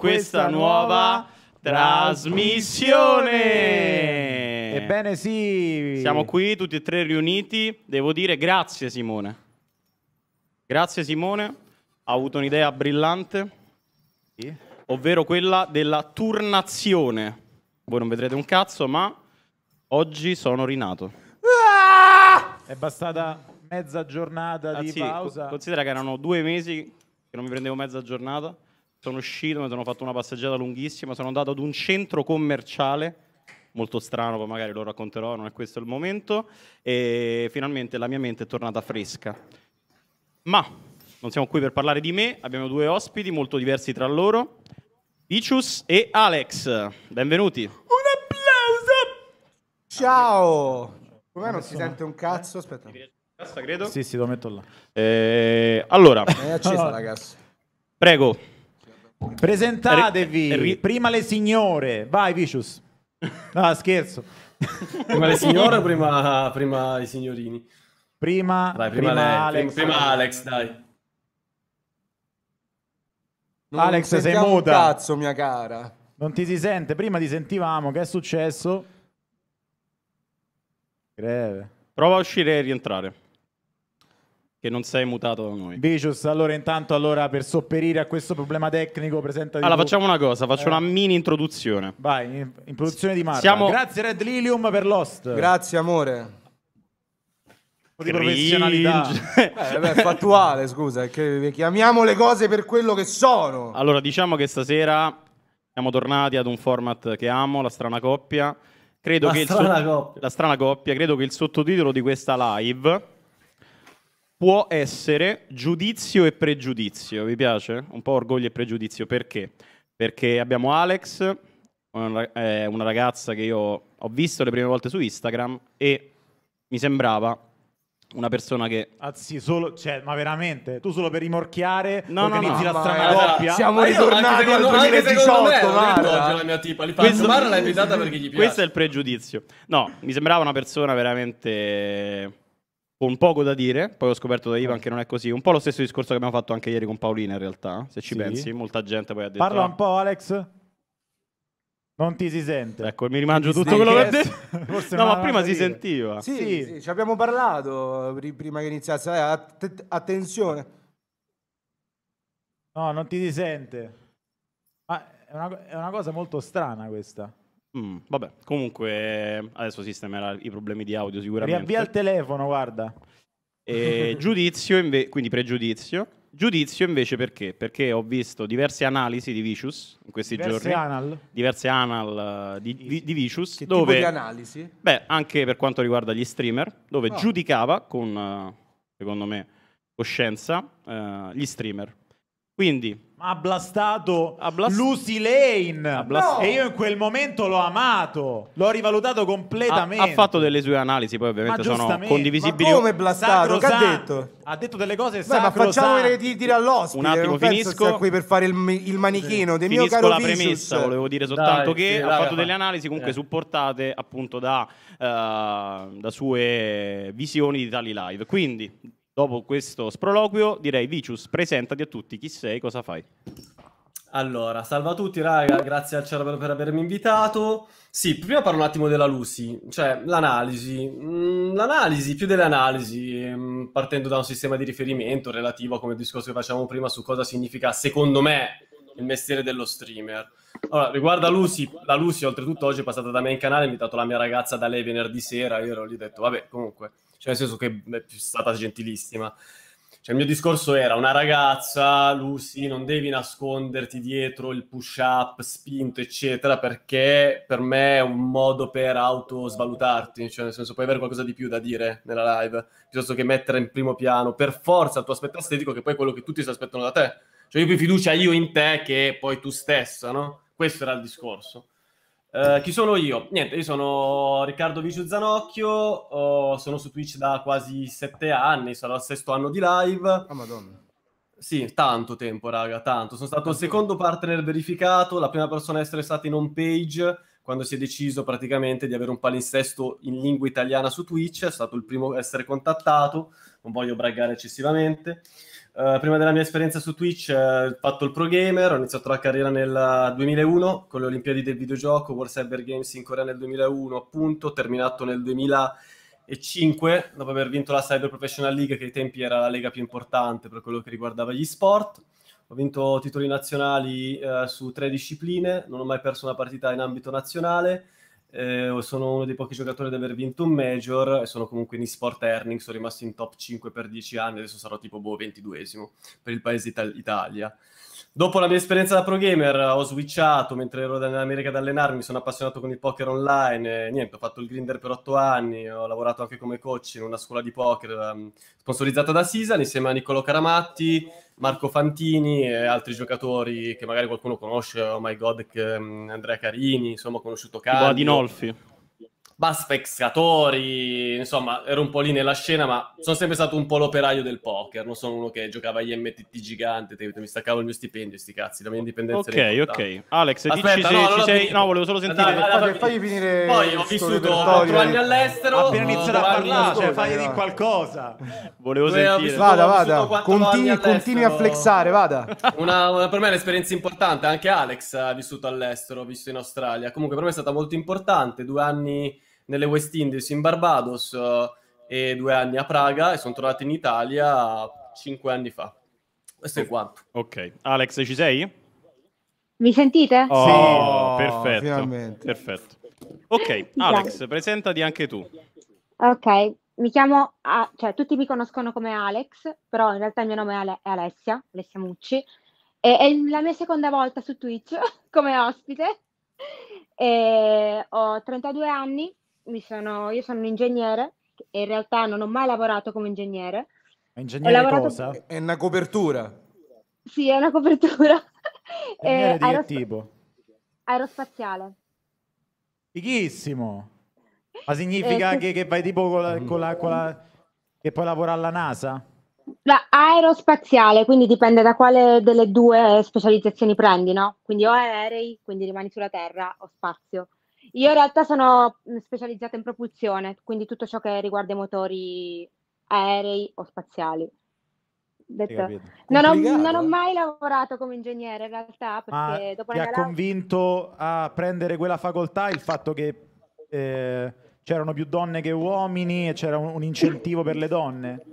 questa nuova trasmissione. Ebbene sì. Siamo qui tutti e tre riuniti. Devo dire grazie Simone. Grazie Simone. Ha avuto un'idea brillante. Sì. Ovvero quella della turnazione. Voi non vedrete un cazzo, ma oggi sono rinato. È bastata mezza giornata Anzi, ah, di pausa. considera che erano due mesi che non mi prendevo mezza giornata sono uscito, mi sono fatto una passeggiata lunghissima, sono andato ad un centro commerciale molto strano, poi magari lo racconterò, non è questo il momento, e finalmente la mia mente è tornata fresca. Ma non siamo qui per parlare di me, abbiamo due ospiti molto diversi tra loro, Icius e Alex, benvenuti. Un applauso! Ciao! Come non si sente un cazzo? Aspetta. Cassa, credo. Sì, sì, lo metto là. Eh, allora, è accesa, ragazzi. Prego. Presentatevi, Ri- prima le signore. Vai, Vicious. No, scherzo. prima le signore o prima, prima i signorini? Prima, dai, prima, prima, Alex. prima, prima Alex, dai. Non Alex, sei muta. Cazzo, mia cara. Non ti si sente. Prima ti sentivamo. Che è successo? Greve. Prova a uscire e rientrare che non sei mutato da noi. Vicious, allora intanto allora, per sopperire a questo problema tecnico presenta Allora tu... facciamo una cosa, faccio eh. una mini introduzione. Vai, introduzione di Marco. Siamo... Grazie Red Lilium per Lost. Grazie amore. di professionalità. Eh, beh, beh, fattuale, scusa, che, chiamiamo le cose per quello che sono. Allora, diciamo che stasera siamo tornati ad un format che amo, la strana coppia. Credo la che strana il so- coppia. La strana coppia, credo che il sottotitolo di questa live può essere giudizio e pregiudizio. Vi piace? Un po' orgoglio e pregiudizio. Perché? Perché abbiamo Alex, una eh, ragazza che io ho visto le prime volte su Instagram e mi sembrava una persona che anzi solo cioè ma veramente tu solo per rimorchiare no, organizzi no, no, la strana coppia siamo ritornati al 2018 me, Marra la mia tipa li faccio Marra l'hai invitata perché gli piace questo è il pregiudizio no mi sembrava una persona veramente con poco da dire, poi ho scoperto da Ivan che non è così, un po' lo stesso discorso che abbiamo fatto anche ieri con Paolina in realtà, se ci sì. pensi, molta gente poi ha detto... Parla ah, un po' Alex, non ti si sente. Ecco, mi rimangio tutto quello che ho detto. no, ma prima si sentiva. Sì, sì. sì, ci abbiamo parlato prima che iniziasse, att- attenzione. No, non ti si sente. Ma è una, è una cosa molto strana questa. Mm, vabbè, comunque adesso sistemerà i problemi di audio sicuramente. Riavvia il telefono, guarda. E giudizio, invece, quindi pregiudizio. Giudizio invece perché? Perché ho visto diverse analisi di Vicious in questi diverse giorni. Anal. Diverse anal eh, di, di, di, Vicious. Che dove, tipo di analisi? Beh, anche per quanto riguarda gli streamer, dove oh. giudicava con, eh, secondo me, coscienza uh, gli streamer. Quindi ha blastato blast- Lucy Lane blast- no. e io in quel momento l'ho amato, l'ho rivalutato completamente. Ha, ha fatto delle sue analisi, poi ovviamente sono condivisibili. Ma come blastato? Che ha detto? Ha detto delle cose Beh, ma facciamo di, dire all'ospite. Un attimo finisco qui per fare il, il manichino sì. del finisco mio caro la Visus. premessa, volevo dire soltanto dai, che sì, ha fatto delle analisi comunque eh. supportate appunto da, uh, da sue visioni di tali live. Quindi Dopo questo sproloquio, direi Vicius, presentati a tutti, chi sei, cosa fai? Allora, salve a tutti raga, grazie al Cerbero per avermi invitato. Sì, prima parlo un attimo della Lucy, cioè l'analisi. Mm, l'analisi, più delle analisi, mm, partendo da un sistema di riferimento relativo a come discorso che facevamo prima su cosa significa, secondo me, il mestiere dello streamer. Allora, riguardo a Lucy, la Lucy oltretutto oggi è passata da me in canale, ha invitato la mia ragazza da lei venerdì sera, io ero lì ho detto, vabbè, comunque cioè nel senso che è stata gentilissima. Cioè, il mio discorso era una ragazza, Lucy, non devi nasconderti dietro il push up spinto, eccetera, perché per me è un modo per autosvalutarti, cioè nel senso puoi avere qualcosa di più da dire nella live, piuttosto che mettere in primo piano per forza il tuo aspetto estetico, che poi è quello che tutti si aspettano da te. Cioè, io più fiducia io in te che poi tu stessa, no? Questo era il discorso. Eh, chi sono io? Niente, io sono Riccardo Vicio Zanocchio, oh, sono su Twitch da quasi sette anni, sarò al sesto anno di live. Oh, madonna. Sì, tanto tempo, raga, tanto. Sono stato il secondo partner verificato, la prima persona a essere stata in home page quando si è deciso praticamente di avere un palinsesto in lingua italiana su Twitch, è stato il primo a essere contattato, non voglio braggare eccessivamente. Eh, prima della mia esperienza su Twitch eh, ho fatto il pro gamer, ho iniziato la carriera nel 2001 con le Olimpiadi del videogioco, World Cyber Games in Corea nel 2001 appunto, terminato nel 2005 dopo aver vinto la Cyber Professional League, che ai tempi era la lega più importante per quello che riguardava gli sport. Ho vinto titoli nazionali eh, su tre discipline, non ho mai perso una partita in ambito nazionale eh, sono uno dei pochi giocatori ad aver vinto un major e sono comunque in sport earning, sono rimasto in top 5 per 10 anni, adesso sarò tipo boh, 22esimo per il paese Ital- Italia. Dopo la mia esperienza da pro gamer ho switchato mentre ero in America ad allenarmi, mi sono appassionato con il poker online, e, niente, ho fatto il grinder per 8 anni, ho lavorato anche come coach in una scuola di poker um, sponsorizzata da Sisa insieme a Niccolo Caramatti Marco Fantini e altri giocatori che magari qualcuno conosce, oh my god, che, um, Andrea Carini, insomma, ho conosciuto Caldi. Adinolfi. Baspa Extratori, insomma, ero un po' lì nella scena, ma sono sempre stato un po' l'operaio del poker, non sono uno che giocava gli MTT gigante, mi staccavo il mio stipendio, sti cazzi, la mia indipendenza Ok, ok. Alex, Aspetta, dici no, se ci sei... No, volevo solo sentire... Dai, dai, dai, fagli finire... Poi ho vissuto 4 anni all'estero... Appena iniziato a parlare, cioè, fagli di qualcosa. Volevo sentire... Vada, vada, continui, continui a flexare, vada. Una, per me è un'esperienza importante, anche Alex ha vissuto all'estero, ho visto in Australia. Comunque per me è stata molto importante, due anni nelle West Indies in Barbados eh, e due anni a Praga e sono tornato in Italia cinque anni fa. Questo è quanto. Ok, Alex, ci sei? Mi sentite? Oh, sì, oh, perfetto, finalmente. perfetto. Ok, Alex, presentati anche tu. Ok, mi chiamo, a- cioè tutti mi conoscono come Alex, però in realtà il mio nome è, Ale- è Alessia, Alessia Mucci. E- è la mia seconda volta su Twitch come ospite. E ho 32 anni, sono, io sono un ingegnere e in realtà non ho mai lavorato come ingegnere. Ingegnere lavorato... cosa? È una copertura. Sì, è una copertura. Ingegnere eh, di aeros... tipo? Aerospaziale. Fighissimo! Ma eh, significa eh, che, che, vai tipo con la, con, la, mm. con la, che poi lavora alla NASA? La aerospaziale, quindi dipende da quale delle due specializzazioni prendi, no? Quindi o aerei, quindi rimani sulla Terra, o spazio. Io in realtà sono mm, specializzata in propulsione, quindi tutto ciò che riguarda i motori aerei o spaziali. Detto, non, ho, non, ho, eh? mai lavorato come ingegnere in realtà perché Ma dopo ti ha laurea... convinto a prendere quella facoltà il fatto che eh, c'erano più donne che uomini e c'era un, un incentivo per le donne?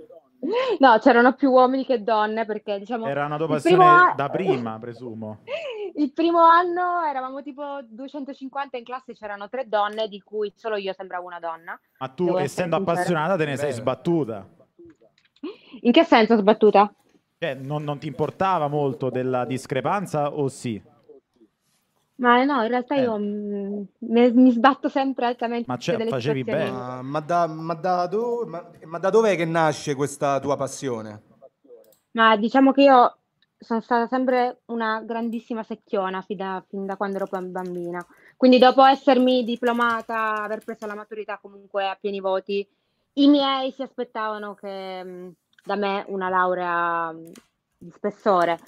No, c'erano più uomini che donne perché diciamo... Era una tua passione primo... da prima, presumo. Il primo anno eravamo tipo 250 in classe, c'erano tre donne, di cui solo io sembravo una donna. Ma tu, Devo essendo appassionata, te ne sei sbattuta. In che senso sbattuta? Cioè, non, non ti importava molto della discrepanza o sì? Ma no, in realtà eh. io mh, mm, mi sbatto sempre altamente. Ma cioè, facevi bene. Ma, ma, da, ma, da do, ma, ma da dov'è che nasce questa tua passione? Ma diciamo che io sono stata sempre una grandissima secchiona fin da, fin da quando ero bambina. Quindi dopo essermi diplomata, aver preso la maturità comunque a pieni voti, i miei si aspettavano che mm, da me una laurea mm, di spessore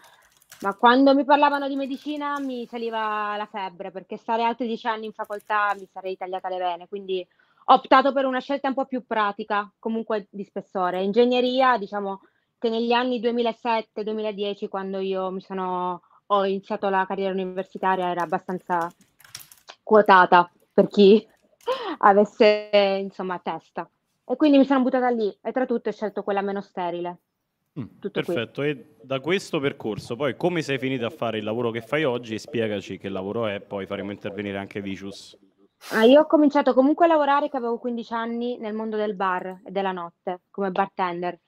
ma quando mi parlavano di medicina mi saliva la febbre perché stare altri dieci anni in facoltà mi sarei tagliata le vene, quindi ho optato per una scelta un po' più pratica, comunque di spessore. Ingegneria, diciamo che negli anni 2007-2010, quando io mi sono, ho iniziato la carriera universitaria, era abbastanza quotata per chi avesse insomma testa. E quindi mi sono buttata lì e tra tutte ho scelto quella meno sterile. Mm, Tutto perfetto, questo. e da questo percorso poi come sei finita a fare il lavoro che fai oggi? Spiegaci che lavoro è, poi faremo intervenire anche Vicius. Ah, io ho cominciato comunque a lavorare che avevo 15 anni nel mondo del bar e della notte come bartender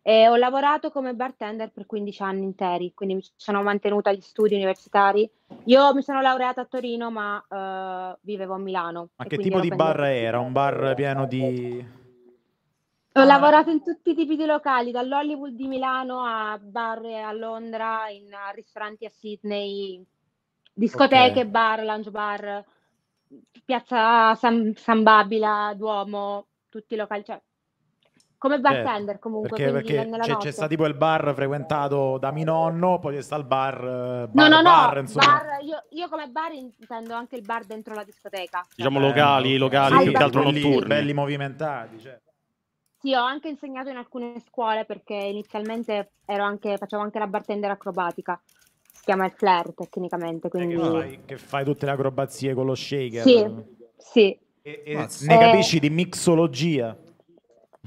e ho lavorato come bartender per 15 anni interi, quindi mi sono mantenuta agli studi universitari. Io mi sono laureata a Torino ma uh, vivevo a Milano. Ma che tipo di bar era? Un bar pieno di... Ho ah. lavorato in tutti i tipi di locali, dall'Hollywood di Milano a bar a Londra, in, ristoranti a Sydney, discoteche, okay. bar, lounge bar, piazza San, San, Babila, Duomo, tutti i locali, cioè come certo, bartender eh, comunque. Perché, perché c'è, c'è stato tipo il bar frequentato da mio nonno, poi c'è stato il bar, eh, bar no, no, bar, no, insomma. Bar, io, io, come bar intendo anche il bar dentro la discoteca. Diciamo eh, locali, locali, più che altro notturni. Belli movimentati, certo. Sì, ho anche insegnato in alcune scuole perché inizialmente anche, facevo anche la bartender acrobatica. Si chiama il flair tecnicamente. Eh, quindi... Che fai, che, fai, tutte le acrobazie con lo shaker. Sì, sì. E, e ne capisci di mixologia?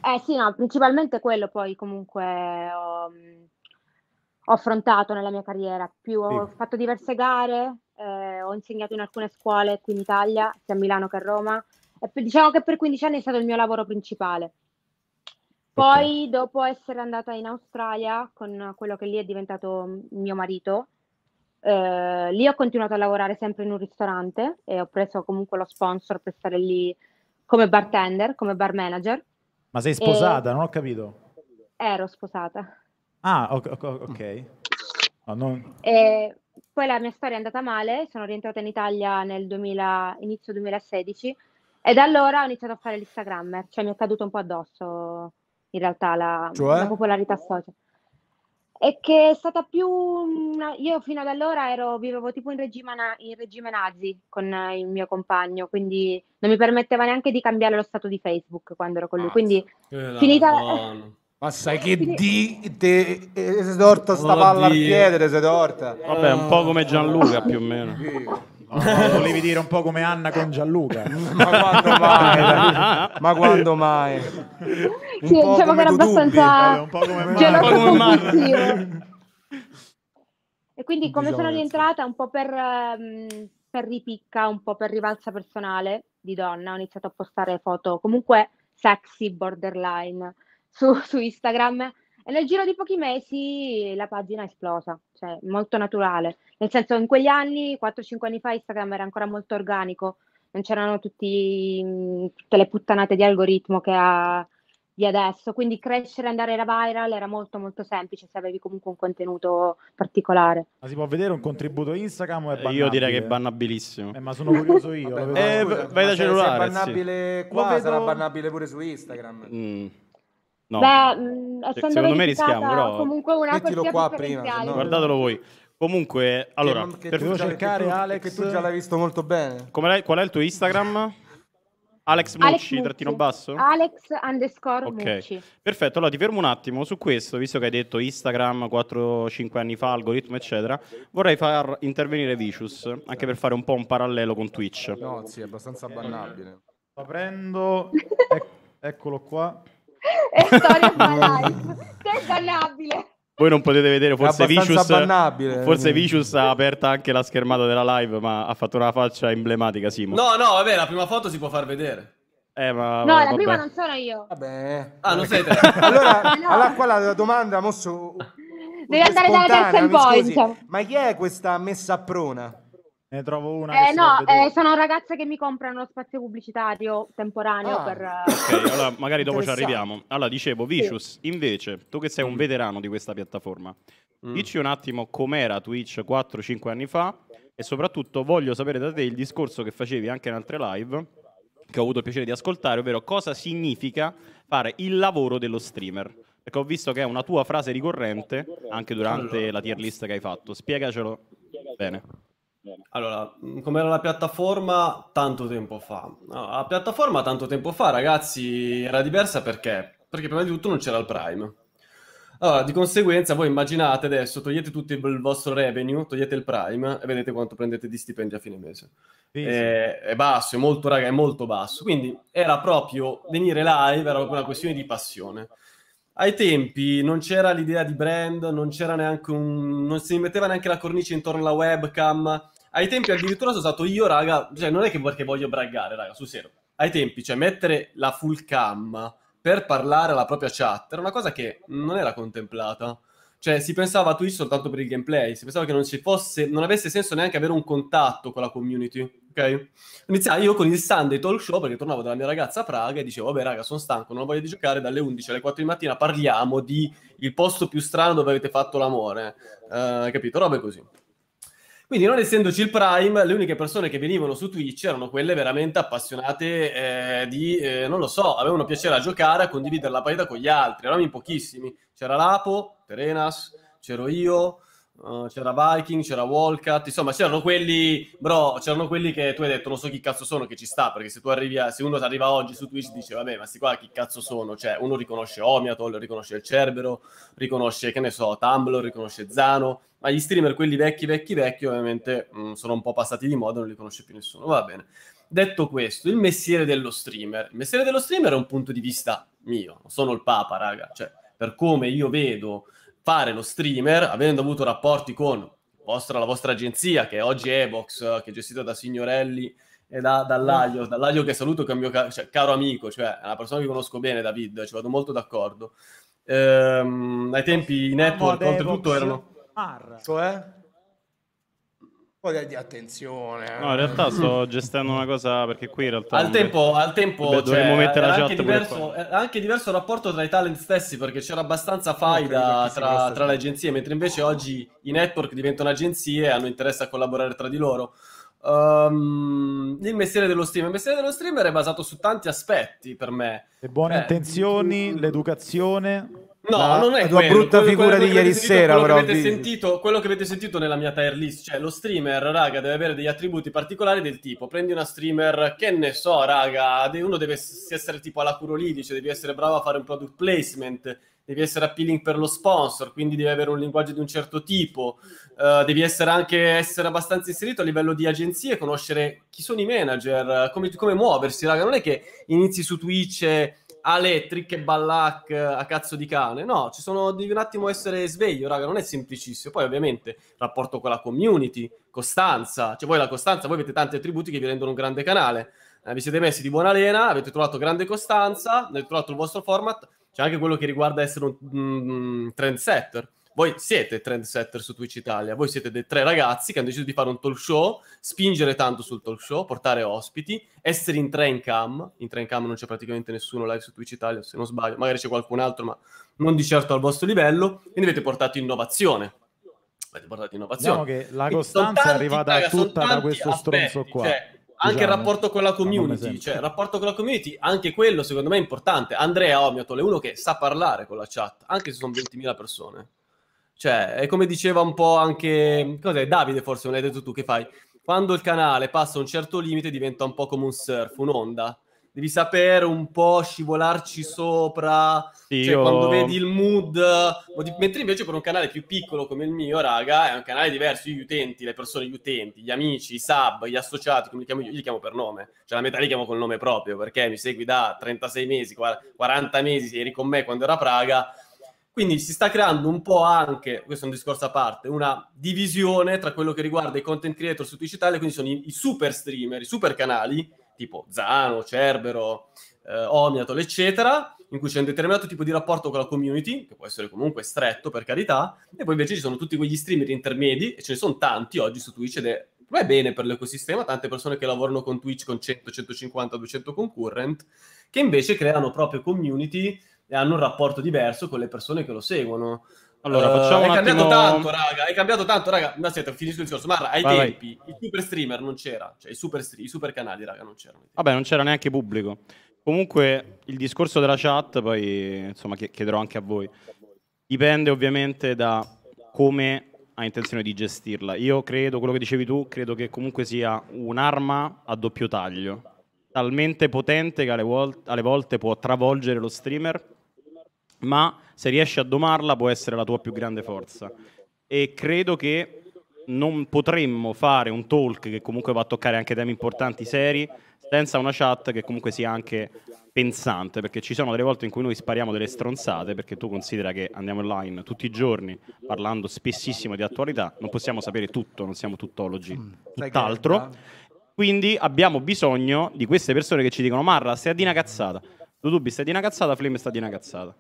Eh sì, no, principalmente quello poi comunque ho, ho affrontato nella mia carriera. Più sì. ho fatto diverse gare, eh, ho insegnato in alcune scuole qui in Italia, sia a Milano che a Roma. E diciamo che per 15 anni è stato il mio lavoro principale. Poi okay. dopo essere andata in Australia con quello che lì è diventato mio marito, eh, lì ho continuato a lavorare sempre in un ristorante e ho preso comunque lo sponsor per stare lì come bartender, come bar manager. Ma sei sposata? E... Non ho capito. Ero sposata. Ah, ok. okay. Oh, non... e poi la mia storia è andata male, sono rientrata in Italia nel 2000, inizio 2016 e da allora ho iniziato a fare l'Instagrammer, cioè mi è caduto un po' addosso in realtà la, cioè? la popolarità social. E che è stata più... Mm, io fino ad allora ero, vivevo tipo in regime, in regime nazi con eh, il mio compagno, quindi non mi permetteva neanche di cambiare lo stato di Facebook quando ero con lui. Quindi Mazza, eh, finita... Ma sai che di te eh, sei torta sta palla al piede, sei torta. Vabbè, un po' come Gianluca più o meno. No, volevi dire un po' come Anna con Gianluca. ma quando mai? ma quando mai? Un sì, diciamo che era Dudubbi. abbastanza un po' come geloso compulsivo. E quindi come sono rientrata un po' per, um, per ripicca, un po' per rivalsa personale di donna, ho iniziato a postare foto comunque sexy borderline su, su Instagram e nel giro di pochi mesi la pagina è esplosa, cioè molto naturale nel senso, in quegli anni, 4-5 anni fa, Instagram era ancora molto organico, non c'erano tutti, mm, tutte le puttanate di algoritmo che ha di adesso, quindi crescere e andare da viral era molto molto semplice se avevi comunque un contenuto particolare. Ma si può vedere un contributo Instagram? Eh, io direi che è bannabilissimo. Eh, ma sono curioso io. Vabbè, eh, v- vai da cellulare. Se è bannabile sì. qua, vedo... sarà bannabile pure su Instagram. Mm. No. Beh, mh, mm, secondo me rischiamo, però comunque una Mettilo qua prima, no. guardatelo voi. Comunque, allora, che, per cercare che Alex. Che tu già l'hai visto molto bene. Com'è, qual è il tuo Instagram? Alex Mucci, trattino basso? Alex underscore okay. Mucci. Perfetto, allora ti fermo un attimo su questo, visto che hai detto Instagram 4-5 anni fa, algoritmo eccetera, vorrei far intervenire Vicious, anche per fare un po' un parallelo con Twitch. No, sì, è abbastanza bannabile. Lo prendo, ecco, eccolo qua. È storia live, che bannabile. Voi non potete vedere, forse Vicious, forse Vicious ha aperto anche la schermata della live, ma ha fatto una faccia emblematica, Simo. No, no, vabbè, la prima foto si può far vedere. Eh, ma, no, vabbè. la prima non sono io. Vabbè. Ah, non eh. sei allora, no. allora qua la domanda, mosso... Devi andare dalla terza in poi. Diciamo. Ma chi è questa messa a prona? Ne trovo una. Eh, no, eh, sono ragazze che mi comprano lo spazio pubblicitario temporaneo. Ah. Per, eh, ok, allora magari dopo ci arriviamo. Allora, dicevo, Vicious, sì. invece, tu che sei un mm. veterano di questa piattaforma, mm. dici un attimo com'era Twitch 4-5 anni fa e soprattutto voglio sapere da te il discorso che facevi anche in altre live che ho avuto il piacere di ascoltare, ovvero cosa significa fare il lavoro dello streamer. Perché ho visto che è una tua frase ricorrente anche durante la tier list che hai fatto. Spiegacelo bene. Allora, mm, com'era la piattaforma tanto tempo fa? la piattaforma tanto tempo fa, ragazzi, era diversa perché? Perché prima di tutto non c'era il Prime. Allora, di conseguenza, voi immaginate adesso, togliete tutto il vostro revenue, togliete il prime e vedete quanto prendete di stipendi a fine mese. Sì, è, eh, è, basso, è molto, raga, è molto basso. Quindi era proprio venire live, era proprio una questione di passione. Ai tempi non c'era l'idea di brand, non c'era neanche un... non si metteva neanche la cornice intorno alla webcam, ai tempi addirittura sono stato io, raga, cioè non è che perché voglio braggare, raga, su serio. Ai tempi, cioè mettere la full cam per parlare alla propria chat era una cosa che non era contemplata. Cioè, si pensava a Twitch soltanto per il gameplay, si pensava che non ci fosse, non avesse senso neanche avere un contatto con la community, ok? Iniziai io con il Sunday Talk Show perché tornavo dalla mia ragazza a Praga e dicevo, vabbè raga, sono stanco, non ho voglia di giocare, dalle 11 alle 4 di mattina parliamo di il posto più strano dove avete fatto l'amore, eh, capito? Robe così. Quindi, non essendoci il Prime, le uniche persone che venivano su Twitch erano quelle veramente appassionate eh, di, eh, non lo so, avevano piacere a giocare, a condividere la partita con gli altri. Eravamo in pochissimi. C'era Lapo, Terenas, c'ero io, eh, c'era Viking, c'era Walcat, insomma c'erano quelli, bro, c'erano quelli che tu hai detto non so chi cazzo sono che ci sta, perché se tu arrivi a, se uno arriva oggi su Twitch dice vabbè ma sti qua chi cazzo sono, cioè uno riconosce Omiatol, riconosce il Cerbero, riconosce che ne so Tumblr, riconosce Zano, ma gli streamer quelli vecchi vecchi vecchi ovviamente mh, mm, sono un po' passati di moda, non li conosce più nessuno, va bene. Detto questo, il mestiere dello streamer, il mestiere dello streamer è un punto di vista mio, sono il papa raga, cioè per come io vedo fare lo streamer avendo avuto rapporti con vostra, la vostra agenzia, che oggi è Evox, che è gestita da Signorelli e da, dall'Aglio, dall'Aglio che saluto che è un mio ca- cioè, caro amico, cioè è una persona che conosco bene, David, ci vado molto d'accordo. Ehm, ai tempi i network, oltretutto, erano... Mar. Cioè? po' di attenzione. Eh. No, in realtà sto gestendo una cosa perché qui in realtà... Al tempo, al tempo beh, cioè, mettere la chat anche diverso, anche diverso il rapporto tra i talent stessi perché c'era abbastanza faida tra, tra le agenzie, mentre invece oggi i network diventano agenzie e hanno interesse a collaborare tra di loro. Um, il mestiere dello streamer. Il mestiere dello streamer è basato su tanti aspetti per me. Le buone Beh, cioè, intenzioni, l'educazione. No, la, non è la tua quello, brutta quello, figura quello, di ieri sentito, sera, quello però. Che sentito, quello che avete sentito nella mia tier list, cioè lo streamer, raga, deve avere degli attributi particolari del tipo. Prendi una streamer, che ne so, raga, uno deve essere tipo alla Curolidice, devi essere bravo a fare un product placement, devi essere appealing per lo sponsor, quindi devi avere un linguaggio di un certo tipo, uh, devi essere anche essere abbastanza inserito a livello di agenzie, conoscere chi sono i manager, come, come muoversi, raga. Non è che inizi su Twitch e Ale, trick e ballac a cazzo di cane. No, ci sono, devi un attimo essere sveglio, raga, non è semplicissimo. Poi ovviamente rapporto con la community, costanza. Cioè voi la costanza, voi avete tanti attributi che vi rendono un grande canale. Eh, vi siete messi di buona lena, avete trovato grande costanza, avete trovato il vostro format. C'è anche quello che riguarda essere un mm, mm trendsetter voi siete trendsetter su Twitch Italia, voi siete dei tre ragazzi che hanno deciso di fare un talk show, spingere tanto sul talk show, portare ospiti, essere in tre in cam, in tre in cam non c'è praticamente nessuno live su Twitch Italia, se non sbaglio, magari c'è qualcun altro, ma non di certo al vostro livello, quindi avete portato innovazione. Avete portato innovazione. Diciamo che la costanza tanti, è arrivata raga, tutta da questo aspetti, stronzo qua. Cioè, Diciamo, anche il diciamo, rapporto con la community, cioè il rapporto con la community, anche quello secondo me è importante. Andrea Omiatole è uno che sa parlare con la chat, anche se sono 20.000 persone. Cioè, è come diceva un po' anche... Cos'è? Davide forse, non l'hai detto tu, che fai? Quando il canale passa un certo limite diventa un po' come un surf, un'onda. Devi sapere un po' scivolarci sopra, sì, cioè, io... quando vedi il mood. Mentre invece per un canale più piccolo come il mio, raga, è un canale diverso. Gli utenti, le persone, gli utenti, gli amici, i sub, gli associati, come li chiamo io, li chiamo per nome. Cioè la metà li chiamo col nome proprio, perché mi segui da 36 mesi, 40 mesi, eri con me quando era a Praga quindi si sta creando un po' anche, questo è un discorso a parte, una divisione tra quello che riguarda i content creator su Twitch Italia, quindi sono i, i super streamer, i super canali, tipo Zano, Cerbero, eh, Omiatol, eccetera, in cui c'è un determinato tipo di rapporto con la community, che può essere comunque stretto per carità, e poi invece ci sono tutti quegli streamer intermedi, e ce ne sono tanti oggi su Twitch, ed è va bene per l'ecosistema, tante persone che lavorano con Twitch con 100, 150, 200 concurrent, che invece creano proprio community e hanno un rapporto diverso con le persone che lo seguono. Allora, eh, facciamo uh, un è cambiato tanto, raga. È cambiato tanto, raga. Ma siete, finisco il discorso. Ma ai vai, tempi vai. i super streamer non c'era, cioè i super, stream, i super canali, raga, non c'erano. Vabbè, non c'era neanche pubblico. Comunque, il discorso della chat, poi insomma, chiederò anche a voi. Dipende ovviamente da come ha intenzione di gestirla. Io credo, quello che dicevi tu, credo che comunque sia un'arma a doppio taglio, talmente potente che alle, vol- alle volte può travolgere lo streamer ma se riesci a domarla può essere la tua più grande forza. E credo che non potremmo fare un talk che comunque va a toccare anche temi importanti, seri, senza una chat che comunque sia anche pensante, perché ci sono delle volte in cui noi spariamo delle stronzate, perché tu considera che andiamo online tutti i giorni parlando spessissimo di attualità, non possiamo sapere tutto, non siamo tuttologi, mm, tutt'altro. Quindi abbiamo bisogno di queste persone che ci dicono Marra, stai a di una cazzata. Dudubi, stai di una cazzata, Flame stai di una cazzata.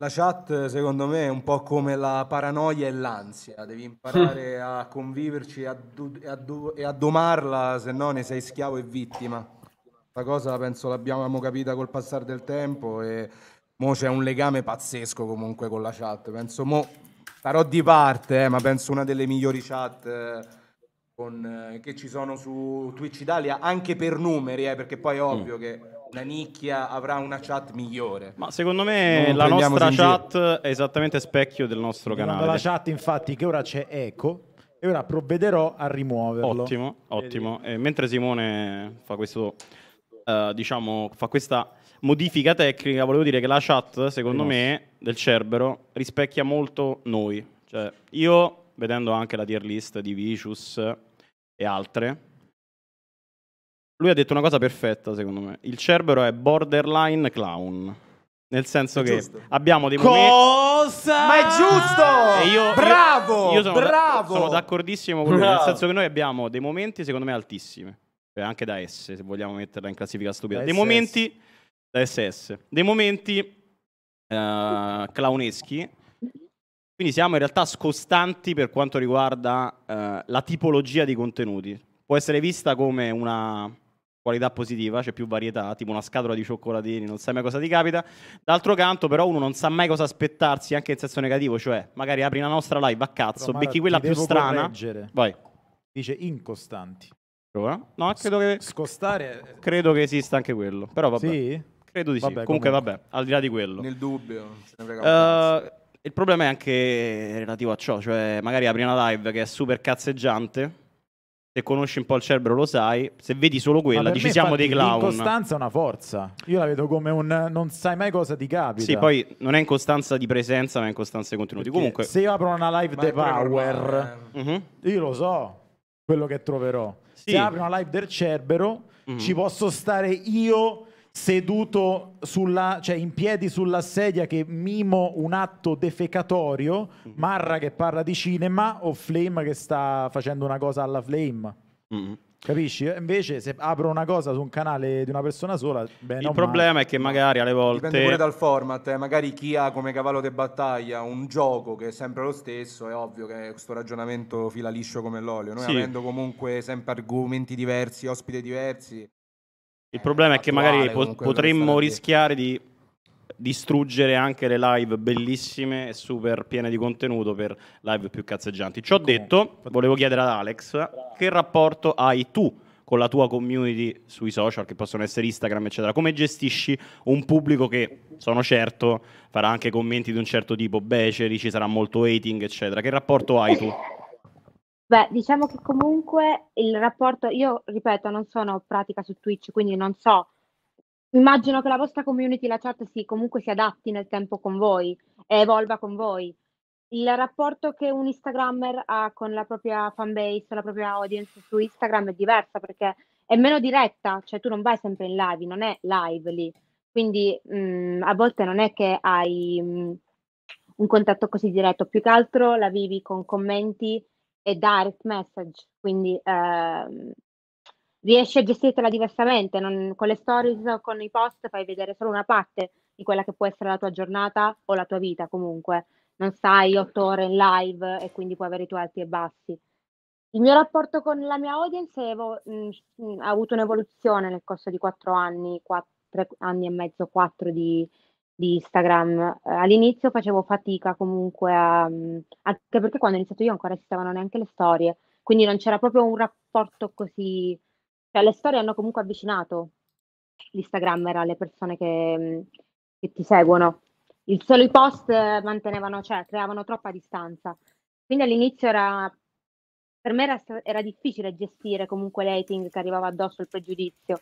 La chat secondo me è un po' come la paranoia e l'ansia, devi imparare a conviverci e a, du- e a, du- e a domarla, se no ne sei schiavo e vittima. Questa cosa penso l'abbiamo capita col passare del tempo e mo c'è un legame pazzesco comunque con la chat. Penso mo sarò di parte, eh, ma penso una delle migliori chat eh, con, eh, che ci sono su Twitch Italia, anche per numeri, eh, perché poi è ovvio mm. che la nicchia avrà una chat migliore. Ma secondo me non la nostra chat è esattamente specchio del nostro canale. La chat, infatti, che ora c'è Eco. E ora provvederò a rimuoverlo. Ottimo, ottimo. E mentre Simone fa questo, uh, diciamo, fa questa modifica tecnica, volevo dire che la chat, secondo me, del Cerbero rispecchia molto noi. Cioè, io, vedendo anche la tier list di Vicious e altre, lui ha detto una cosa perfetta, secondo me. Il Cerbero è borderline clown. Nel senso che abbiamo dei momenti. Cosa? Ma è giusto! Io, bravo! Io, io sono, bravo! Da, sono d'accordissimo con lui. Nel senso che noi abbiamo dei momenti, secondo me, altissimi. Cioè, anche da S, se vogliamo metterla in classifica stupida. Da dei SS. momenti. Da SS. Dei momenti. Uh, clowneschi. Quindi siamo in realtà scostanti per quanto riguarda uh, la tipologia di contenuti. Può essere vista come una qualità positiva, c'è più varietà, tipo una scatola di cioccolatini, non sai mai cosa ti capita. D'altro canto, però, uno non sa mai cosa aspettarsi, anche in senso negativo, cioè magari apri la nostra live a cazzo, però, becchi quella più strana. Correggere. Vai. Dice incostanti. Prova. No, credo che. Scostare. Credo che esista anche quello, però vabbè. Sì? Credo di sì. Vabbè, comunque, comunque, vabbè, al di là di quello. Nel dubbio, uh, il problema è anche relativo a ciò, cioè magari apri una live che è super cazzeggiante se conosci un po' il cerbero lo sai, se vedi solo quella dici siamo dei clown. L'incostanza è una forza, io la vedo come un non sai mai cosa ti capita. Sì, poi non è incostanza di presenza ma è incostanza di contenuti. Comunque... Se io apro una live The Power, uh-huh. io lo so quello che troverò. Sì. Se apri una live del cerbero, mm. ci posso stare io seduto sulla, cioè in piedi sulla sedia che mimo un atto defecatorio, mm-hmm. Marra che parla di cinema o Flame che sta facendo una cosa alla Flame. Mm-hmm. Capisci? Eh, invece se apro una cosa su un canale di una persona sola, beh, il problema male. è che magari alle volte dipende pure dal format, eh. magari chi ha come cavallo di battaglia un gioco che è sempre lo stesso, è ovvio che questo ragionamento fila liscio come l'olio. Noi sì. avendo comunque sempre argomenti diversi, ospiti diversi, il problema è che magari po- potremmo rischiare di distruggere anche le live bellissime e super piene di contenuto per live più cazzeggianti. Ciò detto, volevo chiedere ad Alex che rapporto hai tu con la tua community sui social, che possono essere Instagram, eccetera. Come gestisci un pubblico che, sono certo, farà anche commenti di un certo tipo, beceri, ci sarà molto hating, eccetera. Che rapporto hai tu? Beh, diciamo che comunque il rapporto, io ripeto, non sono pratica su Twitch, quindi non so, immagino che la vostra community, la chat, si, comunque si adatti nel tempo con voi e evolva con voi. Il rapporto che un Instagrammer ha con la propria fanbase, la propria audience su Instagram è diversa perché è meno diretta, cioè tu non vai sempre in live, non è live lì. Quindi mh, mm, a volte non è che hai mh, mm, un contatto così diretto, più che altro la vivi con commenti è direct message, quindi ehm, riesci a gestirtela diversamente, non, con le stories, con i post fai vedere solo una parte di quella che può essere la tua giornata o la tua vita comunque, non stai otto ore in live e quindi puoi avere i tuoi alti e bassi. Il mio rapporto con la mia audience evo- mh, mm, mm, ha avuto un'evoluzione nel corso di quattro anni, quattro anni e mezzo, quattro di, di Instagram. Eh, all'inizio facevo fatica comunque a, mm, anche perché quando ho iniziato io ancora esistevano neanche le storie, quindi non c'era proprio un rapporto così cioè le storie hanno comunque avvicinato l'Instagrammer alle persone che, mm, che, ti seguono. Il solo i post mantenevano, cioè creavano troppa distanza. Quindi all'inizio era per me era, era difficile gestire comunque l'hating che arrivava addosso, il pregiudizio.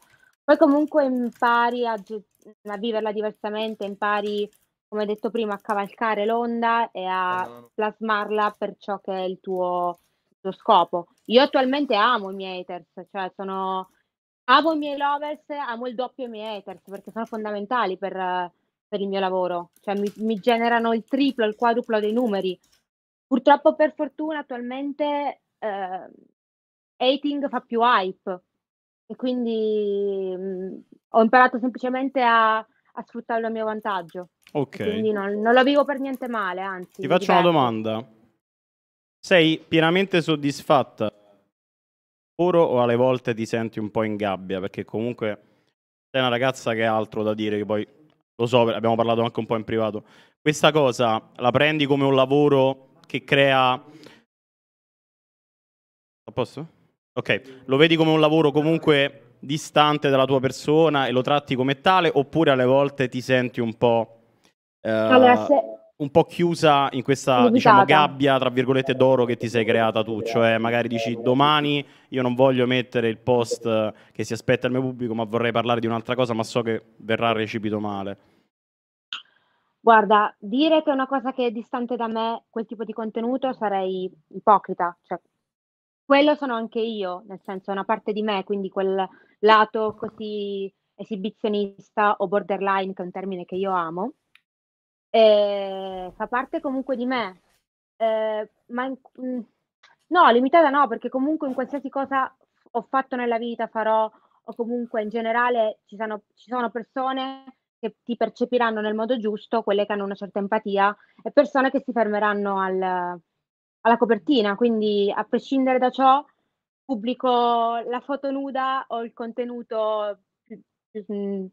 Poi comunque impari a, ge- a viverla diversamente, impari, come detto prima, a cavalcare l'onda e a esatto. plasmarla per ciò che è il tuo, il tuo scopo. Io attualmente amo i miei haters, cioè sono... Amo i miei lovers, amo il doppio i miei haters perché sono fondamentali per, per il mio lavoro, cioè mi, mi generano il triplo, il quadruplo dei numeri. Purtroppo per fortuna attualmente eh, hating fa più hype, e quindi mh, mhmm, ho imparato semplicemente a, a, sfruttarlo a mio vantaggio. Ok. E quindi non, non, lo vivo per niente male, anzi. Ti faccio diverso. una domanda. Sei pienamente soddisfatta? Oro o alle volte ti senti un po' in gabbia? Perché comunque sei una ragazza che ha altro da dire, che poi lo so, abbiamo parlato anche un po' in privato. Questa cosa la prendi come un lavoro che crea... A posto? Ok, lo vedi come un lavoro comunque distante dalla tua persona e lo tratti come tale oppure alle volte ti senti un po'... Eh, allora, se... un po' chiusa in questa diciamo, gabbia tra virgolette d'oro che ti sei creata tu, cioè magari dici domani io non voglio mettere il post che si aspetta il mio pubblico, ma vorrei parlare di un'altra cosa, ma so che verrà recepito male. Guarda, dire che è una cosa che è distante da me, quel tipo di contenuto, sarei ipocrita, cioè quello sono anche io, nel senso una parte di me, quindi quel lato così esibizionista o borderline, che è un termine che io amo, e eh, fa parte comunque di me. Eh, ma in, mm, no, limitata no, perché comunque in qualsiasi cosa ho fatto nella vita, farò, o comunque in generale ci sono, ci sono persone che ti percepiranno nel modo giusto, quelle che hanno una certa empatia, e persone che si fermeranno al, alla copertina, quindi a prescindere da ciò pubblico la foto nuda o il contenuto più, più, mm,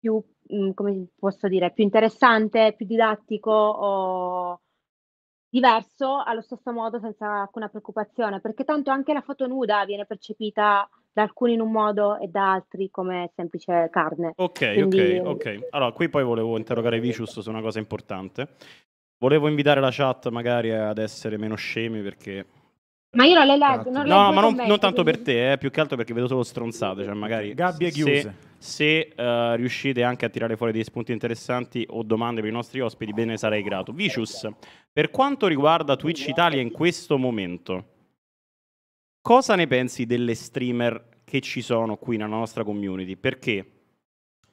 più mm, come posso dire, più interessante, più didattico o diverso allo stesso modo senza alcuna preoccupazione, perché tanto anche la foto nuda viene percepita da alcuni in un modo e da altri come semplice carne. Ok, Quindi... ok, ok. Allora, qui poi volevo interrogare Vicius su una cosa importante. Volevo invitare la chat magari ad essere meno scemi perché... Ma io esatto. non le leggo, non leggo No, ma non, non tanto per te, eh, più che altro perché vedo solo stronzate, cioè magari... Gabbie chiuse. Se, se uh, riuscite anche a tirare fuori dei spunti interessanti o domande per i nostri ospiti, bene sarei grato. Vicious, per quanto riguarda Twitch Italia in questo momento, cosa ne pensi delle streamer che ci sono qui nella nostra community? Perché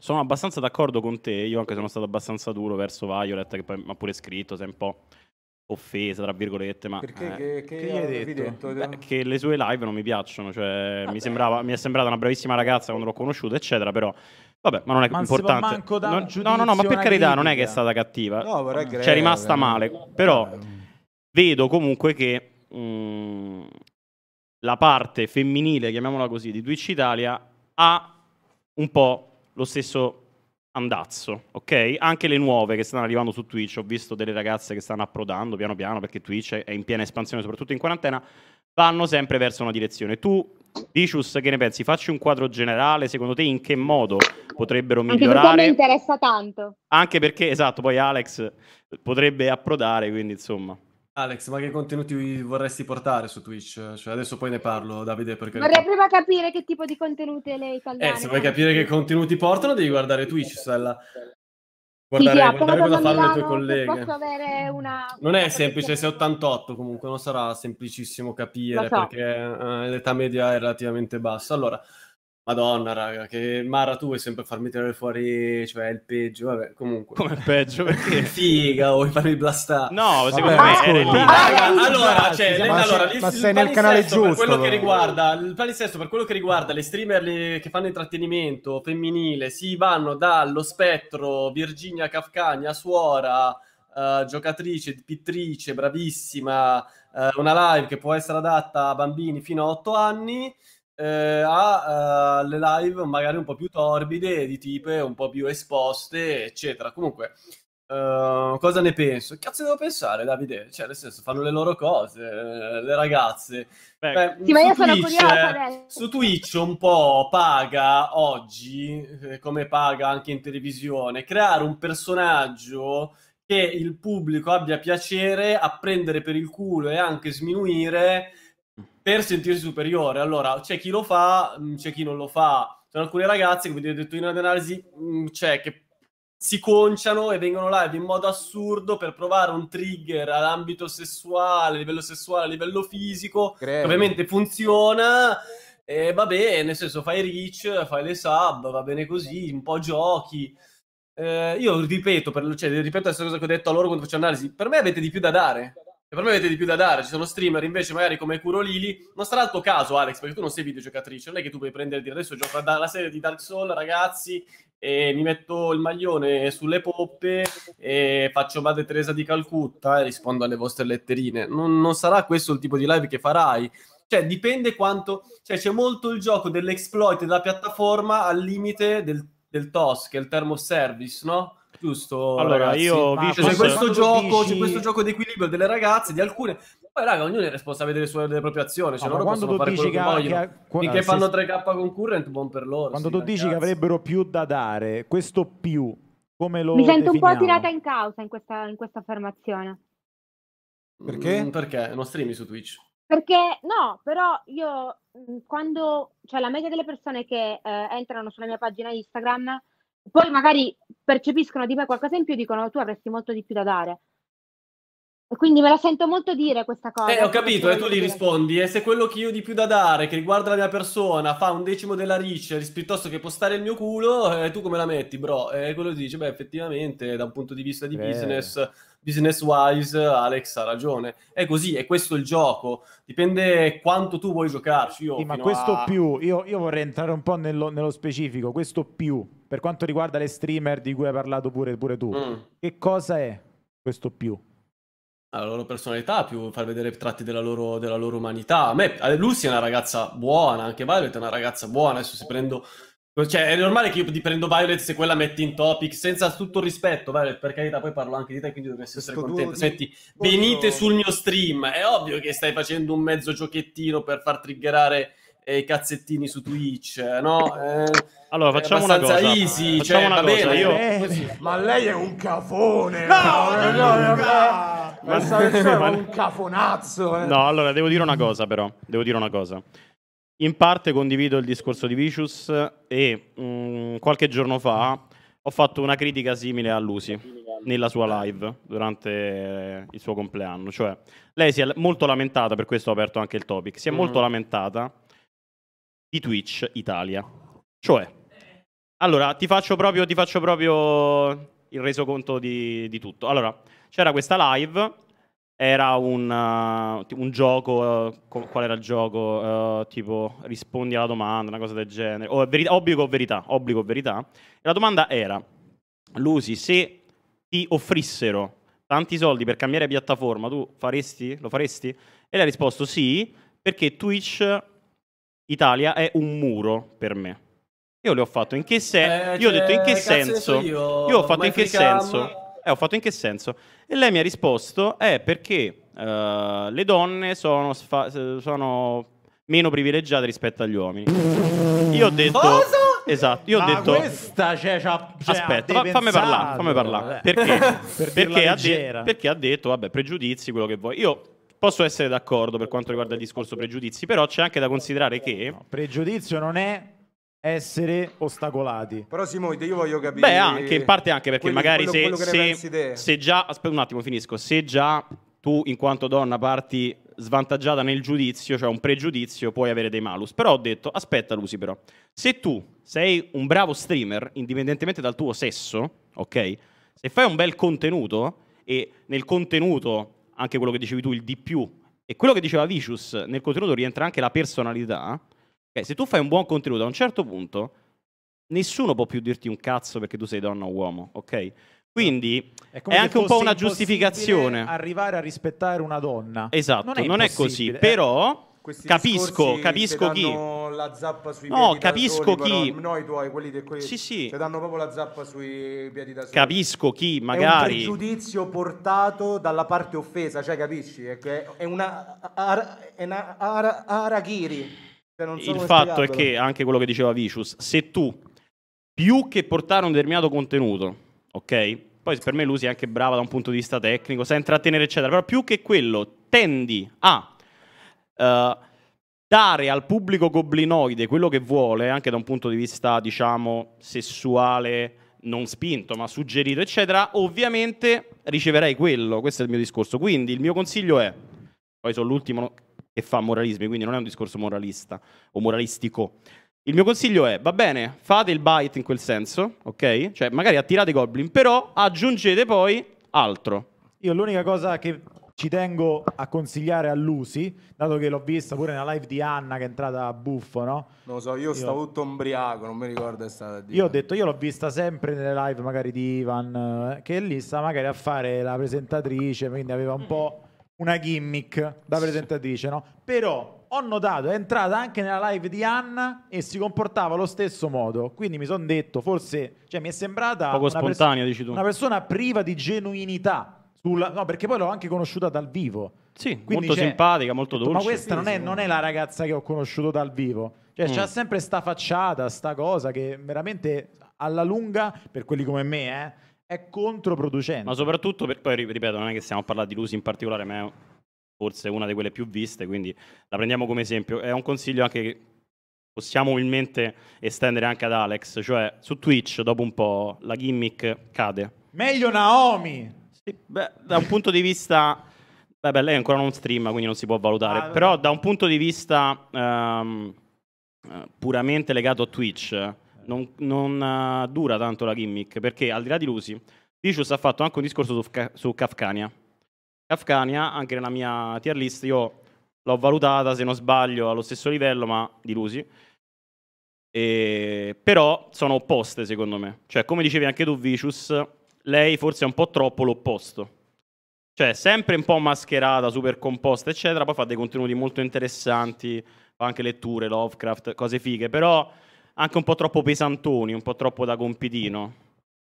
sono abbastanza d'accordo con te, io anche sono stato abbastanza duro verso Violet, che poi mi ha pure scritto, sei un po' offesa, tra virgolette, ma... Perché? Eh, che, che, che avevi detto? detto? Beh, che le sue live non mi piacciono, cioè mi, sembrava, mi, è sembrata una bravissima ragazza quando l'ho conosciuta, eccetera, però... Vabbè, ma non è ma importante. Manco da non, no, no, no, ma per carità non è che è stata cattiva. No, vorrei C'è cioè, rimasta male, però eh, mm. vedo comunque che mh, mm, la parte femminile, chiamiamola così, di Twitch Italia ha un po' lo stesso andazzo, ok? Anche le nuove che stanno arrivando su Twitch, ho visto delle ragazze che stanno approdando piano piano perché Twitch è in piena espansione, soprattutto in quarantena, vanno sempre verso una direzione. Tu, Dicius, che ne pensi? Facci un quadro generale, secondo te in che modo potrebbero migliorare? Anche mi interessa tanto. Anche perché, esatto, poi Alex potrebbe approdare, quindi insomma... Alex, ma che contenuti vorresti portare su Twitch? Cioè, adesso poi ne parlo, Davide, perché... Vorrei prima capire che tipo di contenuti lei italiane. Eh, se vuoi capire che contenuti portano, devi guardare Twitch, sorella. Guardare, sì, sì, guardare cosa fanno Milano, le tue colleghe. Una... Non è semplice, sei 88 comunque, non sarà semplicissimo capire, so. perché eh, l'età media è relativamente bassa. Allora, Madonna, raga, che Mara tu vuoi sempre farmi tirare fuori, cioè, il peggio, vabbè, comunque. Come il peggio? Perché? Figa, vuoi farmi blastare? No, secondo vabbè, me era eh, lì. Raga, allora, cioè, ma allora, se, il, ma sei nel canale giusto. Per quello che riguarda, il palisesto per quello che riguarda le streamer le, che fanno intrattenimento femminile, si vanno dallo spettro Virginia Cafcagna, suora, Uh, giocatrice, pittrice, bravissima, uh, una live che può essere adatta a bambini fino a 8 anni, eh, a uh, eh, le live magari un po' più torbide, di tipe un po' più esposte, eccetera. Comunque, uh, cosa ne penso? Cazzo devo pensare, Davide? Cioè, nel senso, fanno le loro cose, eh, le ragazze. Beh, sì, ma io Twitch, sono curiosa Su Twitch un po' paga oggi, come paga anche in televisione, creare un personaggio che il pubblico abbia piacere a prendere per il culo e anche sminuire per sentirsi superiore. Allora, c'è chi lo fa, mm, c'è chi non lo fa. sono alcune ragazze, come vi ho detto in analisi, cioè che si conciano e vengono live in modo assurdo per provare un trigger all'ambito sessuale, a livello sessuale, a livello fisico, Credo. ovviamente funziona. E va bene, nel senso fai reach, fai le sub, va bene così, un po' giochi. Eh, io ripeto, per, cioè, ripeto la stessa cosa che ho detto a loro quando faccio analisi, per me avete di più da dare e per me avete di più da dare, ci sono streamer invece magari come Curo Lili, non sarà il tuo caso Alex, perché tu non sei videogiocatrice, non è che tu puoi prendere e dire adesso gioco la serie di Dark Souls ragazzi e mi metto il maglione sulle poppe e faccio Madre Teresa di Calcutta e rispondo alle vostre letterine, non, non sarà questo il tipo di live che farai, cioè dipende quanto, cioè c'è molto il gioco dell'exploit della piattaforma al limite del, del TOS, che è il Thermo Service, no? Giusto. Allora, ragazzi. io vi cioè, c'è questo gioco, c'è questo gioco di equilibrio delle ragazze, di alcune. Poi, raga, ognuno è responsabile delle sue delle proprie azioni. Cioè, loro quando tu dici che, che, che, Finché fanno 3K concurrent, buon per loro. Quando sì, tu dici che avrebbero più da dare, questo più come lo. Mi sento definiamo? un po' tirata in causa in questa, in questa affermazione. Perché? Mm, perché non streami su Twitch. Perché no, però io mm, quando, cioè la media delle persone che eh, entrano sulla mia pagina Instagram poi magari percepiscono di me qualcosa in più e dicono tu avresti molto di più da dare. E quindi me la sento molto dire questa eh, cosa. Eh, ho capito, e tu gli rispondi, e se quello che io ho di più da dare, che riguarda la mia persona, fa un decimo della riccia piuttosto che postare il mio culo, eh, tu come la metti, bro? E eh, quello ti dice, beh, effettivamente, da un punto di vista di eh. business business wise Alex ha ragione. È così, è questo il gioco. Dipende quanto tu vuoi giocarci. Io sì, ma questo a... più, io, io, vorrei entrare un po' nello, nello, specifico, questo più, per quanto riguarda le streamer di cui hai parlato pure, pure tu, mm. che cosa è questo più? la loro personalità, più far vedere tratti della loro, della loro umanità. A me, eh, Lucy è una ragazza buona, anche Violet è una ragazza buona. Adesso si prendo cioè, è normale che io ti prendo Violet se quella metti in topic, senza tutto rispetto, Violet, per carità, poi parlo anche di te, quindi dovresti essere contento. Senti, venite sul mio stream, è ovvio che stai facendo un mezzo giochettino per far triggerare eh, i cazzettini su Twitch, eh, no? Eh, allora, facciamo una cosa. Easy, facciamo cioè, una cosa. Bene, io... Eh, ma lei è un cafone. No, no, no, no, no, un cafonazzo. Eh. No, allora devo dire una cosa però, devo dire una cosa. In parte condivido il discorso di Vicious e mh, mm, qualche giorno fa ho fatto una critica simile a Lucy nella sua live durante il suo compleanno. Cioè, lei si è molto lamentata, per questo ho aperto anche il topic, si è mm. molto mm-hmm. lamentata di Twitch Italia. Cioè, allora, ti faccio proprio, ti faccio proprio il resoconto di, di tutto. Allora, c'era questa live era un, uh, un gioco, uh, qual era il gioco? Uh, tipo rispondi alla domanda, una cosa del genere, o verità, obbligo o verità, obbligo o verità. E la domanda era, Lusi, se ti offrissero tanti soldi per cambiare piattaforma, tu faresti? Lo faresti? E lei ha risposto sì, perché Twitch Italia è un muro per me. Io le ho fatto in che senso? Eh, io ho detto in cioè, che senso? Io. io ho fatto in che senso? E eh, ho fatto in che senso? E lei mi ha risposto, è eh, perché uh, le donne sono, sono, meno privilegiate rispetto agli uomini. Io ho detto... Cosa? Esatto, io ho Ma detto... questa cioè, c'ha, cioè, aspetta, fa, fammi parlare, fammi parlare. Perché? per perché, ha de- perché ha detto, vabbè, pregiudizi, quello che vuoi. Io posso essere d'accordo per quanto riguarda il discorso pregiudizi, però c'è anche da considerare che... No, pregiudizio non è essere ostacolati. Però Simoide, io voglio capire... Beh, anche, in parte anche perché quelli, magari quello, se, se, se già... Aspetta un attimo, finisco. Se già tu, in quanto donna, parti svantaggiata nel giudizio, cioè un pregiudizio, puoi avere dei malus. Però ho detto, aspetta Lucy però, se tu sei un bravo streamer, indipendentemente dal tuo sesso, ok? Se fai un bel contenuto e nel contenuto, anche quello che dicevi tu, il di più, e quello che diceva Vicious, nel contenuto rientra anche la personalità, Okay, se tu fai un buon contenuto a un certo punto, nessuno può più dirti un cazzo perché tu sei donna o uomo, ok? Quindi è, è anche un po' una giustificazione. Arrivare a rispettare una donna. Esatto, non è, non è così, eh, però... Questi capisco, capisco chi. La zappa sui no, capisco soli, chi. Noi tuoi, quelli di quelli. Sì, sì. Che cioè, danno proprio la zappa sui piedi da soli. Capisco chi, magari. È un giudizio portato dalla parte offesa, cioè capisci? È, una. È una arachiri. Cioè, so il fatto è che, anche quello che diceva Vicious, se tu più che portare un determinato contenuto, ok? Poi per me Lucy è anche brava da un punto di vista tecnico, sa intrattenere, eccetera, però più che quello tendi a uh, dare al pubblico goblinoide quello che vuole, anche da un punto di vista, diciamo, sessuale, non spinto, ma suggerito, eccetera, ovviamente riceverai quello. Questo è il mio discorso. Quindi il mio consiglio è, poi sono l'ultimo e fa moralismi, quindi non è un discorso moralista o moralistico. Il mio consiglio è, va bene, fate il bite in quel senso, ok? Cioè, magari attirate i goblin, però aggiungete poi altro. Io l'unica cosa che ci tengo a consigliare a Lucy, dato che l'ho vista pure nella live di Anna che è entrata a buffo, no? Non lo so, io, io... stavo tutto ombriaco, non mi ricordo è stata di... Io ho detto, io l'ho vista sempre nelle live magari di Ivan, eh, che lì sta magari a fare la presentatrice, quindi aveva un mm. po' una gimmick da presentatrice, no? Però ho notato, è entrata anche nella live di Anna e si comportava allo stesso modo. Quindi mi sono detto, forse, cioè mi è sembrata Poco una, spontanea, dici tu. una persona priva di genuinità. Sulla, no, perché poi l'ho anche conosciuta dal vivo. Sì, Quindi molto cioè, simpatica, molto detto, dolce. Ma questa non è, non è, la ragazza che ho conosciuto dal vivo. Cioè, mm. c'ha sempre sta facciata, sta cosa che veramente alla lunga, per quelli come me, eh è controproducente. Ma soprattutto, per, poi ripeto, non è che stiamo a parlare di Lucy in particolare, ma è forse una di quelle più viste, quindi la prendiamo come esempio. È un consiglio anche che possiamo umilmente estendere anche ad Alex, cioè su Twitch dopo un po' la gimmick cade. Meglio Naomi! Sì, beh, da un punto di vista... beh, lei ancora non stream, quindi non si può valutare, ah, però da un punto di vista um, puramente legato a Twitch non, non eh, dura tanto la gimmick, perché al di là di Lucy, Vicious ha fatto anche un discorso su, su Kafkania. Kafkania, anche nella mia tier list, io l'ho valutata, se non sbaglio, allo stesso livello, ma di Lucy. E... Però sono opposte, secondo me. Cioè, come dicevi anche tu, Vicious, lei forse è un po' troppo l'opposto. Cioè, sempre un po' mascherata, super composta, eccetera, poi fa dei contenuti molto interessanti, fa anche letture, Lovecraft, cose fighe, però anche un po' troppo pesantoni, un po' troppo da compitino.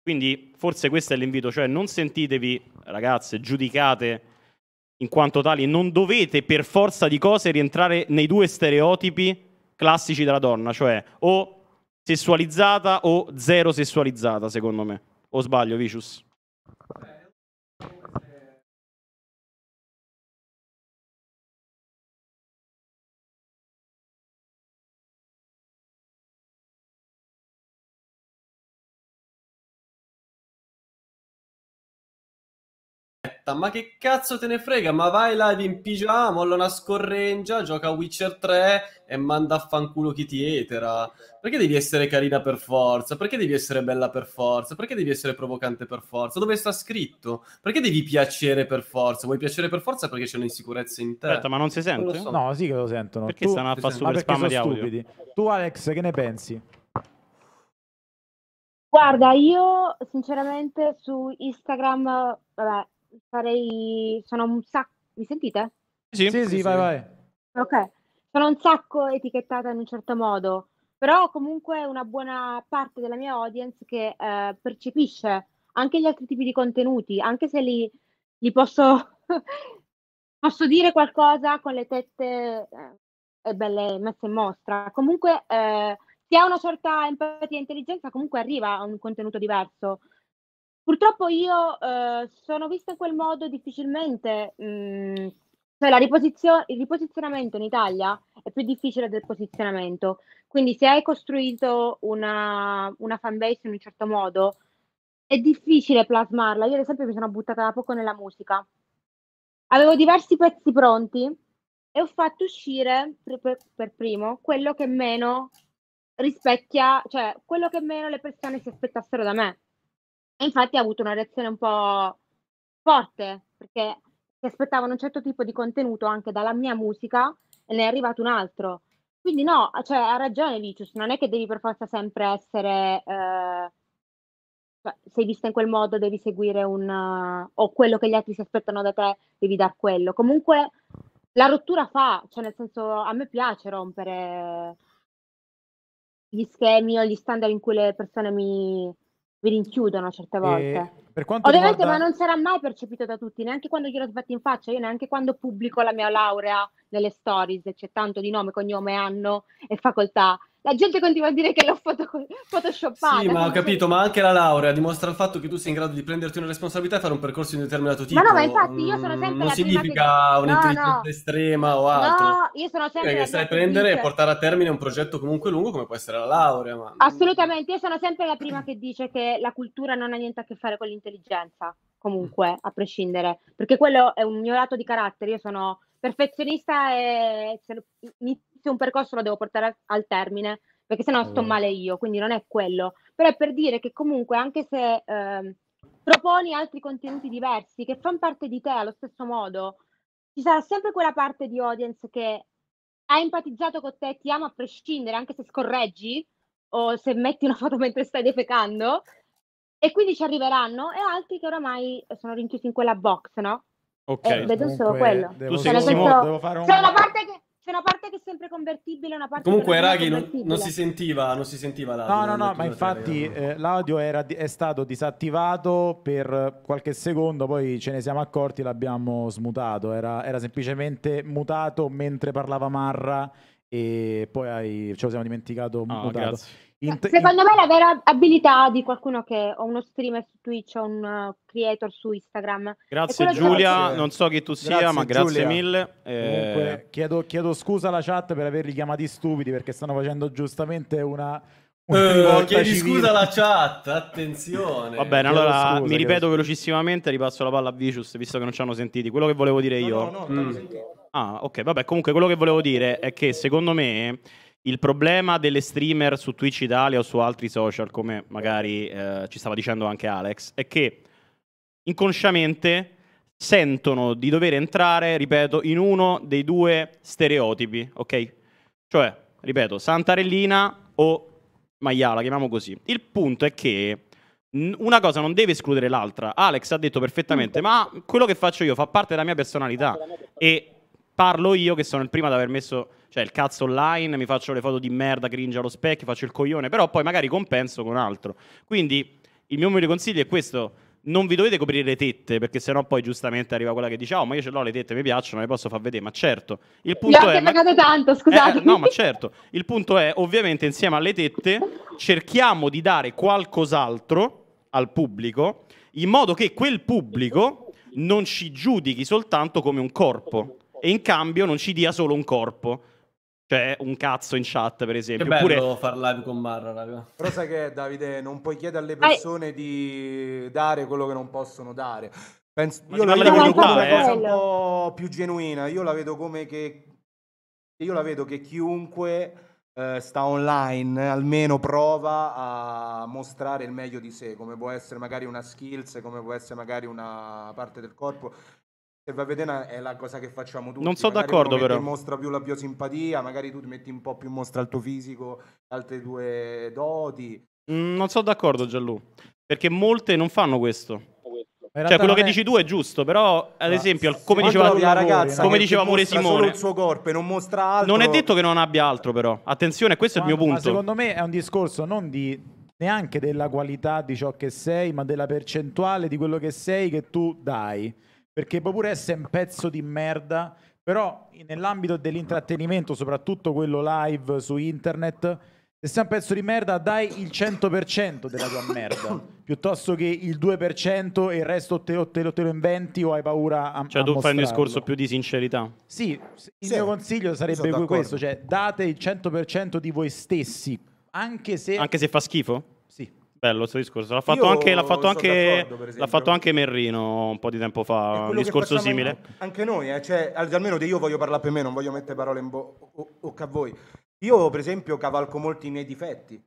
Quindi forse questo è l'invito, cioè non sentitevi, ragazze, giudicate in quanto tali, non dovete per forza di cose rientrare nei due stereotipi classici della donna, cioè o sessualizzata o zero sessualizzata, secondo me. O sbaglio, Vicious? diretta. Ma che cazzo te ne frega? Ma vai live in pigiama, molla una scorreggia, gioca a Witcher 3 e manda a fanculo chi ti etera. Perché devi essere carina per forza? Perché devi essere bella per forza? Perché devi essere provocante per forza? Dove sta scritto? Perché devi piacere per forza? Vuoi piacere per forza perché c'è un'insicurezza in te? Aspetta, ma non si sente? So. No, sì che lo sentono. Perché tu... stanno a fare super spam di audio? Stupidi. Tu Alex, che ne pensi? Guarda, io sinceramente su Instagram, vabbè, sarei, sono un sacco, mi sentite? Sì, sì, sì vai, vai. Ok, sono un sacco etichettata in un certo modo, però comunque una buona parte della mia audience che eh, percepisce anche gli altri tipi di contenuti, anche se li, li posso, posso dire qualcosa con le tette eh, belle messe in mostra. Comunque, eh, se ha una certa empatia e intelligenza, comunque arriva a un contenuto diverso. Purtroppo io eh, sono vista in quel modo difficilmente, mh, mm, cioè riposizio- il riposizionamento in Italia è più difficile del posizionamento, quindi se hai costruito una, una fanbase in un certo modo è difficile plasmarla. Io ad esempio mi sono buttata da poco nella musica, avevo diversi pezzi pronti e ho fatto uscire per, per primo quello che meno rispecchia, cioè quello che meno le persone si aspettassero da me infatti ha avuto una reazione un po' forte, perché si aspettavano un certo tipo di contenuto anche dalla mia musica e ne è arrivato un altro. Quindi no, cioè, ha ragione Vicius, non è che devi per forza sempre essere... Eh, cioè, sei vista in quel modo, devi seguire un... Uh, o quello che gli altri si aspettano da te, devi dar quello. Comunque la rottura fa, cioè nel senso a me piace rompere gli schemi o gli standard in cui le persone mi, vi rinchiudono certe volte. Ovviamente, riguarda... ma non sarà mai percepito da tutti, neanche quando glielo sbatti in faccia, io neanche quando pubblico la mia laurea nelle stories, c'è tanto di nome, cognome, anno e facoltà, la gente continua a dire che l'ho foto- photoshoppata. Sì, ma ho capito, ma anche la laurea dimostra il fatto che tu sei in grado di prenderti una responsabilità e fare un percorso di un determinato tipo. Ma no, ma infatti io sono mm, sempre mm, Non significa che... un'intelligenza no, no. estrema o altro. No, io sono cioè, sempre Perché sai prendere e portare a termine un progetto comunque lungo come può essere la laurea, ma... Assolutamente, io sono sempre la prima che dice che la cultura non ha niente a che fare con l'intelligenza, comunque, mm. a prescindere, perché quello è un mio lato di carattere, io sono perfezionista e se un percorso lo devo portare al termine, perché sennò sto male io, quindi non è quello. Però è per dire che comunque anche se eh, proponi altri contenuti diversi che fanno parte di te allo stesso modo, ci sarà sempre quella parte di audience che ha empatizzato con te, ti ama a prescindere, anche se scorreggi o se metti una foto mentre stai defecando, e quindi ci arriveranno, e altri che oramai sono rinchiusi in quella box, no? Ok. E eh, vedo solo quello. Devo, cioè, devo, senso, devo fare un... C'è una parte che c'è una parte che è sempre convertibile, una parte Comunque, che raghi, non, non, si sentiva, non si sentiva l'audio. No, no, no, ma infatti eh, l'audio era, è stato disattivato per qualche secondo, poi ce ne siamo accorti, l'abbiamo smutato. Era, era semplicemente mutato mentre parlava Marra e poi hai, ce lo siamo dimenticato. Oh, te- Secondo in... me la vera abilità di qualcuno che ho uno streamer su Twitch o un uh, creator su Instagram. Grazie Giulia, che... non so chi tu sia, grazie, ma grazie Giulia. mille. Eh, Comunque, chiedo, chiedo, scusa alla chat per averli chiamati stupidi perché stanno facendo giustamente una. una eh, uh, chiedi civile. scusa alla chat, attenzione. Va bene, allora scusa, mi ripeto scusa. velocissimamente, ripasso la palla a Vicious visto che non ci hanno sentiti. Quello che volevo dire no, io. No, no, mm. Ah, ok, vabbè, comunque quello che volevo dire è che secondo me il problema delle streamer su Twitch Italia o su altri social, come magari eh, ci stava dicendo anche Alex, è che inconsciamente sentono di dover entrare, ripeto, in uno dei due stereotipi, ok? Cioè, ripeto, Santarellina o Maiala, chiamiamo così. Il punto è che una cosa non deve escludere l'altra. Alex ha detto perfettamente, mm. ma quello che faccio io fa parte della mia personalità e parlo io che sono il primo ad aver messo cioè, il cazzo online, mi faccio le foto di merda, cringe allo specchio, faccio il coglione, però poi magari compenso con altro. Quindi il mio migliore consiglio è questo. Non vi dovete coprire le tette, perché sennò poi giustamente arriva quella che dice "Oh, ma io ce l'ho le tette, mi piacciono, le posso far vedere". Ma certo, il punto Io è ma... tanto, scusate. Eh, no, ma certo. Il punto è ovviamente insieme alle tette cerchiamo di dare qualcos'altro al pubblico in modo che quel pubblico non ci giudichi soltanto come un corpo e in cambio non ci dia solo un corpo. Cioè, un cazzo in chat, per esempio. Che bello Oppure... far live con Marra, raga. Però sai che, Davide, non puoi chiedere alle persone Ai... di dare quello che non possono dare. Penso... Io la vedo come qua, una eh. cosa un po' più genuina. Io la vedo come che... Io la vedo che chiunque eh, sta online almeno prova a mostrare il meglio di sé, come può essere magari una skills, come può essere magari una parte del corpo se vai a vedere è la cosa che facciamo tutti. Non sono d'accordo però. mostra più la biosimpatia, magari tu ti metti un po' più in mostra il tuo fisico, altre tue doti. Mm, non sono d'accordo Gianlu, perché molte non fanno questo. Cioè, quello che dici tu è giusto, però, ad esempio, come diceva, la ragazza come diceva pure Simone, solo il suo corpo e non mostra altro. Non è detto che non abbia altro, però. Attenzione, questo Quando, è il mio punto. secondo me è un discorso non di neanche della qualità di ciò che sei, ma della percentuale di quello che sei che tu dai perché può pure essere un pezzo di merda, però nell'ambito dell'intrattenimento, soprattutto quello live su internet, se sei un pezzo di merda dai il 100% della tua merda, piuttosto che il 2% e il resto te lo, te te lo inventi o hai paura a Cioè a tu mostrarlo. fai un discorso più di sincerità. Sì, il sì, mio consiglio sarebbe questo, cioè date il 100% di voi stessi, anche se... Anche se fa schifo? Sì. Bello questo discorso. L'ha fatto, anche, l'ha, fatto anche, l'ha fatto, anche, Merrino un po' di tempo fa, un discorso simile. Anche noi, eh, cioè, almeno io voglio parlare per me, non voglio mettere parole in bocca a voi. Io, per esempio, cavalco molti i miei difetti.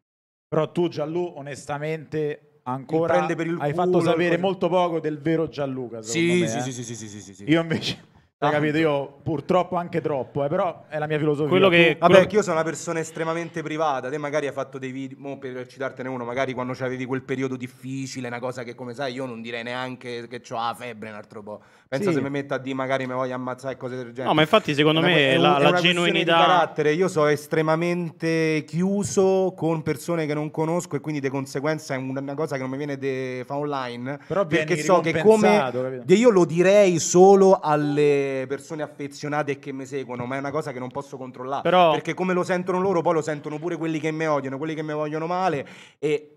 Però tu, Gianlu, onestamente, ancora hai culo, fatto sapere molto poco del vero Gianluca. Sì, me, sì, eh. sì, sì, sì, sì, sì, sì. Io invece hai ah. capito? Io purtroppo anche troppo, eh, però è la mia filosofia. Quello che, Vabbè, quello... io sono una persona estremamente privata. Te magari hai fatto dei video, mo per citartene uno, magari quando avevi quel periodo difficile, una cosa che come sai io non direi neanche che ho la ah, febbre un altro po'. Penso sì. se mi metto a dire magari mi voglio ammazzare e cose del genere. No, ma infatti secondo una, me è la, la genuinità... carattere. Io sono estremamente chiuso con persone che non conosco e quindi di conseguenza è una cosa che non mi viene de... fa online. Però perché so che come... Capito? Io lo direi solo alle persone affezionate che mi seguono, ma è una cosa che non posso controllare. Però... Perché come lo sentono loro, poi lo sentono pure quelli che mi odiano, quelli che mi vogliono male. E,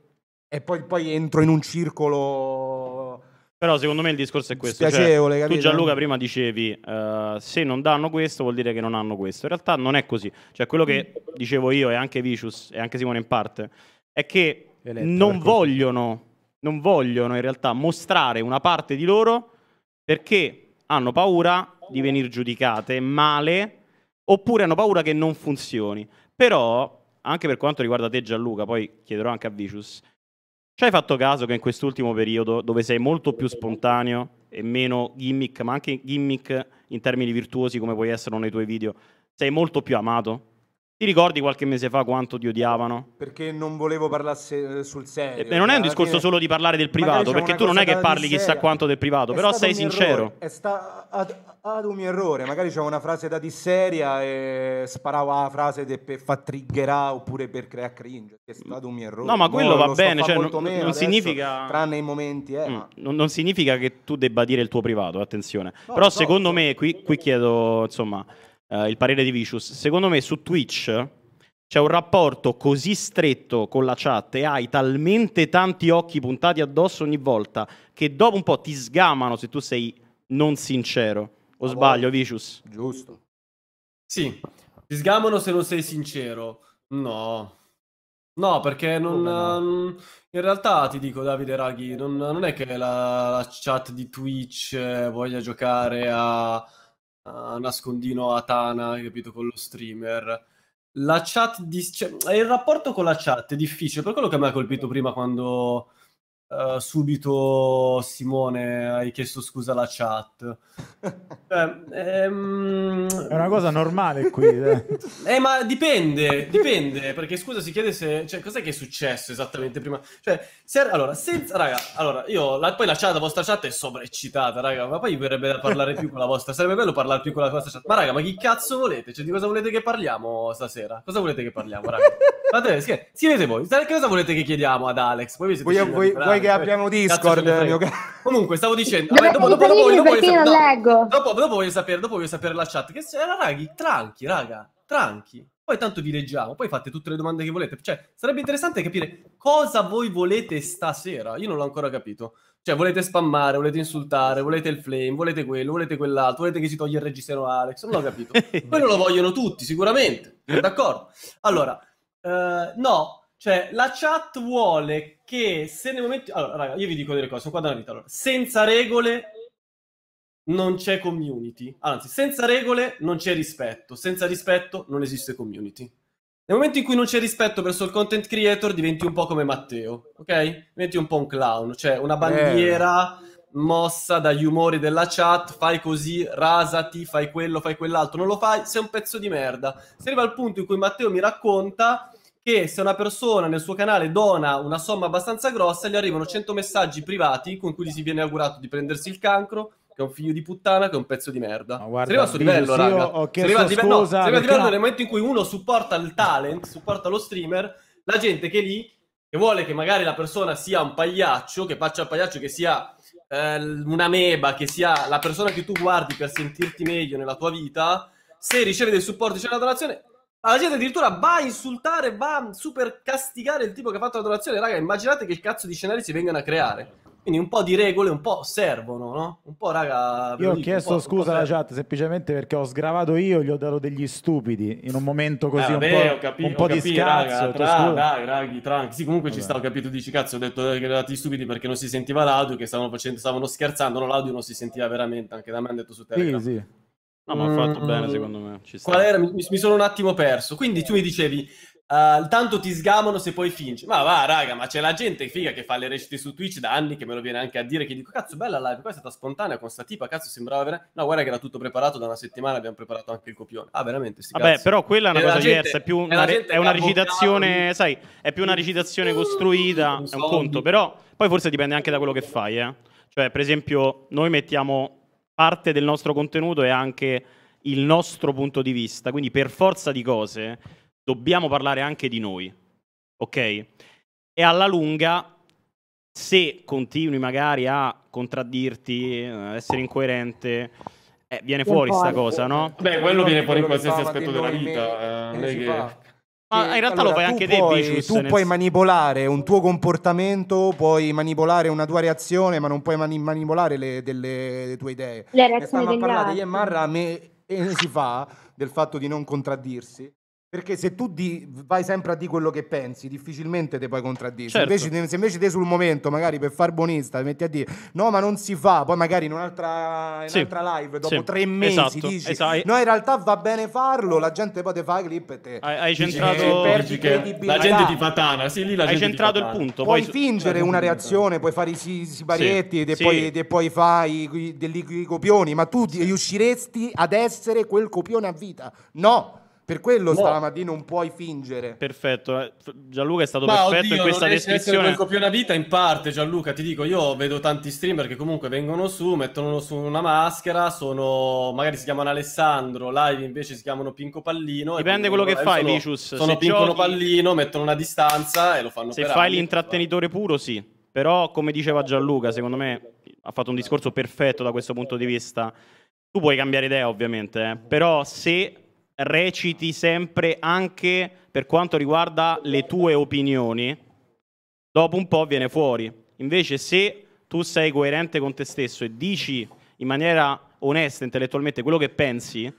e poi, poi entro in un circolo. Però secondo me il discorso è questo. cioè, tu Gianluca prima dicevi uh, se non danno questo vuol dire che non hanno questo. In realtà non è così. Cioè quello che dicevo io e anche Vicious e anche Simone in parte è che Eletto, non, vogliono, non vogliono in realtà mostrare una parte di loro perché hanno paura di venire giudicate male oppure hanno paura che non funzioni. Però, anche per quanto riguarda te Gianluca, poi chiederò anche a Vicious, ci hai fatto caso che in quest'ultimo periodo, dove sei molto più spontaneo e meno gimmick, ma anche gimmick in termini virtuosi come puoi essere nei tuoi video, sei molto più amato? Ti ricordi qualche mese fa quanto ti odiavano? Perché non volevo parlare eh, sul serio. E non è un cioè, discorso fine... solo di parlare del privato, perché tu non è che parli chissà quanto del privato, è però sei sincero. È stato ad, un mio errore, magari c'è una frase da disseria e sparavo la frase per far triggerà oppure per creare cringe. È stato un mio errore. No, ma quello Mo va bene, cioè, non, non adesso, significa... Tranne i momenti, eh, mm, non, non, significa che tu debba dire il tuo privato, attenzione. No, però so, secondo so, me, qui, qui chiedo, insomma eh, il parere di Vicious. Secondo me su Twitch c'è un rapporto così stretto con la chat e hai talmente tanti occhi puntati addosso ogni volta che dopo un po' ti sgamano se tu sei non sincero. O Ma sbaglio, voi. Vicious? Giusto. Sì, ti sgamano se non sei sincero. No. No, perché non... No? Um, in realtà ti dico, Davide Raghi, non, non è che la, la chat di Twitch eh, voglia giocare a nascondino a Tana, capito, con lo streamer. La chat, di... cioè, il rapporto con la chat è difficile, per quello che mi ha colpito prima quando Uh, subito Simone hai chiesto scusa alla chat. eh, ehm... È una cosa normale qui. Eh. eh ma dipende, dipende, perché scusa si chiede se... Cioè, cos'è che è successo esattamente prima? Cioè, se, allora, senza... Raga, allora, io... La, poi la, chat, la vostra chat è sovraeccitata, raga, ma poi verrebbe da parlare più con la vostra... Sarebbe bello parlare più con la vostra chat. Ma raga, ma chi cazzo volete? Cioè, di cosa volete che parliamo stasera? Cosa volete che parliamo, raga? Fate, scrivete voi. Che cosa volete che chiediamo ad Alex? Poi vi siete voi, voi, vuoi che abbiamo cioè, Discord? Comunque, stavo dicendo. Vabbè, dopo, dopo, dopo, voglio, sapere, dopo voglio sapere la chat. Che era, raghi, tranchi, raga, tranchi. Poi tanto vi leggiamo, poi fate tutte le domande che volete. Cioè, sarebbe interessante capire cosa voi volete stasera. Io non l'ho ancora capito. Cioè, volete spammare, volete insultare, volete il flame, volete quello, volete quell'altro, volete che si toglie il reggiseno Alex. Non l'ho capito. Quello lo vogliono tutti, sicuramente. D'accordo? Allora, eh, no, cioè, la chat vuole che se nel momento... Allora, raga, io vi dico delle cose, sono qua da una vita. Allora, senza regole non c'è community. Anzi, senza regole non c'è rispetto. Senza rispetto non esiste community. Nel momento in cui non c'è rispetto verso il content creator, diventi un po' come Matteo, ok? Diventi un po' un clown, cioè una eh. bandiera... Eh mossa dagli umori della chat, fai così, rasati, fai quello, fai quell'altro, non lo fai, sei un pezzo di merda. Se arriva al punto in cui Matteo mi racconta che se una persona nel suo canale dona una somma abbastanza grossa, gli arrivano 100 esatto. messaggi privati con cui gli si viene augurato di prendersi il cancro, che è un figlio di puttana, che è un pezzo di merda. Ma guarda, arriva a livello, sì, raga. arriva a livello, no, arriva livello no. nel momento in cui uno supporta il talent, supporta lo streamer, la gente che lì, che vuole che magari la persona sia un pagliaccio, che faccia il pagliaccio, che sia eh, una meba, che sia la persona che tu guardi per sentirti meglio nella tua vita, se riceve del supporto, c'è una donazione, la gente addirittura va a insultare, va a super castigare il tipo che ha fatto la donazione. Raga, immaginate che cazzo di scenari si vengano a creare. Quindi un po' di regole un po' servono, no? Un po', raga. Io ho dico, chiesto scusa alla chat semplicemente perché ho sgravato io, gli ho dato degli stupidi in un momento così eh, vabbè, un po', capito, un po capito, di scherzo. Raga, tra, dai, raghi, tranqui. Sì, comunque vabbè. ci stavo capito, dici cazzo, ho detto che erano eravate stupidi perché non si sentiva l'audio, che stavano, facendo, stavano scherzando, no, l'audio non si sentiva veramente, anche da me hanno detto su Telegram. Sì, sì. No, ah, ma ha fatto mm, bene mm. secondo me. Qual era? Mi, mi, sono un attimo perso. Quindi tu mi dicevi, uh, tanto ti sgamano se poi finci. Ma va, raga, ma c'è la gente figa che fa le recite su Twitch da anni che me lo viene anche a dire, che dico, cazzo, bella live, questa è stata spontanea con sta tipa, cazzo, sembrava vera... No, guarda che era tutto preparato, da una settimana abbiamo preparato anche il copione. Ah, veramente, sì, Vabbè, però quella è una e cosa gente, diversa, è più una, re- è una recitazione, sai, è più una recitazione costruita, è un conto, però poi forse dipende anche da quello che fai, eh. Cioè, per esempio, noi mettiamo parte del nostro contenuto è anche il nostro punto di vista, quindi per forza di cose dobbiamo parlare anche di noi, ok? E alla lunga, se continui magari a contraddirti, eh, essere incoerente, eh, viene fuori sta cosa, no? Beh, quello viene fuori in qualsiasi aspetto della vita. Eh, ma in realtà allora, lo fai anche te, puoi, Vicious, Tu puoi manipolare un tuo comportamento, puoi manipolare una tua reazione, ma non puoi mani- manipolare le, delle, le, tue idee. Le reazioni ne stavamo a parlare di Marra, a me e eh, si fa del fatto di non contraddirsi. Perché se tu di, vai sempre a dire quello che pensi, difficilmente te puoi contraddire. Certo. Invece, se invece te sul momento, magari per far buonista, metti a dire no, ma non si fa, poi magari in un'altra, in sì. un'altra live, dopo sì. tre mesi, esatto. dici esatto. no, in realtà va bene farlo, la gente poi te fa clip e te... Hai, hai centrato... Dici che la gente ti fa tana, sì, lì la hai centrato il punto. Puoi poi... fingere eh, una eh, reazione, eh. puoi fare i siparietti, sì. Te, sì. Poi, te poi fai i copioni, ma tu riusciresti ad essere quel copione a vita? No! Per quello no. stamattina non puoi fingere. Perfetto, eh, Gianluca è stato Ma perfetto oddio, in questa non descrizione. Ma copio una vita in parte, Gianluca, ti dico, io vedo tanti streamer che comunque vengono su, mettono su una maschera, sono magari si chiamano Alessandro, live invece si chiamano Pinco Pallino. Dipende quello che fai, sono, Vicious. Sono se Pinco giochi... Pallino, mettono una distanza e lo fanno Se fai anni, l'intrattenitore va. puro, sì. Però, come diceva Gianluca, secondo me ha fatto un discorso perfetto da questo punto di vista. Tu puoi cambiare idea, ovviamente, eh. però se reciti sempre anche per quanto riguarda le tue opinioni, dopo un po' viene fuori. Invece se tu sei coerente con te stesso e dici in maniera onesta intellettualmente quello che pensi,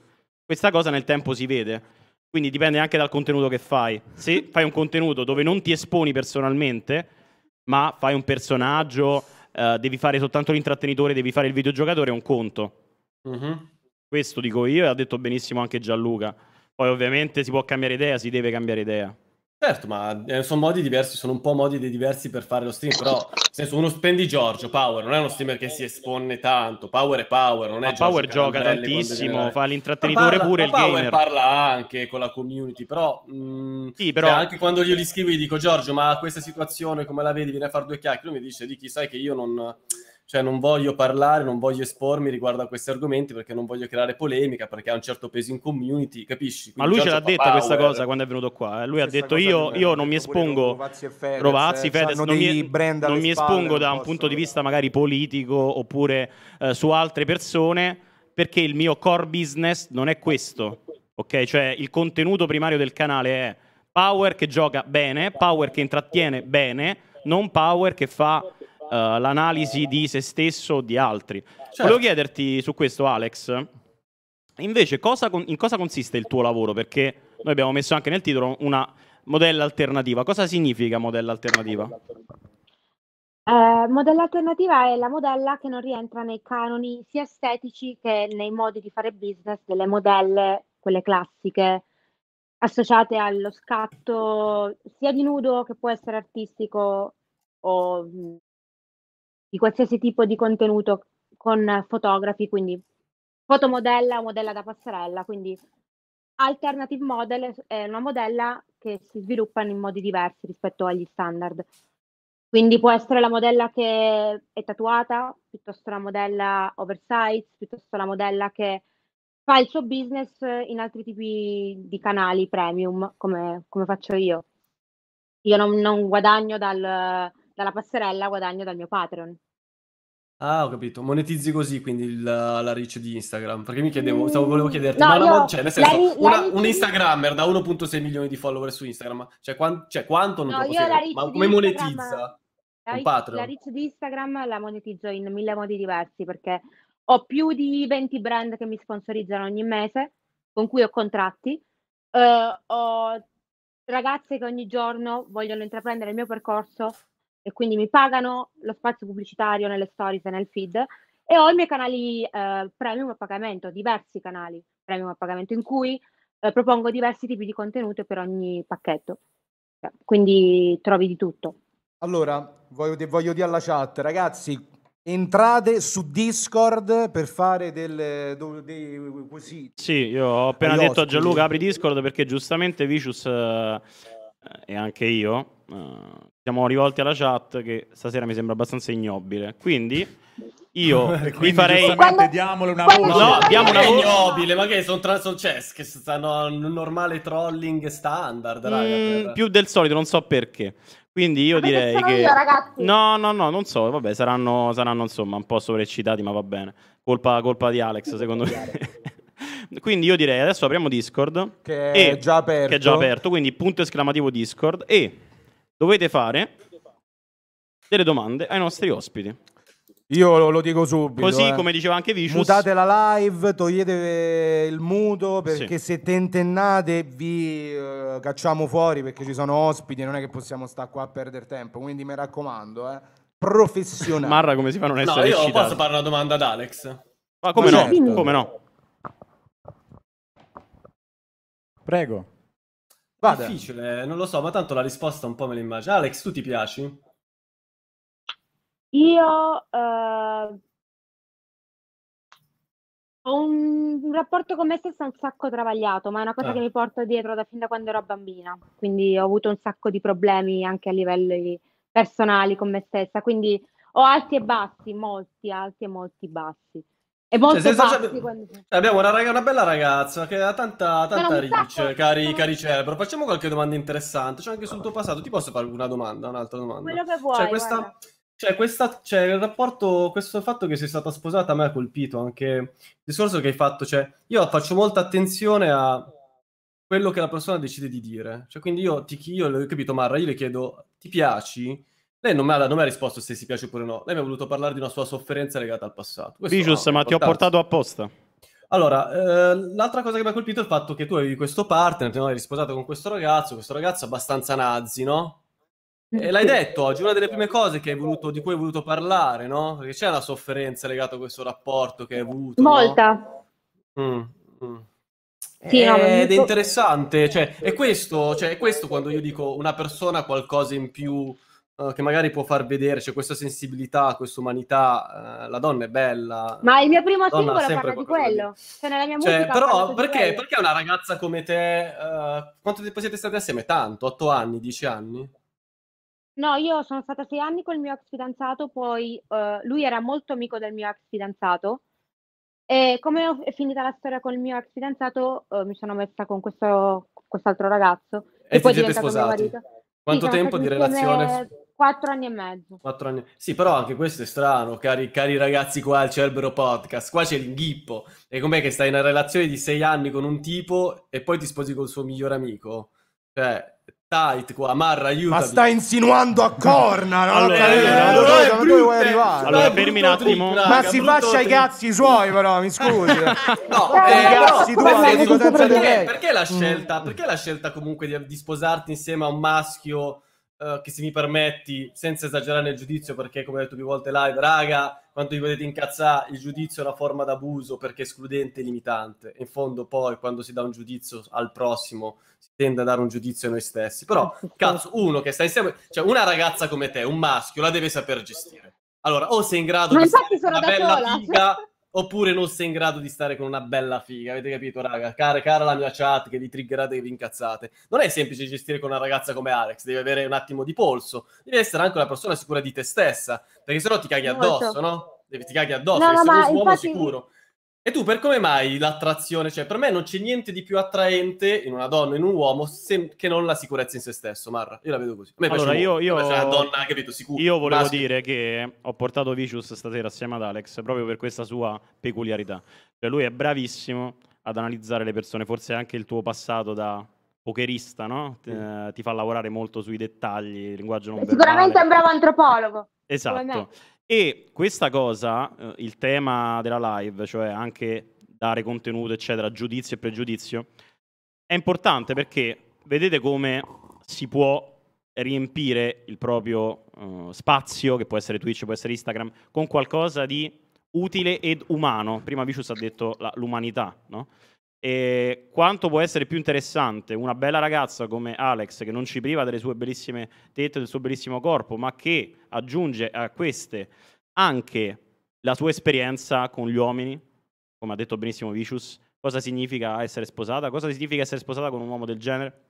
questa cosa nel tempo si vede. Quindi dipende anche dal contenuto che fai. Se fai un contenuto dove non ti esponi personalmente, ma fai un personaggio, eh, devi fare soltanto l'intrattenitore, devi fare il videogiocatore, è un conto. Uh-huh. Questo dico io e ha detto benissimo anche Gianluca. Poi ovviamente si può cambiare idea, si deve cambiare idea. Certo, ma eh, sono modi diversi, sono un po' modi diversi per fare lo stream, però nel senso uno spendi Giorgio, Power non è uno streamer che si espone tanto, Power è Power, non è ma Giorgio Power gioca tantissimo, fa l'intrattenitore parla, pure il Power gamer. parla anche con la community, però, mh, mm, sì, cioè, però... Cioè, anche quando io gli scrivo gli dico Giorgio, ma questa situazione come la vedi, vieni a fare due chiacchiere, lui mi dice di chi sai che io non cioè non voglio parlare, non voglio espormi riguardo a questi argomenti perché non voglio creare polemica, perché ha un certo peso in community, capisci? Quindi Ma lui ce l'ha detta power. questa cosa quando è venuto qua, eh. lui questa ha detto io, io non mi espongo, Rovazzi e Fedez, Rovazzi, eh, Fedez non, mi, non mi espongo da un punto eh. di vista magari politico oppure eh, su altre persone perché il mio core business non è questo, ok? Cioè il contenuto primario del canale è Power che gioca bene, Power che intrattiene bene, non Power che fa eh, l'analisi di se stesso o di altri. Certo. Volevo chiederti su questo, Alex, invece cosa, in cosa consiste il tuo lavoro? Perché noi abbiamo messo anche nel titolo una modella alternativa. Cosa significa modella alternativa? Eh, modella alternativa è la modella che non rientra nei canoni sia estetici che nei modi di fare business delle modelle, quelle classiche, associate allo scatto sia di nudo che può essere artistico o mm, di qualsiasi tipo di contenuto con fotografi, quindi fotomodella o modella da passerella, quindi alternative model è eh, una modella che si sviluppa in modi diversi rispetto agli standard. Quindi può essere la modella che è tatuata, piuttosto la modella oversize, piuttosto la modella che fa il suo business in altri tipi di canali premium, come, come faccio io. Io non, non guadagno dal, dalla passerella guadagno dal mio Patreon. Ah, ho capito. Monetizzi così quindi il- la reach di Instagram. Perché mi chiedevo, stavo, mm, volevo chiederti, No, ma io- cioè, nel senso, la ri- la una- reach un di- Instagrammer da 1.6 milioni di follower su Instagram, cioè, quan- cioè, quanto non No, troppo ma di come monetizza? La, Un reach, la reach di Instagram la monetizzo in mille modi diversi perché ho più di 20 brand che mi sponsorizzano ogni mese, con cui ho contratti, eh, ho ragazze che ogni giorno vogliono intraprendere il mio percorso e quindi mi pagano lo spazio pubblicitario nelle stories e nel feed e ho i miei canali eh, premium a pagamento, diversi canali premium a pagamento in cui eh, propongo diversi tipi di contenuto per ogni pacchetto. Cioè, quindi trovi di tutto. Allora, voglio, voglio dire alla chat, ragazzi, entrate su Discord per fare del, Sì, io ho appena detto a Gianluca apri Discord perché giustamente Vicious... Uh eh, e anche io eh, siamo rivolti alla chat che stasera mi sembra abbastanza ignobile. Quindi io vi farei quando, diamole una voce. No, diamo una ignobile, ma che sono tra sono che stanno un normale trolling standard, mm, per... più del solito, non so perché. Quindi io ma direi che io, No, no, no, non so, vabbè, saranno, saranno insomma un po' sovreccitati, ma va bene. Colpa, colpa di Alex, secondo me. Quindi io direi adesso apriamo Discord. Che è, e, già, aperto. Che è già aperto. Quindi punto esclamativo Discord. E dovete fare delle domande ai nostri ospiti. Io lo, lo, dico subito. Così eh. come diceva anche Vicious. Mutate la live, togliete eh, il muto perché sì. se tentennate vi eh, cacciamo fuori perché ci sono ospiti e non è che possiamo stare qua a perdere tempo. Quindi mi raccomando, eh. professionale. Marra come si fa a non essere No, io eccitato. posso fare una domanda ad Alex. Ma come, Ma no? Certo. come no? Prego. Vada. Difficile, non lo so, ma tanto la risposta un po' me l'immagino. Alex, tu ti piaci? Io uh, ho un, rapporto con me stessa un sacco travagliato, ma è una cosa ah. che mi porto dietro da fin da quando ero bambina, quindi ho avuto un sacco di problemi anche a livelli personali con me stessa, quindi ho alti e bassi, molti alti e molti bassi. È molto cioè, se, quando... Abbiamo una, raga, una, bella ragazza che ha tanta, tanta reach, cari, cari cerebro. Facciamo qualche domanda interessante. Cioè, anche sul tuo passato, ti posso fare una domanda, un'altra domanda? Quello che cioè, vuoi. Cioè, questa, cioè, questa, cioè, il rapporto, questo fatto che sei stata sposata a me ha colpito anche il discorso che hai fatto. Cioè, io faccio molta attenzione a quello che la persona decide di dire. Cioè, quindi io ti io l'ho capito, Marra, io le chiedo, ti piaci? Lei non mi, ha, non mi, ha, risposto se si piace oppure no. Lei mi ha voluto parlare di una sua sofferenza legata al passato. Vicious, ma ti ho portato apposta. Allora, eh, l'altra cosa che mi ha colpito è il fatto che tu avevi questo partner, ti eri sposato con questo ragazzo, questo ragazzo abbastanza nazi, no? E l'hai detto oggi, una delle prime cose voluto, di cui hai voluto parlare, no? Perché c'è una sofferenza legata a questo rapporto che hai avuto. Molta. No? Mm, mm. Sì, no, Ed è interessante, cioè, è questo, cioè, è questo quando io dico una persona ha qualcosa in più eh, che magari può far vedere, cioè questa sensibilità, questa umanità, uh, la donna è bella. Ma il mio primo singolo parla di quello, di... cioè nella mia cioè, Però perché, perché una ragazza come te, uh, quanto tempo siete stati assieme? Tanto? Otto anni, Dieci anni? No, io sono stata sei anni con il mio ex fidanzato, poi lui era molto amico del mio ex fidanzato. E come è finita la storia con il mio ex fidanzato, eh, mi sono messa con questo, quest'altro ragazzo. E poi siete sposati? Quanto sì, tempo di relazione? Quattro anni e mezzo. Quattro anni... Sì, però anche questo è strano, cari, cari ragazzi qua al Cerbero Podcast. Qua c'è l'inghippo. E com'è che stai in una relazione di sei anni con un tipo e poi ti sposi col suo miglior amico? Cioè, tight qua, Marra, aiutami. Ma sta insinuando a corna, no? Allora, allora, cioè, allora, allora, dove vuoi arrivare? Allora, fermi un attimo. Ma si faccia i cazzi suoi, però, mi scusi. no, cazzi cioè, eh, tuoi, perché, la mm. scelta, perché la scelta comunque di, di sposarti insieme a un maschio eh, che se mi permetti, senza esagerare nel giudizio, perché come ho detto più volte live, raga, quando vi potete incazzare, il giudizio è una forma d'abuso perché escludente e limitante. In fondo poi, quando si dà un giudizio al prossimo, si tende a dare un giudizio a noi stessi. Però, cazzo, uno che sta insieme, cioè una ragazza come te, un maschio, la deve saper gestire. Allora, o sei in grado Ma di essere una bella sola. figa oppure non sei in grado di stare con una bella figa, avete capito, raga? Cara, cara la mia chat che vi triggerate e vi incazzate. Non è semplice gestire con una ragazza come Alex, devi avere un attimo di polso, devi essere anche una persona sicura di te stessa, perché sennò ti caghi addosso, no? Devi, ti caghi addosso, no, no, sei un uomo infatti... sicuro. E tu per come mai l'attrazione, cioè per me non c'è niente di più attraente in una donna, in un uomo, se... che non la sicurezza in se stesso, Marra. Io la vedo così. allora, io, io... una donna, capito, sicura. Io volevo maschio. dire che ho portato Vicious stasera assieme ad Alex proprio per questa sua peculiarità. Cioè lui è bravissimo ad analizzare le persone, forse anche il tuo passato da pokerista, no? Mm. Ti fa lavorare molto sui dettagli, il linguaggio non verbale. Sicuramente è un bravo antropologo. Esatto. E questa cosa, eh, il tema della live, cioè anche dare contenuto, eccetera, giudizio e pregiudizio, è importante perché vedete come si può riempire il proprio uh, spazio, che può essere Twitch, può essere Instagram, con qualcosa di utile ed umano. Prima Vicious ha detto la, l'umanità, no? E quanto può essere più interessante una bella ragazza come Alex, che non ci priva delle sue bellissime tette, del suo bellissimo corpo, ma che aggiunge a queste anche la sua esperienza con gli uomini, come ha detto benissimo Vicious, cosa significa essere sposata, cosa significa essere sposata con un uomo del genere,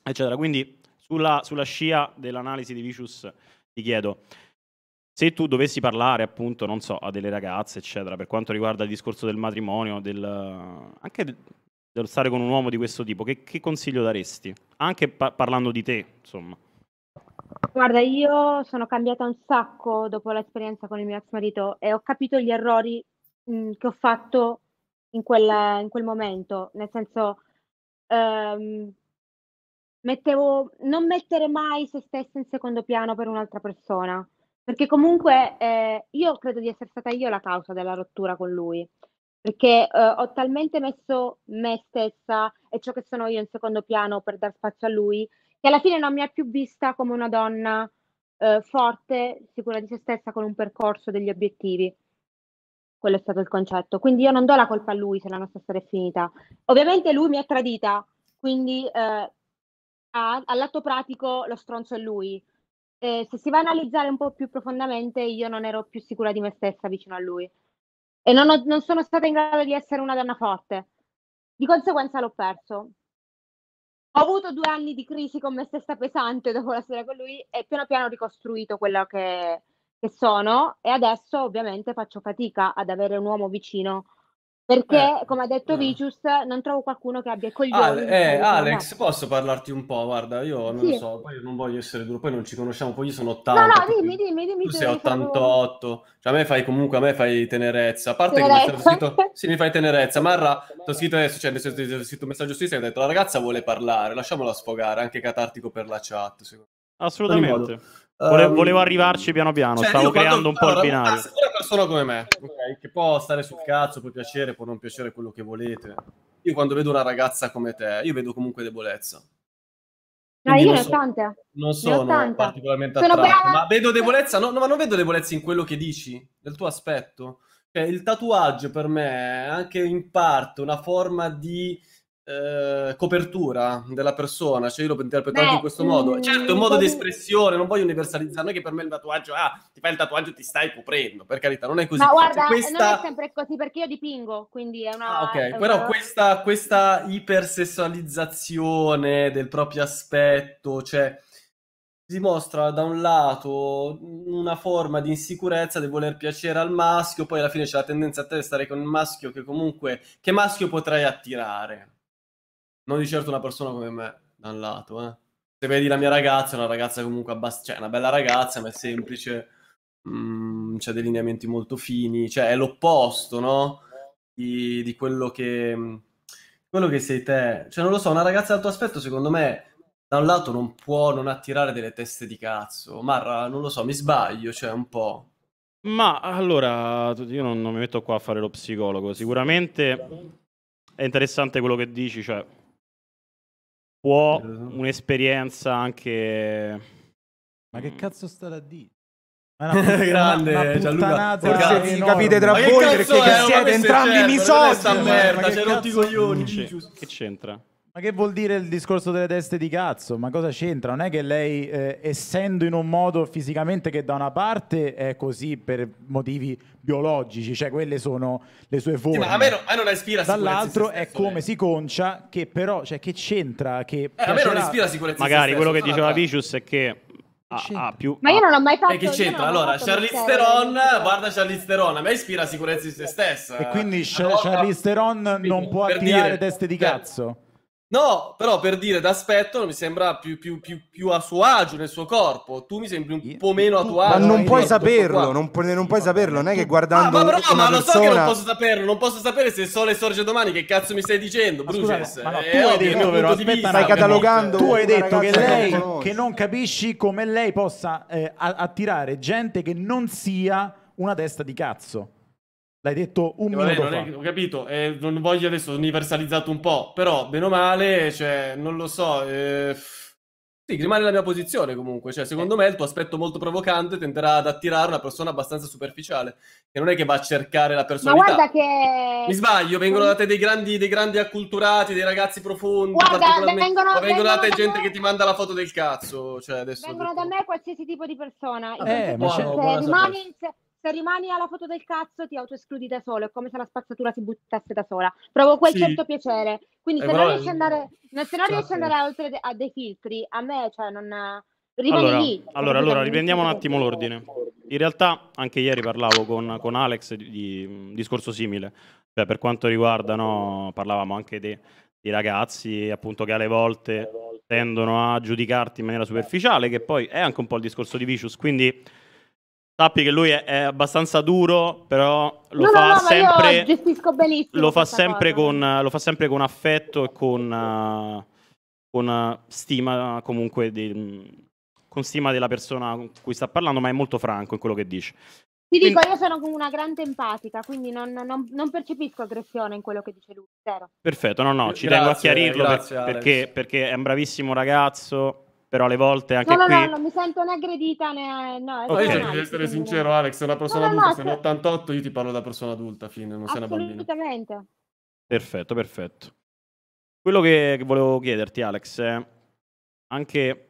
eccetera. Quindi sulla, sulla scia dell'analisi di Vicious ti chiedo, se tu dovessi parlare, appunto, non so, a delle ragazze, eccetera, per quanto riguarda il discorso del matrimonio, del, anche del, stare con un uomo di questo tipo, che, che consiglio daresti? Anche pa- parlando di te, insomma. Guarda, io sono cambiata un sacco dopo l'esperienza con il mio ex marito e ho capito gli errori mh, che ho fatto in quel, in quel momento, nel senso, ehm, mettevo, non mettere mai se stessa in secondo piano per un'altra persona perché comunque eh, io credo di essere stata io la causa della rottura con lui, perché eh, ho talmente messo me stessa e ciò che sono io in secondo piano per dar spazio a lui, che alla fine non mi ha più vista come una donna eh, forte, sicura di se stessa, con un percorso, degli obiettivi. Quello è stato il concetto. Quindi io non do la colpa a lui se la nostra storia è finita. Ovviamente lui mi ha tradita, quindi eh, all'atto pratico lo stronzo è lui, eh, se si va a analizzare un po' più profondamente, io non ero più sicura di me stessa vicino a lui e non, ho, non sono stata in grado di essere una donna forte. Di conseguenza l'ho perso. Ho avuto due anni di crisi con me stessa pesante dopo la storia con lui e piano piano ho ricostruito quello che, che sono e adesso ovviamente faccio fatica ad avere un uomo vicino perché, eh, come ha detto eh. Vicious, non trovo qualcuno che abbia coglioni. Ale, eh, Alex, posso parlarti un po'? Guarda, io non sì. lo so, poi non voglio essere duro, poi non ci conosciamo, poi io sono 80. No, no, dimmi, dimmi, dimmi. Tu sei 88, sono... cioè a me fai comunque, a me fai tenerezza. A parte tenerezza. che scritto... sì, mi fai tenerezza. Marra, ti ho scritto adesso, cioè mi ho scritto un messaggio su Instagram, ho detto la ragazza vuole parlare, lasciamola sfogare, anche catartico per la chat, secondo me. Assolutamente. Volevo, ehm, volevo arrivarci piano piano, cioè, stavo creando quando, un po' allora, il binario. Ah, una persona come me, okay, che può stare sul cazzo, può piacere, può non piacere quello che volete. Io quando vedo una ragazza come te, io vedo comunque debolezza. Quindi io non, so, tante. non sono particolarmente sono attratto, brava. ma vedo debolezza, no, no, ma non vedo debolezza in quello che dici, nel tuo aspetto. Cioè, il tatuaggio per me è anche in parte una forma di eh, copertura della persona, cioè io lo interpreto Beh, anche in questo modo. Mm, certo, è un modo di espressione, non voglio universalizzare, non è che per me il tatuaggio, ah, ti fai il tatuaggio ti stai coprendo, per carità, non è così. Ma cioè, guarda, cioè, questa... non è sempre così perché io dipingo, quindi è una... Ah, ok, però questa, questa ipersessualizzazione del proprio aspetto, cioè dimostra da un lato una forma di insicurezza di voler piacere al maschio, poi alla fine c'è la tendenza a te di stare con un maschio che comunque che maschio potrai attirare non di certo una persona come me, da un lato, eh. Se vedi la mia ragazza, è una ragazza comunque abbastanza... Cioè, è una bella ragazza, ma è semplice, mm, c'ha dei lineamenti molto fini, cioè è l'opposto, no? Di, di quello che... Quello che sei te. Cioè, non lo so, una ragazza dal tuo aspetto, secondo me, da un lato non può non attirare delle teste di cazzo. Marra, non lo so, mi sbaglio, cioè, un po'. Ma allora, io non, non mi metto qua a fare lo psicologo. Sicuramente è interessante quello che dici, cioè può certo. un'esperienza anche... Ma che mm. cazzo state a dire? Ma una, grande Gianluca forse vi capite tra voi perché siete entrambi misogini ma che cazzo, merda, cioè, rotti i coglioni mm. che c'entra ma che vuol dire il discorso delle teste di cazzo? Ma cosa c'entra? Non è che lei, eh, essendo in un modo fisicamente che da una parte è così per motivi biologici, cioè quelle sono le sue forme. Sì, ma a me, no, a me non ispira Dall'altro è come lei. si concia, che però, cioè, che c'entra? Che eh, piacerà... a me non ispira sicurezza. Magari quello che diceva Vicious è che Ah, ah, più, ma io non ho mai eh, fatto. E che c'entra? Allora, Charlize Theron, eh. guarda Charlize Theron, a me ispira sicurezza di se stessa. E quindi Ch- Charlize Theron non può per attirare teste di cazzo. No, però per dire d'aspetto mi sembra più, più, più, più, a suo agio nel suo corpo. Tu mi sembri un po' meno a tuo agio. Ma non puoi saperlo, non, pu- non, puoi saperlo, non è che ah, guardando. Ah, ma però, ma lo persona... so che non posso saperlo, non posso sapere se il sole sorge domani. Che cazzo mi stai dicendo, Bruces? Ma, ma tu, hai detto, però, aspetta, stai catalogando tu hai detto che lei non che non capisci come lei possa eh, attirare gente che non sia una testa di cazzo. L'hai detto un eh, minuto vabbè, fa. È, ho capito, eh, non voglio adesso universalizzato un po', però bene o male, cioè, non lo so. Eh... Sì, rimane la mia posizione comunque, cioè secondo eh. me il tuo aspetto molto provocante tenterà ad attirare una persona abbastanza superficiale, che non è che va a cercare la persona. Ma guarda che... Mi sbaglio, vengono mm. da te dei grandi, dei grandi acculturati, dei ragazzi profondi, guarda, vengono, vengono, vengono, da te gente me... che ti manda la foto del cazzo, cioè adesso... Vengono da me qualsiasi tipo di persona, eh, ma buono, se, rimani, se, se rimani alla foto del cazzo ti autoescludi da solo, è come se la spazzatura si buttasse da sola. Provo quel sì. certo piacere. Quindi se, eh, non, riesci, andare, se non esatto. riesci ad andare oltre de- a dei filtri, a me cioè, non... Rimani allora, lì. Allora, allora, riprendiamo un attimo l'ordine. In realtà anche ieri parlavo con, con Alex di, di un discorso simile, cioè, per quanto riguarda, no, parlavamo anche dei de ragazzi appunto che alle volte tendono a giudicarti in maniera superficiale, che poi è anche un po' il discorso di Vicious, quindi Sappi che lui è, è, abbastanza duro, però lo no, fa no, no, sempre. Lo fa sempre, con, lo fa sempre, con, affetto e con, uh, con eh, stima, comunque, di, mm, con stima della persona con cui sta parlando, ma è molto franco in quello che dice. Ti quindi, dico, io sono una grande empatica, quindi non, non, non, percepisco aggressione in quello che dice lui. Zero. Perfetto, no, no, ci grazie, tengo a chiarirlo grazie, per, perché, perché è un bravissimo ragazzo però alle volte anche no, no, qui... No, no, non mi sento né aggredita né... No, okay. Io devi essere sincero, Alex, sei una persona no, adulta, no, sei un 88, io ti parlo da persona adulta, fine, non sei una bambina. Assolutamente. Perfetto, perfetto. Quello che volevo chiederti, Alex, è anche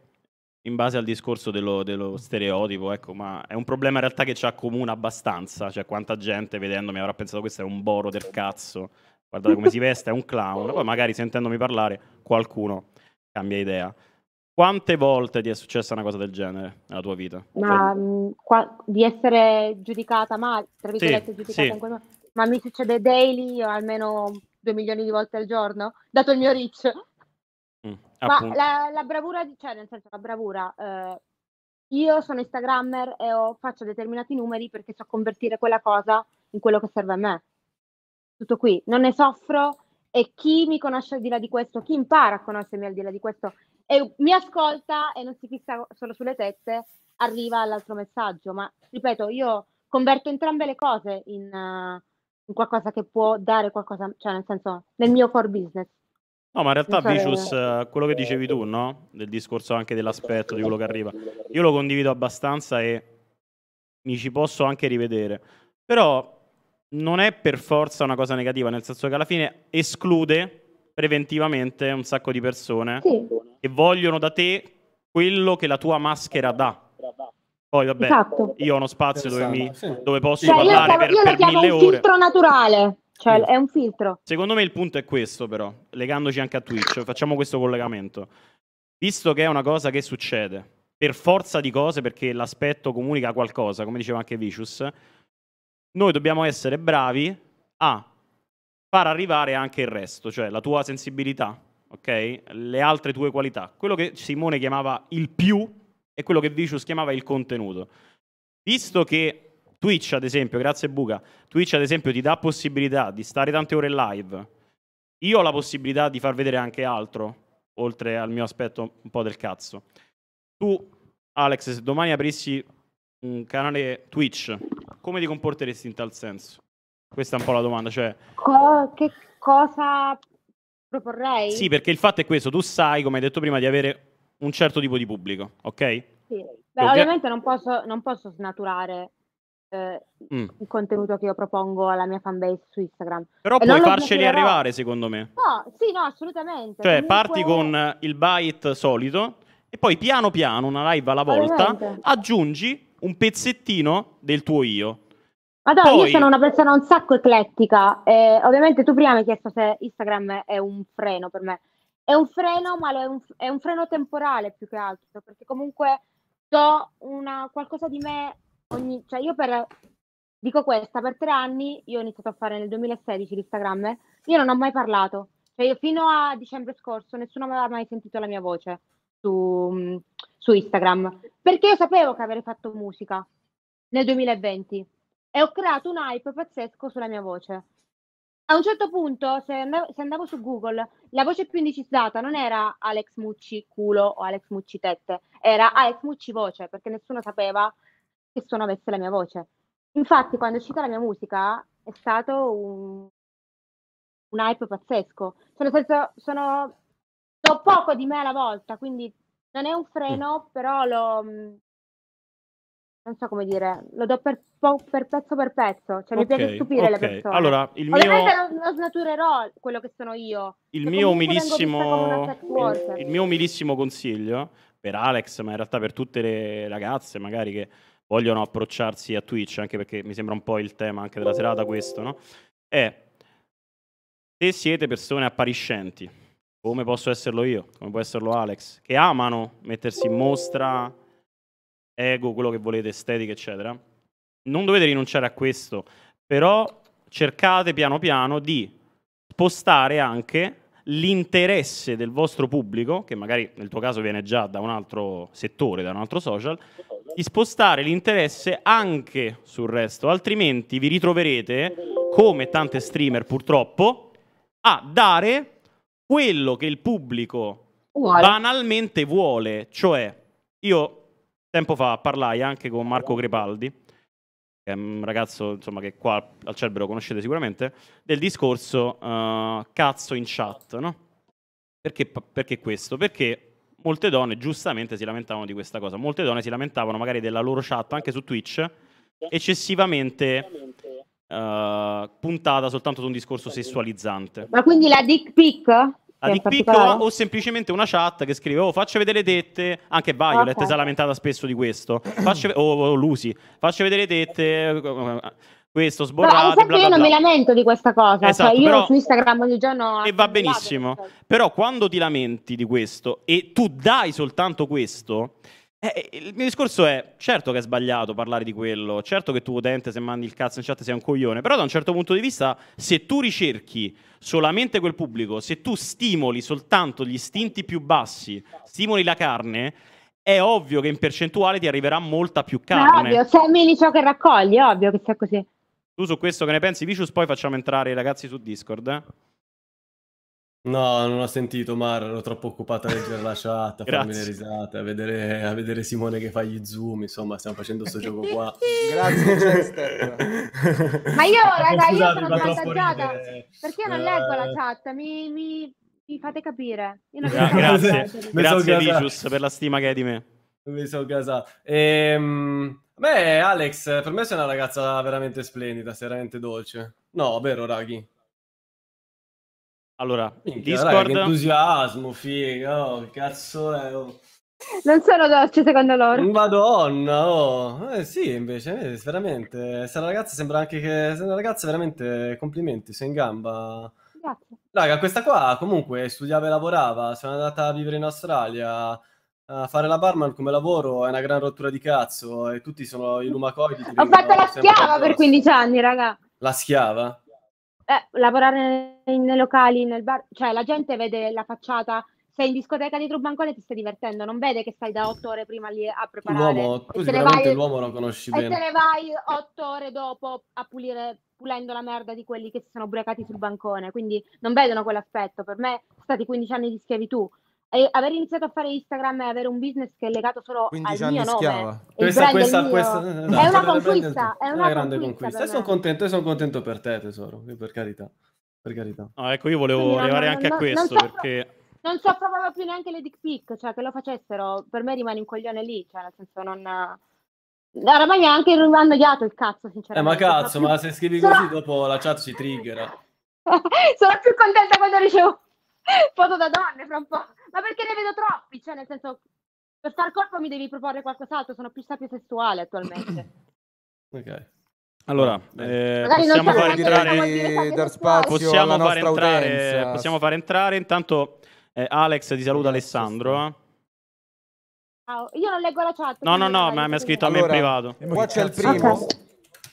in base al discorso dello, dello, stereotipo, ecco, ma è un problema in realtà che ci accomuna abbastanza, cioè quanta gente vedendomi avrà pensato questo è un boro del cazzo, guardate come si veste, è un clown, poi magari sentendomi parlare qualcuno cambia idea. Quante volte ti è successa una cosa del genere nella tua vita? Ma, cioè mh, mm, qua, di essere giudicata male, tra virgolette sì, giudicata sì. in quel modo, ma mi succede daily o almeno due milioni di volte al giorno, dato il mio reach. Mm, ma la, la, bravura, cioè nel senso la bravura, eh, io sono Instagrammer e ho, faccio determinati numeri perché so convertire quella cosa in quello che serve a me. Tutto qui, non ne soffro e chi mi conosce al di là di questo, chi impara a conoscermi al di là di questo, e mi ascolta e non si fissa solo sulle tette, arriva all'altro messaggio. Ma ripeto, io converto entrambe le cose in, uh, in qualcosa che può dare qualcosa, cioè nel senso, nel mio core business. No, ma in realtà, so Vicious, che... Eh, quello che dicevi tu, no? Del discorso anche dell'aspetto, di quello che arriva, io lo condivido abbastanza e mi ci posso anche rivedere. Però non è per forza una cosa negativa, nel senso che alla fine esclude preventivamente un sacco di persone sì. che vogliono da te quello che la tua maschera dà. Poi vabbè, esatto. io ho uno spazio dove, mi, esatto, dove, posso cioè, parlare io, per, io per mille ore. Io lo chiamo un filtro naturale. Cioè, è un filtro. Secondo me il punto è questo, però, legandoci anche a Twitch, facciamo questo collegamento. Visto che è una cosa che succede, per forza di cose, perché l'aspetto comunica qualcosa, come diceva anche Vicious, noi dobbiamo essere bravi a far arrivare anche il resto, cioè la tua sensibilità, ok? Le altre tue qualità. Quello che Simone chiamava il più e quello che Vicious chiamava il contenuto. Visto che Twitch, ad esempio, grazie Buca, Twitch, ad esempio, ti dà possibilità di stare tante ore live, io ho la possibilità di far vedere anche altro, oltre al mio aspetto un po' del cazzo. Tu, Alex, se domani aprissi un canale Twitch, come ti comporteresti in tal senso? Questa è un po' la domanda. Cioè... Co- che cosa proporrei? Sì, perché il fatto è questo, tu sai, come hai detto prima, di avere un certo tipo di pubblico, ok? Sì. Beh, ovvi- ovviamente non posso, non posso snaturare eh, mm. il contenuto che io propongo alla mia fanbase su Instagram. Però e puoi farceli arrivare, secondo me. No, sì, no, assolutamente. Cioè, Comunque... parti con il bite solito e poi piano piano, una live alla volta, aggiungi un pezzettino del tuo io. Madonna, Poi... io sono una persona un sacco eclettica. Eh, ovviamente tu prima mi hai chiesto se Instagram è un freno per me. È un freno, ma è un, è un freno temporale più che altro, perché comunque so una, qualcosa di me ogni... Cioè io per... Dico questa, per tre anni io ho iniziato a fare nel 2016 l'Instagram, io non ho mai parlato. Cioè io fino a dicembre scorso nessuno aveva mai sentito la mia voce su, su Instagram, perché io sapevo che avrei fatto musica nel 2020 e ho creato un hype pazzesco sulla mia voce. A un certo punto, se andavo, se andavo su Google, la voce più indicizzata non era Alex Mucci culo o Alex Mucci tette, era Alex Mucci voce, perché nessuno sapeva che suono avesse la mia voce. Infatti, quando è uscita la mia musica, è stato un, un hype pazzesco. Cioè, nel senso, sono so poco di me alla volta, quindi non è un freno, però lo, mm, non so come dire, lo do per, po- per pezzo per pezzo, cioè okay, mi piace stupire okay. le persone. Allora, il Ovviamente mio... non, snaturerò quello che sono io. Il cioè, mio, umilissimo... il, il mio umilissimo consiglio per Alex, ma in realtà per tutte le ragazze magari che vogliono approcciarsi a Twitch, anche perché mi sembra un po' il tema anche della serata questo, no? È se siete persone appariscenti, come posso esserlo io, come può esserlo Alex, che amano mettersi in mostra ego, quello che volete, estetica, eccetera. Non dovete rinunciare a questo, però cercate piano piano di spostare anche l'interesse del vostro pubblico, che magari nel tuo caso viene già da un altro settore, da un altro social, di spostare l'interesse anche sul resto, altrimenti vi ritroverete, come tante streamer purtroppo, a dare quello che il pubblico banalmente vuole, cioè io tempo fa parlai anche con Marco Crepaldi, che è un ragazzo insomma, che qua al Cerbero conoscete sicuramente, del discorso uh, cazzo in chat, no? Perché, perché questo? Perché molte donne giustamente si lamentavano di questa cosa, molte donne si lamentavano magari della loro chat anche su Twitch eccessivamente uh, puntata soltanto su un discorso sessualizzante. Ma quindi la dick pic? La dick pic o, semplicemente una chat che scrive oh faccia vedere tette, anche Violet okay. si è lamentata spesso di questo, faccia, o, o Lucy, Faccio vedere tette, questo sborrato. Però, io non mi lamento di questa cosa. Cioè esatto, cioè, io però, su Instagram ogni giorno. E va benissimo. Cioè. Però quando ti lamenti di questo e tu dai soltanto questo, eh, eh, il mio discorso è, certo che è sbagliato parlare di quello, certo che tu utente se mandi il cazzo in chat sei un coglione, però da un certo punto di vista se tu ricerchi solamente quel pubblico, se tu stimoli soltanto gli istinti più bassi, stimoli la carne, è ovvio che in percentuale ti arriverà molta più carne. Ma ovvio, semini ciò che raccogli, è ovvio che sia così. Tu su questo che ne pensi, Vicious, poi facciamo entrare i ragazzi su Discord, eh? No, non ho sentito Mara, ero troppo occupato a leggere la chat, a farmi le risate, a vedere, a vedere, Simone che fa gli zoom, insomma, stiamo facendo questo gioco qua. Grazie Chester. ma io, raga, io sono avvantaggiata, perché io non leggo la eh. chat, mi, mi, mi fate capire. Gra- grazie, grazie, grazie Vicious per la stima che hai di me. Mi sono gasato. Ehm... Beh, Alex, per me sei una ragazza veramente splendida, sei veramente dolce. No, vero, Raghi? Allora, Minchia, Discord... Raga, che entusiasmo, figo, oh, cazzo è... Oh. Non sono dolce secondo loro. Madonna, oh. Eh, sì, invece, veramente. una ragazza sembra anche che... Sta ragazza veramente, complimenti, sei in gamba. Grazie. Raga, questa qua comunque studiava e lavorava, sono andata a vivere in Australia, a fare la barman come lavoro è una gran rottura di cazzo e tutti sono i lumacoidi. Ho fatto la schiava per 15 anni, raga. La schiava? eh, lavorare nei, nei, locali, nel bar, cioè la gente vede la facciata, sei in discoteca dietro un bancone e ti stai divertendo, non vede che stai da otto ore prima lì a preparare. L'uomo, tu sicuramente vai, l'uomo lo conosci bene. E te ne vai otto ore dopo a pulire, pulendo la merda di quelli che si sono ubriacati sul bancone, quindi non vedono quell'aspetto. Per me, stati 15 anni di schiavitù, e aver iniziato a fare Instagram e avere un business che è legato solo al mio nome questa, questa, mio... questa no, è una conquista è una, una grande conquista, conquista. sono contento e sono contento per te tesoro per carità per carità ah, ecco io volevo Quindi, arrivare no, anche no, a questo non so perché non so proprio più neanche le dick pic cioè che lo facessero per me rimane un coglione lì cioè nel senso non Oramai mi ha anche annoiato il cazzo, sinceramente. Eh, ma cazzo, ma se scrivi così dopo la chat si triggera. Sono più contenta quando ricevo foto da donne fra un po', ma perché ne vedo troppi, cioè nel senso, per far colpo mi devi proporre qualcos'altro, sono più sapio sessuale attualmente. ok. Allora, eh, possiamo far entrare, dar spazio possiamo far entrare, utenza. possiamo far entrare intanto eh, Alex ti saluta Alessandro. Oh, io non leggo la chat. No, no, no, ma mi ha scritto a me allora, in privato. Qua c'è il primo. Okay.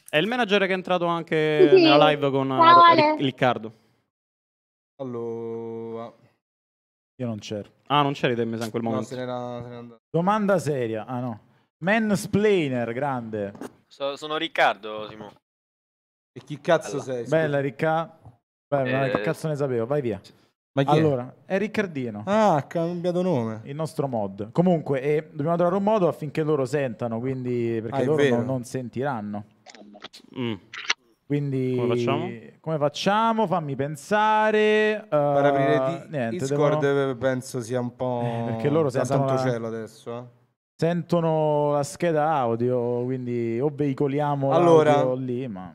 È il manager che è entrato anche sì, sì. nella live con eh, Ciao, Riccardo. Allora io non c'ero. Ah, non c'eri Demmes in quel momento. No, se n'era, se n'era Domanda seria. Ah no. Mansplainer, grande. So, sono Riccardo, Simo. E chi cazzo Bella. sei? Scusa. Bella, Ricca. Beh, Eh. che cazzo ne sapevo? Vai via. Ma chi Allora, è Riccardino, Ah, ha cambiato nome. il nostro mod. Comunque, eh, dobbiamo trovare un modo affinché loro sentano, quindi perché Ah, loro non, non sentiranno. Mm. Quindi come facciamo? Come facciamo? Fammi pensare. Uh, per eh, aprire di- niente, Discord devono... penso sia un po'... Eh, perché loro sentono tanto la... adesso. Eh. Sentono la scheda audio, quindi o veicoliamo allora, lì, ma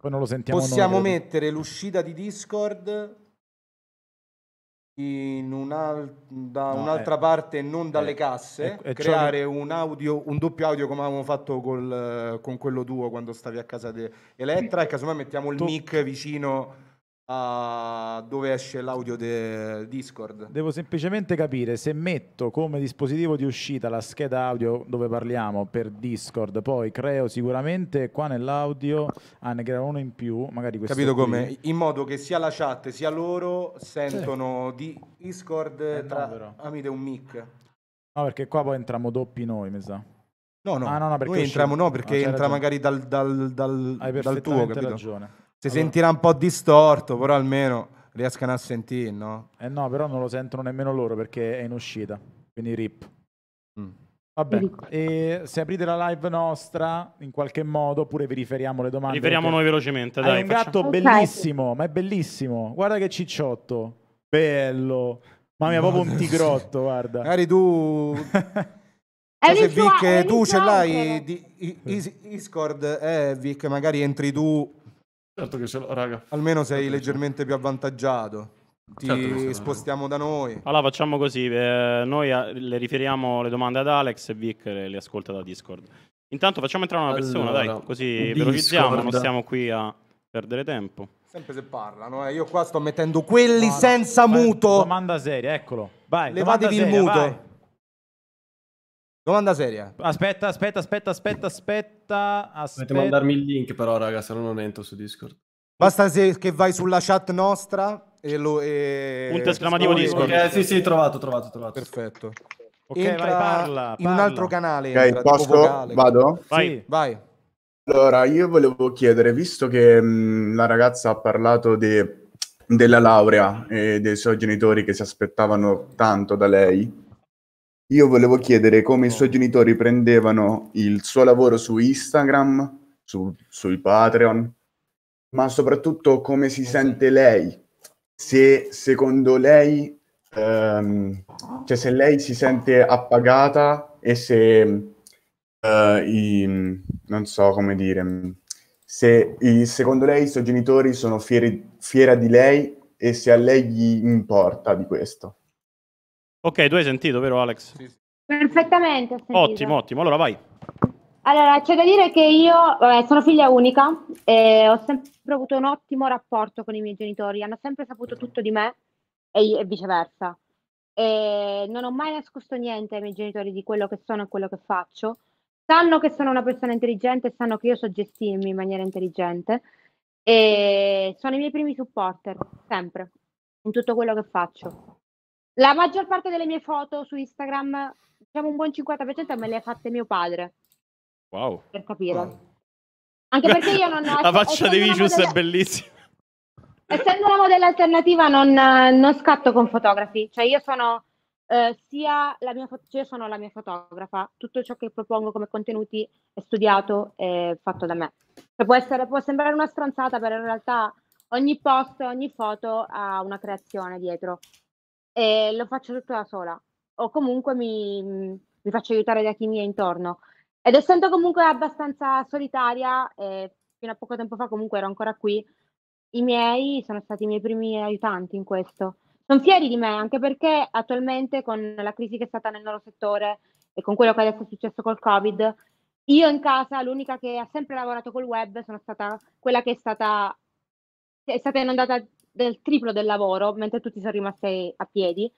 poi non lo sentiamo. Possiamo noi, mettere l'uscita di Discord Un'al- da no, un'altra è, eh, parte non eh, dalle è, casse, eh, è, creare che... un, audio, un doppio audio come avevamo fatto col, con quello tuo quando stavi a casa di Elettra e casomai mettiamo il tu... mic vicino dove esce l'audio di Discord. Devo semplicemente capire se metto come dispositivo di uscita la scheda audio dove parliamo per Discord, poi creo sicuramente qua nell'audio, ah ne creo uno in più, magari questo. Capito qui. come? In modo che sia la chat sia loro sentono sì. di Discord eh, tra... tramite un mic. No, perché qua poi entriamo doppi noi, mi sa. No, no, ah, no, no perché, entriamo, no, ah, perché entra ragione. magari dal, dal, dal, Hai dal tuo, capito? ragione si allora. sentirà un po' distorto, però almeno riescano a sentire, no? Eh no, però non lo sentono nemmeno loro perché è in uscita, quindi rip. Mm. Vabbè, e se aprite la live nostra in qualche modo, oppure vi riferiamo le domande. Riferiamo noi velocemente, dai. È un gatto facciamo. bellissimo, ma è bellissimo. Guarda che cicciotto. Bello. Mamma mia, no, proprio un tigrotto, guarda. Magari tu... Cioè, se Vic, tu ce l'hai, Discord, eh, Vic, magari entri tu Certo che ce l'ho, raga. Almeno sei certo leggermente più avvantaggiato. Ti certo spostiamo da noi. Allora facciamo così, eh, noi eh, le riferiamo le domande ad Alex e Vic le, le ascolta da Discord. Intanto facciamo entrare una persona, allora, dai, così Discord. velocizziamo, non stiamo qui a perdere tempo. Sempre se parlano, eh. io qua sto mettendo quelli no, senza no, muto. Domanda seria, eccolo. Vai, Levatevi il muto. Vai. Domanda seria. Aspetta, aspetta, aspetta, aspetta, aspetta. Dovete mandarmi il link però, raga, se no non entro su Discord. Basta se, che vai sulla chat nostra e lo... E... Punto esclamativo Discord. Eh, sì, sì, trovato, trovato, trovato. Perfetto. Ok, entra vai, parla, parla. In un altro canale. Ok, entra, posto, Vocale, Vado? Vai. Sì, vai. Allora, io volevo chiedere, visto che mh, mm, la ragazza ha parlato de... della laurea e dei suoi genitori che si aspettavano tanto da lei io volevo chiedere come i ecco. suoi genitori prendevano il suo lavoro su Instagram, su, sui Patreon, ma soprattutto come si eh sente lei, se secondo lei, ehm, cioè se lei si sente appagata e se, eh, i, non so come dire, se i, secondo lei i suoi genitori sono fieri, fiera di lei e se a lei gli importa di questo. Ok, tu hai sentito, vero Alex? Sì, sì. Perfettamente. Ottimo, ottimo. Allora vai. Allora, c'è da dire che io vabbè, sono figlia unica e ho sempre avuto un ottimo rapporto con i miei genitori, hanno sempre saputo tutto di me e, e viceversa. E non ho mai nascosto niente ai miei genitori di quello che sono e quello che faccio. Sanno che sono una persona intelligente, sanno che io so gestirmi in maniera intelligente e sono i miei primi supporter, sempre, in tutto quello che faccio. La maggior parte delle mie foto su Instagram, diciamo un buon 50%, me le ha fatte mio padre. Wow. Per capire. Wow. Anche perché io non ho... La faccia di Vicious modella... è bellissima. Essendo una modella alternativa non, non scatto con fotografi, cioè io sono... Uh, sia la mia, fo- cioè io sono la mia fotografa, tutto ciò che propongo come contenuti è studiato e fatto da me. Cioè può, essere, può, sembrare una stronzata, però in realtà ogni post, ogni foto ha una creazione dietro e lo faccio tutto da sola o comunque mi, mi faccio aiutare da chi mi è intorno. Ed essendo comunque abbastanza solitaria, eh, fino a poco tempo fa comunque ero ancora qui, i miei sono stati i miei primi aiutanti in questo. Sono fieri di me, anche perché attualmente con la crisi che è stata nel loro settore e con quello che adesso è successo col Covid, io in casa, l'unica che ha sempre lavorato col web, sono stata quella che è stata, è stata inondata del triplo del lavoro, mentre tutti sono rimasti a piedi.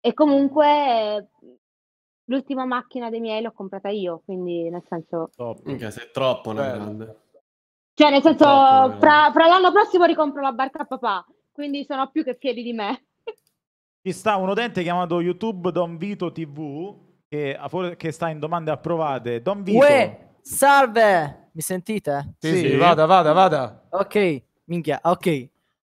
E comunque l'ultima macchina dei miei l'ho comprata io, quindi nel senso... Top, minchia, sei troppo una grande. Cioè, nel senso, fra, fra, l'anno prossimo ricompro la barca a papà, quindi sono più che fieri di me. Ci sta un utente chiamato YouTube Don Vito TV, che, che sta in domande approvate. Don Vito... Uè, salve! Mi sentite? Sì, sì. sì. vada, vada, vada. Ok, minchia, ok.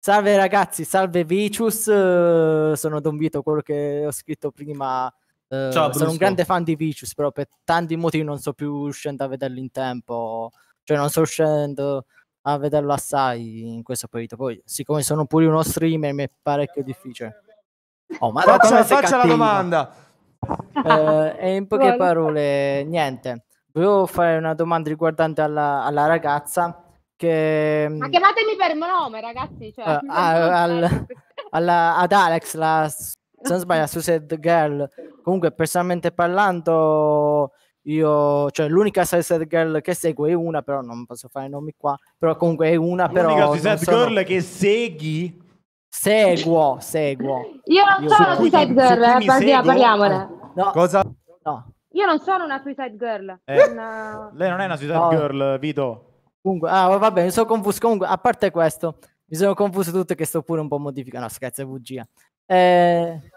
Salve ragazzi, salve Vicious, eh, sono Don Vito, quello che ho scritto prima. Eh, Ciao, sono Bruce. un grande fan di Vicious, però per tanti motivi non sto più riuscendo a vederlo in tempo, cioè non sto riuscendo a vederlo assai in questo periodo. Poi, siccome sono pure uno streamer, mi è parecchio difficile. Oh, ma faccia, faccia la domanda. Eh, e in poche parole, niente. Volevo fare una domanda riguardante alla, alla ragazza che... Ma mm, chiamatemi per nome, ragazzi. Cioè, uh, al, alla, ad Alex, la, se non sbaglio, Suicide Girl. Comunque, personalmente parlando, io, cioè, l'unica Suicide Girl che segue è una, però non posso fare nomi qua. Però comunque è una. però... L'unica però Suicide sono... Girl che segui? Seguo, seguo. Io non io sono Suicide Girl, eh, parliamo, parliamone. No. Cosa? No. Io non sono una Suicide Girl. Eh, una... Lei non è una Suicide no. Girl, Vito. Comunque, ah, vabbè, mi sono confuso. Comunque, a parte questo, mi sono confuso tutto che sto pure un po' modificando. No, scherzo, è bugia. Eh,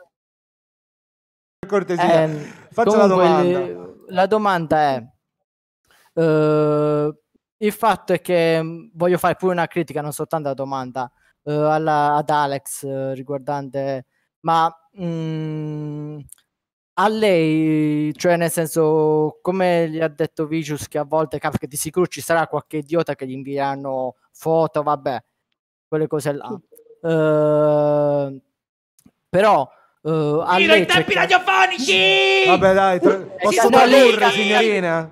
Cortesia, eh, faccio la domanda. La domanda è... Eh, il fatto è che mm, voglio fare pure una critica, non soltanto la domanda, eh, alla, ad Alex eh, riguardante... Ma... Mh, mm, a lei, cioè nel senso, come gli ha detto Vicious, che a volte capita che di sicuro ci sarà qualche idiota che gli invieranno foto, vabbè, quelle cose là. Uh, però... Uh, a lei, i tempi cioè, radiofonici! Vabbè dai, tra... posso tradurre, signorina?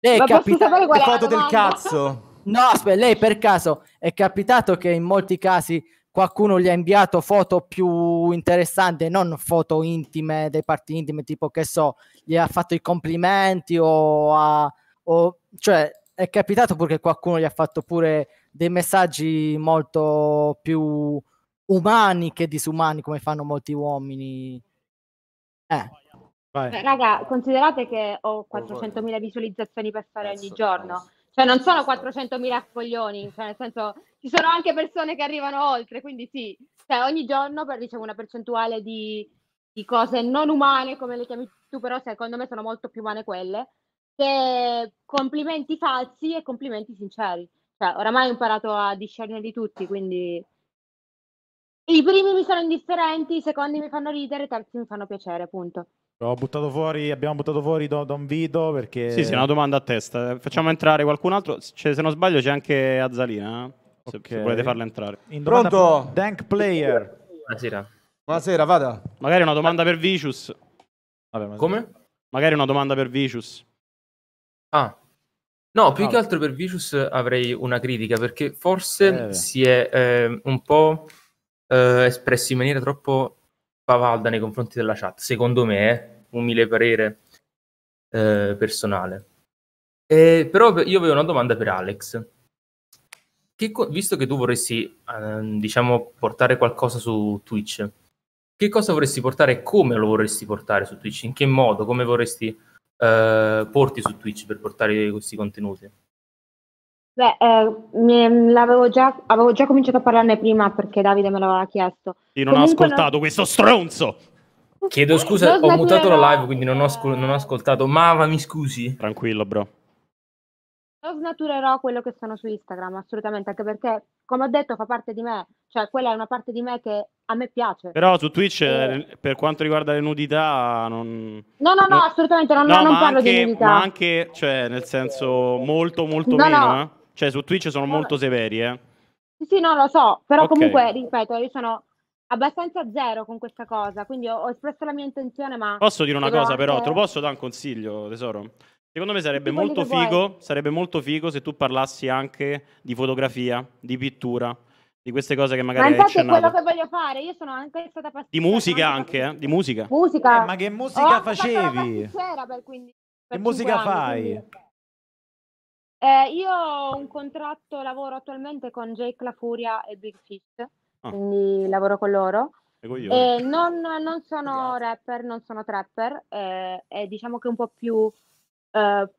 Lei è capitato... foto del cazzo! No, aspetta, lei per caso è capitato che in molti casi qualcuno gli ha inviato foto più interessanti, non foto intime, dei parti intime, tipo che so, gli ha fatto i complimenti o ha... O, cioè, è capitato pure che qualcuno gli ha fatto pure dei messaggi molto più umani che disumani, come fanno molti uomini. Eh. Vai. Raga, considerate che ho 400.000 visualizzazioni per fare ogni giorno. Cioè non sono 400.000 foglioni, cioè nel senso ci sono anche persone che arrivano oltre, quindi sì, cioè, ogni giorno per, diciamo, una percentuale di, di, cose non umane, come le chiami tu, però secondo me sono molto più umane quelle, che complimenti falsi e complimenti sinceri. Cioè, oramai ho imparato a discernere di tutti, quindi i primi mi sono indifferenti, i secondi mi fanno ridere, i terzi mi fanno piacere, punto. Ho buttato fuori, abbiamo buttato fuori Don Vito perché... Sì, sì, una domanda a testa. Facciamo entrare qualcun altro. Cioè, se non sbaglio c'è anche Azzalina, eh? se, okay. se volete farla entrare. In Pronto? Dank Player. Buonasera. Buonasera, vada. Magari una domanda per Vicious. Vabbè, Come? Magari una domanda per Vicious. Ah. No, più ah. che altro per Vicious avrei una critica perché forse eh. si è eh, un po' eh, espresso in maniera troppo pavalda nei confronti della chat, secondo me, eh umile parere eh, personale. Eh, però io avevo una domanda per Alex. Che, visto che tu vorresti, eh, diciamo, portare qualcosa su Twitch, che cosa vorresti portare e come lo vorresti portare su Twitch? In che modo? Come vorresti eh, porti su Twitch per portare questi contenuti? Beh, eh, già, avevo già cominciato a parlarne prima perché Davide me l'aveva chiesto. Io non Comunque ho ascoltato non... questo stronzo. Chiedo scusa, ho mutato la live, quindi non ho, scu- non ho ascoltato. Mava, mi scusi. Tranquillo, bro. Non snaturerò quello che sono su Instagram, assolutamente, anche perché, come ho detto, fa parte di me, cioè quella è una parte di me che a me piace. Però su Twitch, eh. per quanto riguarda le nudità, non... No, no, no, assolutamente, non, no, non parlo anche, di nudità. Ma anche, cioè, nel senso, molto, molto no, meno, no. Eh? Cioè, su Twitch sono molto severi, eh. Sì, sì, no, lo so, però okay. comunque, ripeto, io sono abbastanza zero con questa cosa, quindi ho, ho espresso la mia intenzione, ma... Posso dire una cosa anche... però, te lo posso dare un consiglio, tesoro? Secondo me sarebbe molto, figo, sarebbe molto figo se tu parlassi anche di fotografia, di pittura, di queste cose che magari ma infatti è quello che voglio fare io sono anche stata passata di musica anche eh? di musica musica eh, ma che musica oh, facevi per, quindi, per che musica anni, fai eh, io ho un contratto lavoro attualmente con Jake La Furia e Big Fish Ah. quindi lavoro con loro. E ecco. non, non, sono rapper, non sono trapper, eh, è diciamo che un po' più eh,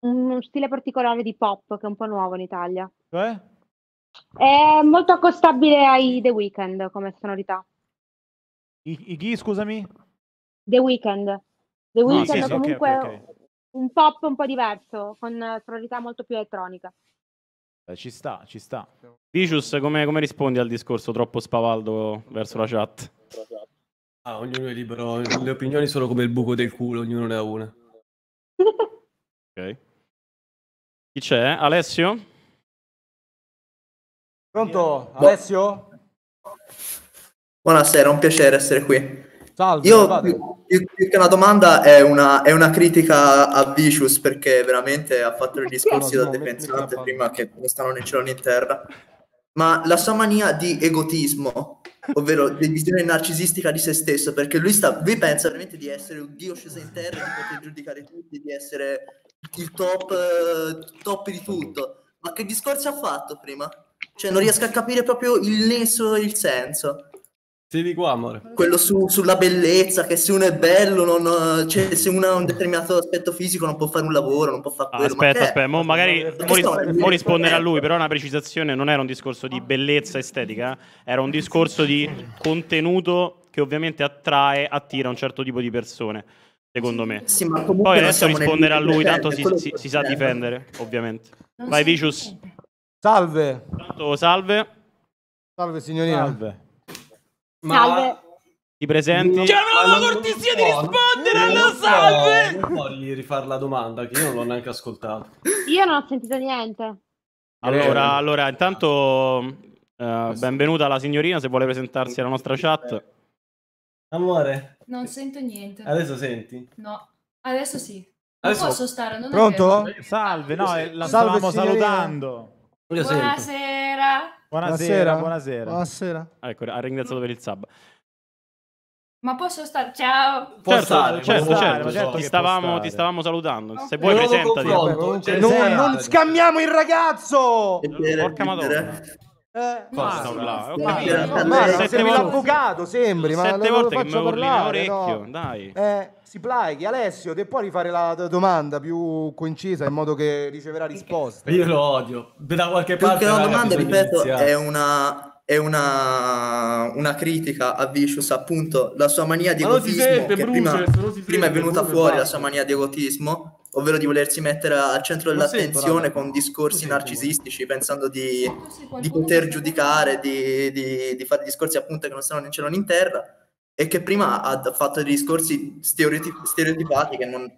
uno stile particolare di pop che è un po' nuovo in Italia. Cioè? È molto accostabile ai The Weeknd come sonorità. I, i chi, scusami? The Weeknd. The Weeknd no, sì, sì, comunque okay, okay. un pop un po' diverso, con sonorità molto più elettronica. Eh, ci sta, ci sta. Vicious, come, come rispondi al discorso troppo spavaldo verso la chat? Ah, ognuno è libero, le opinioni sono come il buco del culo, ognuno ne ha una. ok. Chi c'è? Alessio? Pronto? Alessio? Buonasera, un piacere essere qui. Salve, Io più, più, che una domanda è una, è una, critica a Vicious perché veramente ha fatto dei eh, discorsi no, no, da defensante prima che non stanno né cielo né in terra. Ma la sua mania di egotismo, ovvero di visione narcisistica di se stesso, perché lui, sta, lui pensa veramente di essere un dio sceso in terra, di poter giudicare tutti, di essere il top, top di tutto. Ma che discorsi ha fatto prima? Cioè non riesco a capire proprio il nesso e il senso. Tieni qua, amore. Quello su, sulla bellezza, che se uno è bello, non, eh, cioè, mm. se uno ha un determinato aspetto fisico non può fare un lavoro, non può fare ah, quello. aspetta, ma aspetta, mo magari mo, rispondere a lui, però una precisazione, non era un discorso di bellezza estetica, era un discorso di contenuto che ovviamente attrae, attira un certo tipo di persone secondo me. Sì, Poi adesso rispondere a lui, tanto si, si, si, sa difendere, ovviamente. Vai Vicious. Salve. Tanto, salve. Salve signorina. Salve. Ma... Salve. Ti presenti? Non... Che la cortesia di rispondere alla salve! Non puoi rifare la domanda, che io non l'ho neanche ascoltato. Io non ho sentito niente. Allora, eh. allora intanto eh, benvenuta la signorina, se vuole presentarsi alla nostra eh. chat. Amore. Non sento niente. Adesso senti? No, adesso sì. Non adesso... posso stare, non Pronto? Salve, no, eh, la Salve, stavamo signorina. salutando. Buonasera. Buonasera. Buonasera, buonasera. Ah, ecco, ha ringraziato per il sub. Ma posso stare? Ciao. Può certo, stare, certo, può certo, stare, certo. Ti, certo, certo, certo stavamo, ti stavamo salutando. Okay. Cioè, se vuoi presentati. Non, non, non scambiamo il ragazzo. Porca madonna. Eh, Costa un là, eh, ho capito. No, no, ma l'avvocato sembri, ma sette volte che mi urli l'orecchio, no. dai. Eh, si plaghi, Alessio, te puoi rifare la domanda più concisa in modo che riceverà risposte. Io lo odio. Da qualche più parte Perché la domanda, ripeto, iniziare. è una è una, una, critica a Vicious, appunto, la sua mania di ma egotismo. Sente, che Bruce, prima, prima sente, è venuta Bruce, fuori la sua mania di egotismo ovvero di volersi mettere al centro dell'attenzione con discorsi narcisistici, pensando di, di poter giudicare, di, di, di, fare discorsi appunto che non stanno in cielo né in terra, e che prima ha fatto dei discorsi stereotip- stereotipati che, non,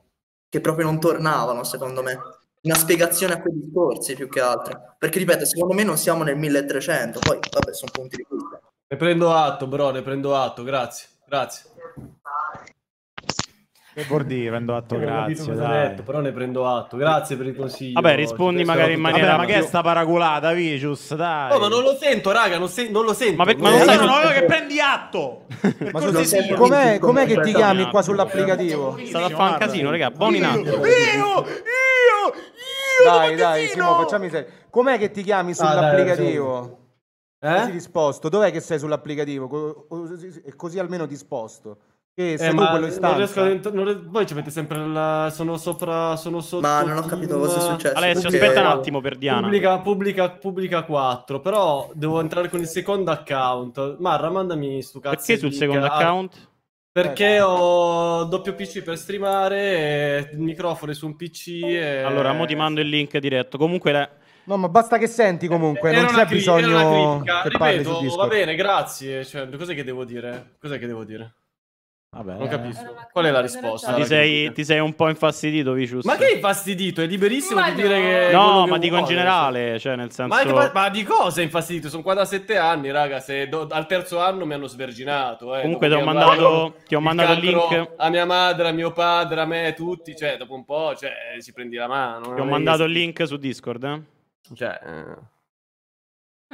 che proprio non tornavano, secondo me. Una spiegazione a quei discorsi più che altro. Perché, ripeto, secondo me non siamo nel 1300, poi vabbè, sono punti di vista. Ne prendo atto, bro, ne prendo atto, grazie, grazie. Che vuol dire? Prendo atto, grazie. Detto, però ne prendo atto. Grazie per il consiglio. Vabbè, rispondi magari in maniera. Vabbè, ma che è sta paraculata, Vicius? Dai. No, oh, ma non lo sento, raga. Non, se... non lo sento. Ma, per... ma non sai, non avevo che prendi atto. ma scusa, com'è, com'è che ti chiami qua ah, sull'applicativo? Sta a fare un casino, raga. Buoni in atto. Io, io, io. Dai, dai, Simo, facciami serio. Com'è che ti chiami sull'applicativo? Eh? Così disposto. Dov'è che sei sull'applicativo? Così almeno disposto. Che eh, quello in stanza. non riesco ad entrare. Re- voi ci avete sempre la. Sono sopra. Sono sotto. Ma non ho capito cosa è successo. Alessio, okay. aspetta un attimo per Diana. Pubblica, pubblica, pubblica 4. Però devo entrare con il secondo account. Marra, mandami su cazzo. Perché sul secondo ca- ah. account? Perché ho doppio PC per streamare, il microfono è su un PC. E... Allora, mo ti mando il link diretto. Comunque. La... No, ma basta che senti comunque, era non c'è cri- bisogno che Ripeto, parli su Discord. Va bene, grazie. Cioè, cos'è che devo dire? Cos'è che devo dire? Vabbè, non eh. capisco. Allora, Qual è la risposta? Ti sei, ti sei, un po' infastidito, Vicius. Ma che infastidito? È liberissimo ma di dire che. No, ma dico vuole, in generale, cioè nel senso. Ma, anche, ma, di cosa è infastidito? Sono 47 anni, raga. Se do, al terzo anno mi hanno sverginato. Eh, Comunque, ti ho, mandato, ti ho mandato il link. A mia madre, a mio padre, a me, tutti. Cioè, dopo un po' cioè, si prendi la mano. Ti ho mandato il link su Discord. Eh? Cioè. Eh...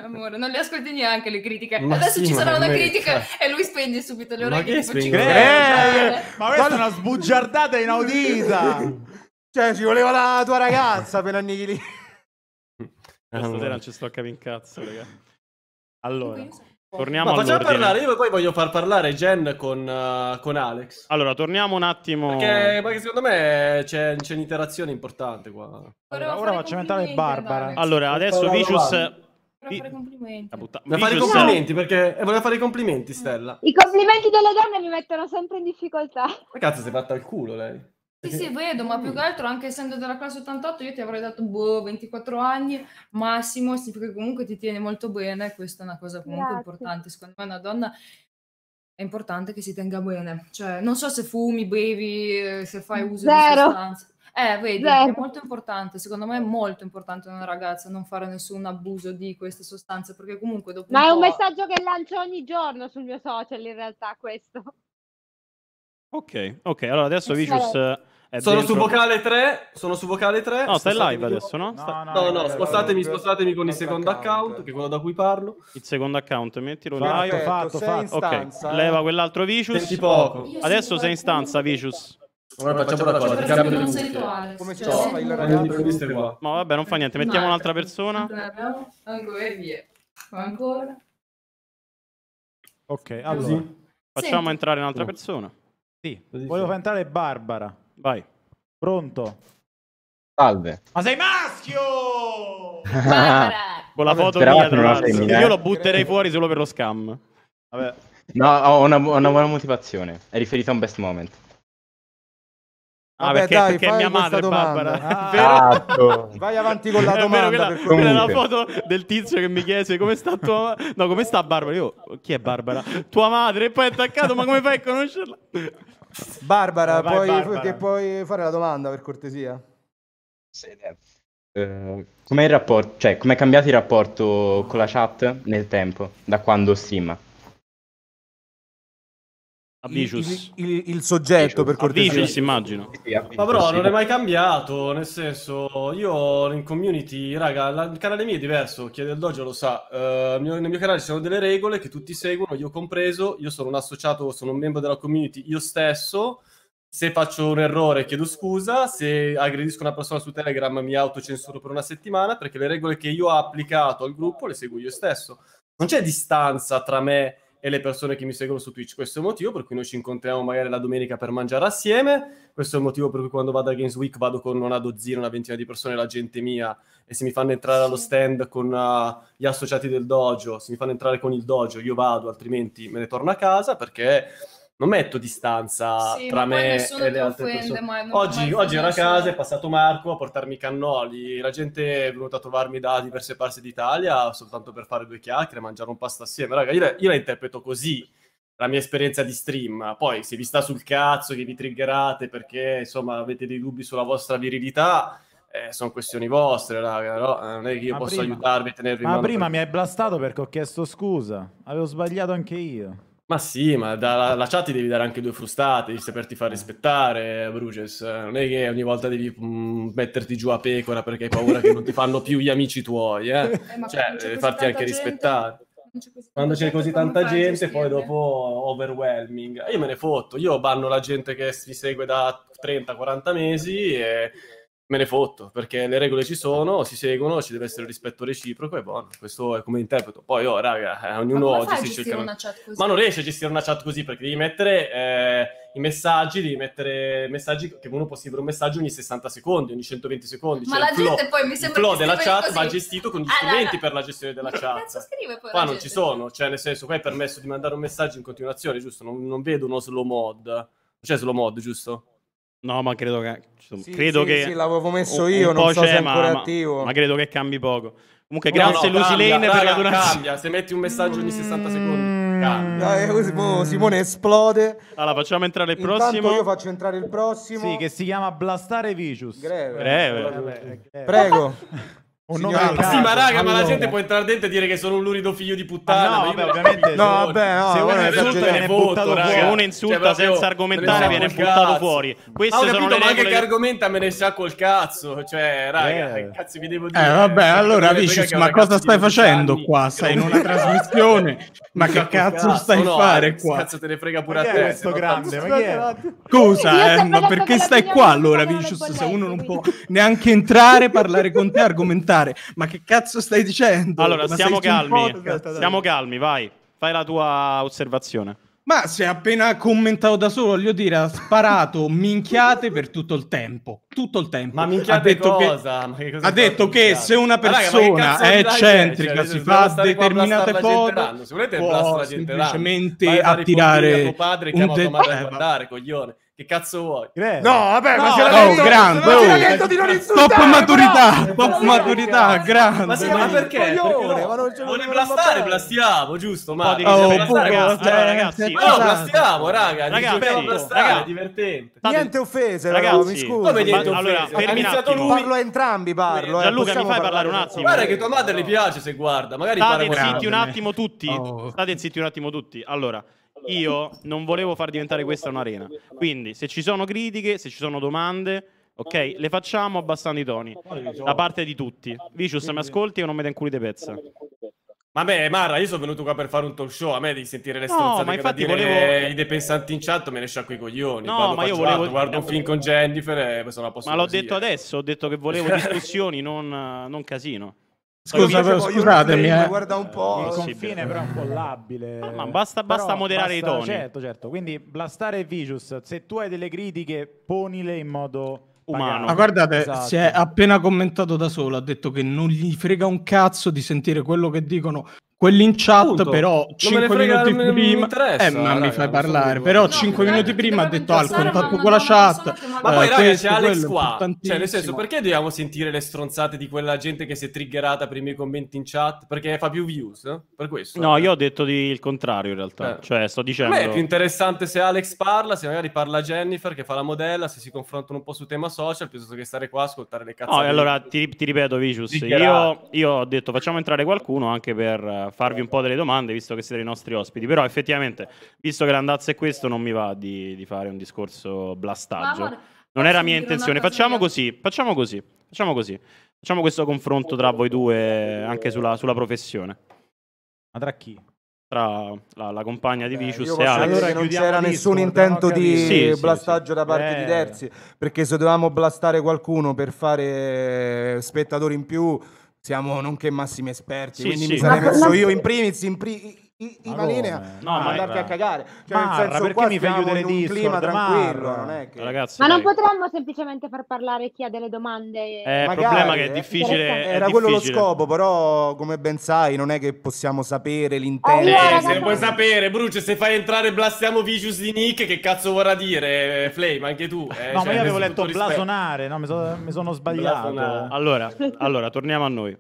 Amore, non le ascolti neanche le critiche. Ma Adesso sì, ci sarà una critica e lui spegne subito le eh, orecchie. Ma, tipo, cioè, eh, ma questa è una sbugiardata inaudita. cioè, ci voleva la tua ragazza per annichilire. Eh, questa allora. non ci sto a capire in cazzo, raga. Allora, torniamo a parlare, io poi voglio far parlare Jen con, uh, con Alex. Allora, torniamo un attimo... Perché, perché secondo me c'è, c'è, un'interazione importante qua. Allora, ora facciamo entrare Barbara. Allora, adesso Vicious vi... fare complimenti. Butta... Voleva fare i complimenti perché eh, voleva fare i complimenti, Stella. I complimenti delle donne mi mettono sempre in difficoltà. Ma cazzo, si è fatta il culo lei. Sì, sì, vedo, ma più che altro, anche essendo della classe 88, io ti avrei dato boh, 24 anni massimo, significa che comunque ti tiene molto bene, questa è una cosa comunque Grazie. importante. Secondo me una donna è importante che si tenga bene. Cioè, non so se fumi, bevi, eh, se fai uso Zero. di sostanze. Eh, vedi, certo. è molto importante, secondo me è molto importante una ragazza non fare nessun abuso di queste sostanze, perché comunque dopo... Ma un è un messaggio che lancio ogni giorno sul mio social in realtà questo. Ok, ok, allora adesso Vicious... Eh, sono dentro... su vocale 3, sono su vocale 3. No, stai live adesso, no? No, no, spostatemi, spostatemi con il secondo account, che è quello da cui parlo. Il secondo account, mettilo fatto, live. Fatto, fatto, fatto. Ok, leva eh. quell'altro Vicious. Adesso sei in stanza, Vicious. Allora facciamo una cosa, cambio di cuffie. Come ci cioè, Ma vabbè, non fa niente, mettiamo un'altra persona. Ancora via. Ancora. Ok, allora. Facciamo entrare un'altra persona. Sì, volevo far entrare Barbara. Vai. Pronto. Salve. Ma sei maschio! Barbara! Con la foto mia, tra l'altro. Io eh. lo butterei fuori solo per lo scam. Vabbè. No, ho una, buona motivazione. È riferito a un best moment. Ah, Vabbè, perché, dai, perché mia madre Barbara. Ah, esatto. Vai avanti con la domanda. Vero, quella, quella è la foto del tizio che mi chiese come sta tua No, come sta Barbara? Io, chi è Barbara? Tua madre, e poi è attaccato, ma come fai a conoscerla? Barbara, Vai, puoi, Barbara. Che puoi fare la domanda per cortesia? Sì, eh, com'è il rapporto, cioè, com'è cambiato il rapporto con la chat nel tempo, da quando streama? Avvicius. Il, il, il, soggetto Avvicius. per cortesia. Avvicius, immagino. Ma però non è mai cambiato, nel senso, io in community, raga, la, il canale mio è diverso, chi è del dojo lo sa, uh, mio, nel mio canale ci sono delle regole che tutti seguono, io compreso, io sono un associato, sono un membro della community, io stesso, se faccio un errore chiedo scusa, se aggredisco una persona su Telegram mi autocensuro per una settimana, perché le regole che io ho applicato al gruppo le seguo io stesso. Non c'è distanza tra me e le persone che mi seguono su Twitch. Questo è il motivo per cui noi ci incontriamo magari la domenica per mangiare assieme. Questo è il motivo per cui quando vado a Games Week vado con una dozzina, una ventina di persone, la gente mia. E se mi fanno entrare allo stand con uh, gli associati del dojo, se mi fanno entrare con il dojo, io vado, altrimenti me ne torno a casa perché non metto distanza sì, tra me e le altre offende, persone. Oggi, oggi era a casa, è passato Marco a portarmi i cannoli, la gente è venuta a trovarmi da diverse parti d'Italia soltanto per fare due chiacchiere, mangiare un pasto assieme. Raga, io la, io la interpreto così la mia esperienza di stream. Poi, se vi sta sul cazzo, che vi triggerate perché insomma avete dei dubbi sulla vostra virilità. Eh, sono questioni vostre, raga, no? Eh, non è che io ma posso prima, aiutarvi a tenervi Ma prima per... mi hai blastato perché ho chiesto scusa, avevo sbagliato anche io. Ma sì, ma dalla chat ti devi dare anche due frustate, per saperti far eh. rispettare, Bruges. Non è che ogni volta devi mh, mm, metterti giù a pecora perché hai paura che non ti fanno più gli amici tuoi, eh? eh cioè, devi eh, farti anche gente, rispettare. C'è quando c'è così tanta gente, poi dopo overwhelming. Io me ne fotto, io banno la gente che si segue da 30-40 mesi e me ne fotto, perché le regole ci sono, si seguono, ci deve essere rispetto reciproco e buono. Questo è come interpreto. Poi, oh, raga, eh, ognuno oggi si cerca... Una... Ma non riesce a gestire una chat così, perché devi mettere eh, i messaggi, devi mettere messaggi che uno può scrivere un messaggio ogni 60 secondi, ogni 120 secondi. Ma cioè, la gente flow, poi mi sembra... Il flow della chat così. va gestito con gli ah, strumenti no, no. per la gestione della Ma chat. Qua non gente. ci sono, cioè nel senso, qua è permesso di mandare un messaggio in continuazione, giusto? Non, non vedo uno slow mod. Non c'è slow mod, giusto? No, ma credo che... Insomma, sì, credo sì, che sì, l'avevo messo io, non so se è ancora ma, attivo. Ma credo che cambi poco. Comunque no, grazie no, Lucy Lane per la donazione. Cambia, se metti un messaggio ogni 60 secondi. Cambia. Mm, dai, mm. Simone esplode. Allora, facciamo entrare il Intanto prossimo. io faccio entrare il prossimo. Sì, che si chiama Blastare Vicious. Greve. Greve. Greve. Prego. O non Signora, caso, sì, ma raga, allora. ma la gente può entrare dentro e dire che sono un lurido figlio di puttana. Ah, no, vabbè, ovviamente. No, vabbè, no, se uno insulta, viene buttato raga. Se uno cioè, insulta cioè, senza argomentare, viene buttato fuori. Questo ah, ho capito, ma anche che argomenta me ne sa col cazzo. Cioè, raga, eh. cazzo vi devo eh, dire. Eh, vabbè, allora, Vicious, ma cosa stai facendo qua? Sei in una trasmissione. Ma che cazzo stai a fare qua? Cazzo te ne frega pure a te. questo grande? Scusa, eh, ma perché stai qua allora, Vicious, se uno non può neanche entrare, parlare con te, argomentare commentare. Ma che cazzo stai dicendo? Allora, ma stiamo calmi. Podcast, stiamo calmi, vai. Fai la tua osservazione. Ma si è appena commentato da solo, voglio dire, ha sparato minchiate per tutto il tempo. Tutto il tempo. Ma minchiate ha detto cosa? Che, cosa ha detto minchiate? se una persona Raga, è eccentrica, cioè, si fa determinate cose, può semplicemente attirare... un de- eh, coglione. Che cazzo vuoi? No, vabbè, no, ma c'era no, detto, grande, ma c'era detto di non insultare. Top maturità, top maturità, grande. Ma, perché? Vuole blastare, blastiamo, giusto? Ma oh, blastare, eh, eh, ragazzi. ragazzi. No, esatto. blastiamo, raga. Ragazzi, divertente. Niente offese, ragazzi. Mi scuso. Come niente offese? Allora, fermi un Parlo a entrambi, parlo. Eh, Gianluca, mi fai parlare un attimo. Guarda che tua madre le piace se guarda. Magari State zitti un attimo tutti. Oh. State zitti un attimo tutti. Allora io non volevo far diventare questa un'arena. Quindi, se ci sono critiche, se ci sono domande, ok, le facciamo abbassando i toni da parte di tutti. Vicious, mi ascolti o non mi dai in culo di pezza? Ma beh, Marra, io sono venuto qua per fare un talk show. A me di sentire le stronzate no, ma infatti dire volevo... i depensanti in chat me ne sciacco i coglioni. No, ma io volevo. Altro, guardo un film con Jennifer e sono a posto. Ma l'ho così, detto eh. adesso, ho detto che volevo discussioni, non, non casino. Scusa, però, scusatemi, eh. guarda un po'. Il confine però è un po' labile. No, ma basta, basta moderare basta, i toni. Certo, certo. Quindi blastare Vicious, se tu hai delle critiche, ponile in modo umano. Ma guardate, esatto. si è appena commentato da solo, ha detto che non gli frega un cazzo di sentire quello che dicono quelli in chat, Punto. però, non 5 frega, minuti non prima. Non eh, ma raga, mi fai parlare. So però, no, 5 minuti prima ha detto: al contatto con la chat. Ma poi, eh, raga, c'è Alex qua. Cioè, nel senso, perché dobbiamo sentire le stronzate di quella gente che si è triggerata per i miei commenti in chat? Perché fa più views? Eh? Per questo? No, io ho detto di... il contrario, in realtà. Eh. Cioè, sto dicendo. Beh, è più interessante se Alex parla, se magari parla Jennifer, che fa la modella, se si confrontano un po' su tema social, piuttosto che stare qua a ascoltare le cazzate. No, allora ti, ti ripeto, Vicious, io, io ho detto facciamo entrare qualcuno anche per eh, farvi un po' delle domande, visto che siete i nostri ospiti. Però effettivamente, visto che l'andazzo è questo, non mi va di, di fare un discorso blastaggio. non era mia intenzione. Facciamo così, facciamo così, facciamo così. Facciamo questo confronto tra voi due anche sulla, sulla professione. Ma tra chi? Tra la, la compagna di Vicious Beh, e Alex. Allora non c'era nessun intento di sì, blastaggio sì, da parte eh. di terzi, perché se dovevamo blastare qualcuno per fare spettatori in più siamo nonché massimi esperti, sì, quindi sì. mi sarei messo io in primis, in pri- i, i linea no, andarti a eh, cagare. Cioè, Marra, nel senso, perché mi fai chiudere in un Discord, tranquillo, non è che... Ragazzi, Ma non potremmo semplicemente far parlare chi ha delle domande? Eh, Magari, il problema è che è eh. difficile. Era è quello lo scopo, però, come ben sai, non è che possiamo sapere l'intento. Eh, se puoi sapere, Bruce, se fai entrare Blastiamo Vicious di Nick, che cazzo vorrà dire? Flame, anche tu. Eh, no, cioè, ma io avevo letto blasonare, no, mi, so, mi sono sbagliato. Allora, allora, torniamo a noi.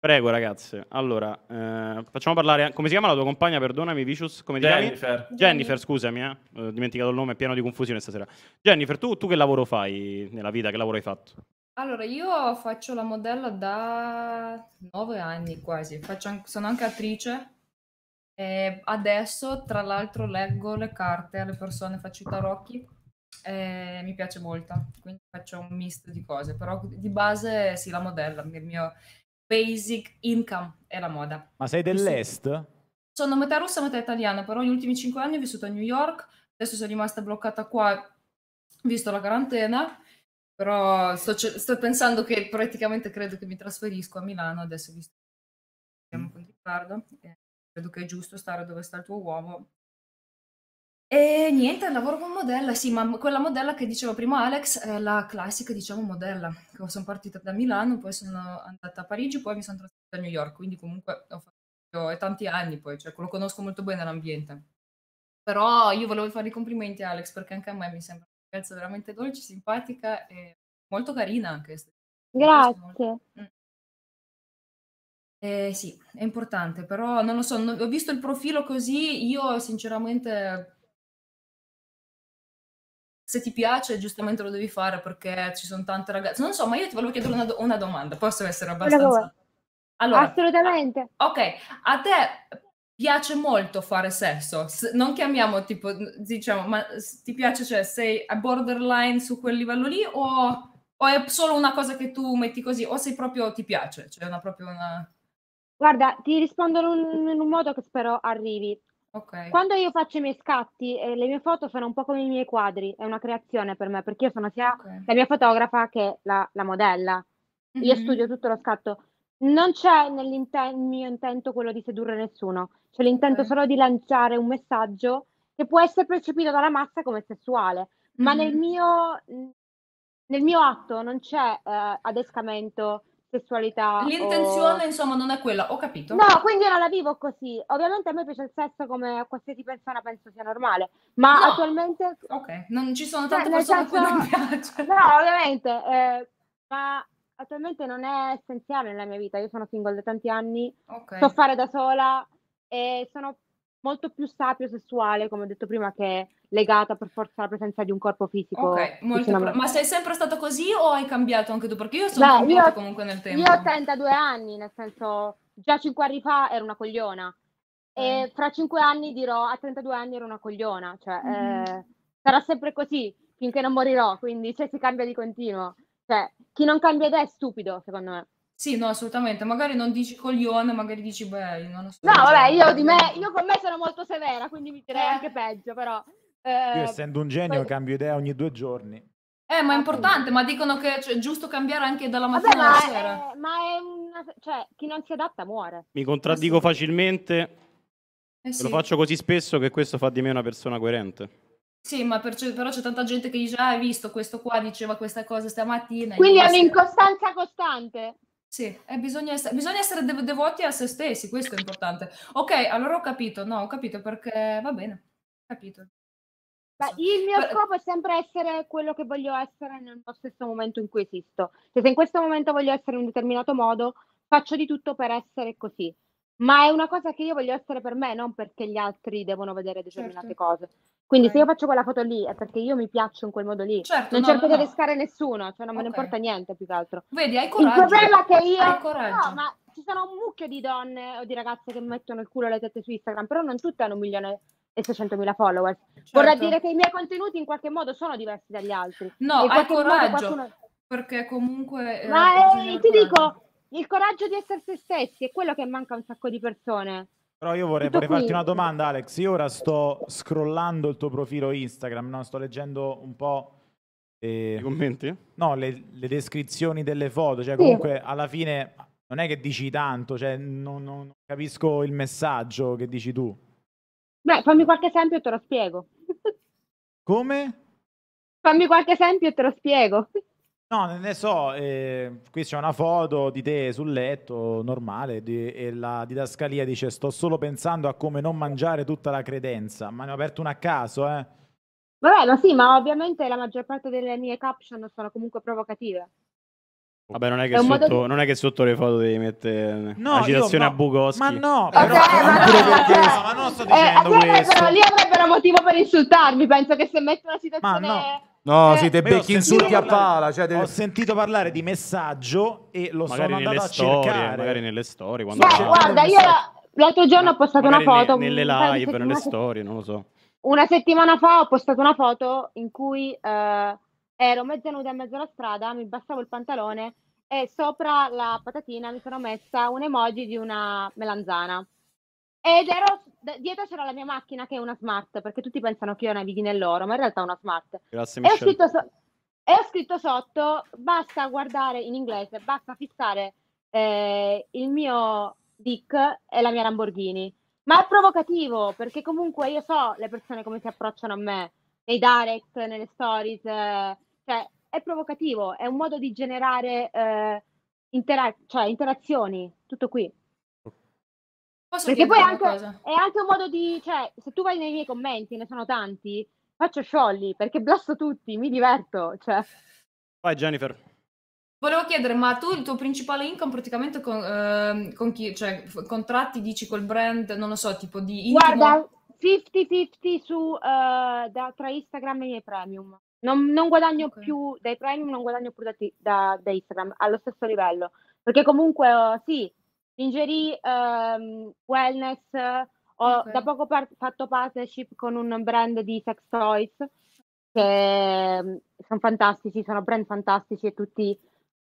Prego ragazze, allora eh, facciamo parlare, come si chiama la tua compagna, perdonami Vicious, come ti Jennifer. chiami? Jennifer, scusami, eh. ho dimenticato il nome, è pieno di confusione stasera. Jennifer, tu, tu che lavoro fai nella vita, che lavoro hai fatto? Allora, io faccio la modella da nove anni quasi, faccio, sono anche attrice e adesso tra l'altro leggo le carte alle persone, faccio i tarocchi e mi piace molto, quindi faccio un misto di cose, però di base sì, la modella, il mio Basic Income è la moda. Ma sei dell'est? Sono metà russa, metà italiana, però negli ultimi 5 anni ho vissuto a New York, adesso sono rimasta bloccata qua, visto la quarantena, però sto, sto pensando che praticamente credo che mi trasferisco a Milano adesso, visto che siamo mm. con Riccardo, credo che è giusto stare dove sta il tuo uomo, e niente, lavoro con modella, sì, ma quella modella che dicevo prima Alex è la classica, diciamo, modella. Sono partita da Milano, poi sono andata a Parigi, poi mi sono trasferita a New York, quindi comunque ho fatto tanti anni poi, cioè lo conosco molto bene l'ambiente. Però io volevo fare i complimenti a Alex perché anche a me mi sembra una ragazza veramente dolce, simpatica e molto carina anche. Grazie. Mm. Eh, sì, è importante, però non lo so, ho visto il profilo così, io sinceramente se ti piace giustamente lo devi fare perché ci sono tante ragazze. Non so, ma io ti volevo chiedere una, do- una domanda, posso essere abbastanza... Allora, Assolutamente. A- ah, ok, a te piace molto fare sesso, S- non chiamiamo tipo, diciamo, ma s- ti piace, cioè sei a borderline su quel livello lì o, o, è solo una cosa che tu metti così o sei proprio, ti piace, cioè una proprio una... Guarda, ti rispondo in un, in un modo che spero arrivi. Okay. Quando io faccio i miei scatti e eh, le mie foto sono un po' come i miei quadri, è una creazione per me, perché io sono sia okay. la mia fotografa che la, la modella. Mm-hmm. Io mhm. studio tutto lo scatto. Non c'è nel mio intento quello di sedurre nessuno, c'è l'intento okay. solo di lanciare un messaggio che può essere percepito dalla massa come sessuale, ma mm-hmm. nel, mhm. mio, nel mio atto non c'è eh, adescamento, sessualità. L'intenzione, o... insomma, non è quella, ho capito. No, quindi io non la vivo così. Ovviamente a me piace il sesso come a qualsiasi persona penso sia normale, ma no. attualmente... Ok, non ci sono cioè, tante eh, persone senso... a cui non piace. No, ovviamente, eh, ma attualmente non è essenziale nella mia vita. Io sono single da tanti anni, okay. so fare da sola e sono molto più sapio sessuale, come ho detto prima, che legata per forza alla presenza di un corpo fisico. Ok, pro- ma sei sempre stato così o hai cambiato anche tu? Perché io sono no, comunque nel tempo. Io ho 32 anni, nel senso, già 5 anni fa ero una cogliona. Mm. E fra 5 anni dirò, a 32 anni ero una cogliona, cioè mm. eh, sarà sempre così finché non morirò, quindi cioè, si cambia di continuo. Cioè, chi non cambia idea è stupido, secondo me. Sì, no, assolutamente. Magari non dici coglione, magari dici beh, non so. No, vabbè, io di me, io con me sono molto severa, quindi mi direi eh. anche peggio, però. Eh, io essendo un genio poi... cambio idea ogni due giorni. Eh, ma è importante, ma dicono che cioè, è giusto cambiare anche dalla mattina Vabbè, alla sera. È, ma è una... cioè, chi non si adatta muore. Mi contraddico facilmente. Eh sì. Lo faccio così spesso che questo fa di me una persona coerente. Sì, ma per, però c'è tanta gente che dice, ah, hai visto questo qua, diceva questa cosa stamattina. Quindi è un'incostanza costante. Sì, eh, bisogna, ess- bisogna essere dev- devoti a se stessi, questo è importante. Ok, allora ho capito, no, ho capito perché va bene, ho capito. Beh, il mio Beh, scopo è sempre essere quello che voglio essere nello stesso momento in cui esisto. Cioè, se in questo momento voglio essere in un determinato modo, faccio di tutto per essere così. Ma è una cosa che io voglio essere per me, non perché gli altri devono vedere determinate certo. cose. Quindi okay. se io faccio quella foto lì è perché io mi piaccio in quel modo lì. Certo, non no, cerco no, di no. pescare nessuno, cioè non okay. me ne importa niente più che altro. Vedi, hai coraggio. Il problema è che io... Hai coraggio. No, ma ci sono un mucchio di donne o di ragazze che mettono il culo alle tette su Instagram, però non tutte hanno un milione e 600.000 follower. Certo. Vorrà dire che i miei contenuti in qualche modo sono diversi dagli altri. No, hai coraggio. Qualcuno... Perché comunque... Eh, ma eh, ti coraggio. dico, il coraggio di essere se stessi è quello che manca a un sacco di persone. Però io vorrei, vorrei farti una domanda, Alex. Io ora sto scrollando il tuo profilo Instagram, no? sto leggendo un po'. Eh, I commenti? No, le, le, descrizioni delle foto. Cioè, comunque, sì. alla fine non è che dici tanto, cioè, non, non, capisco il messaggio che dici tu. Beh, fammi qualche esempio e te lo spiego. Come? Fammi qualche esempio e te lo spiego. No, ne so, eh, qui c'è una foto di te sul letto normale di, e la didascalia dice sto solo pensando a come non mangiare tutta la credenza, ma ne ho aperto una a caso, eh. Vabbè, ma sì, ma ovviamente la maggior parte delle mie caption sono comunque provocative. Vabbè, non è, che è sotto, modo... non è che sotto le foto devi mettere no, la citazione io, ma, a Bukowski. Ma no, però, okay, ma, no, no, ma non sto eh, dicendo eh, questo. Lì avrebbero motivo per insultarmi. Penso che se metto una citazione. Ma no. Eh, sì, becchi insulti a pala. Cioè deve... Ho sentito parlare di messaggio e lo magari sono andato a storie, cercare. Magari nelle storie. Quando Beh, guarda, io l'altro giorno ho postato una foto. Ne, nelle live, nelle storie, non lo so. Una settimana fa ho postato una foto in cui... Eh, ero mezzanuda in mezzo alla strada, mi bastavo il pantalone e sopra la patatina mi sono messa un emoji di una melanzana. Ed ero dietro c'era la mia macchina che è una smart, perché tutti pensano che io navighi nell'oro, ma in realtà è una smart. Grazie, e ho, so- e ho scritto sotto, basta guardare in inglese, basta fissare eh, il mio Dick e la mia Lamborghini. Ma è provocativo, perché comunque io so le persone come si approcciano a me, nei direct, nelle stories, eh, cioè, è provocativo, è un modo di generare eh, intera- cioè, interazioni, tutto qui. Posso Perché poi anche, è anche un modo di, cioè, se tu vai nei miei commenti, ne sono tanti, faccio sciogli perché blasto tutti, mi diverto. Cioè. Vai Jennifer. Volevo chiedere, ma tu il tuo principale income praticamente con, eh, con chi? Cioè, contratti dici col brand, non lo so, tipo di... Intimo... Guarda, 50-50 su, uh, da, tra Instagram e i miei premium. Non, non guadagno okay. più dai premium, non guadagno più da, da, da Instagram allo stesso livello. Perché comunque oh, sì, lingerie, um, wellness, ho okay. da poco par- fatto partnership con un brand di sex toys che ehm, sono fantastici, sono brand fantastici e tutti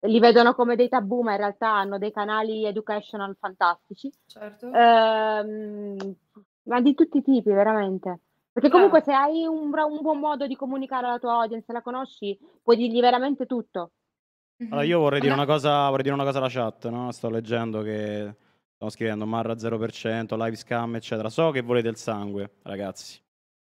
li vedono come dei tabù, ma in realtà hanno dei canali educational fantastici. Certo. Ehm, ma di tutti i tipi, veramente. Perché comunque ah. se hai un, un, buon modo di comunicare alla tua audience, la conosci, puoi dirgli veramente tutto. Allora mm-hmm. io vorrei dire, una cosa, vorrei dire una cosa alla chat, no? sto leggendo che stiamo scrivendo Marra 0%, live scam eccetera, so che volete il sangue ragazzi,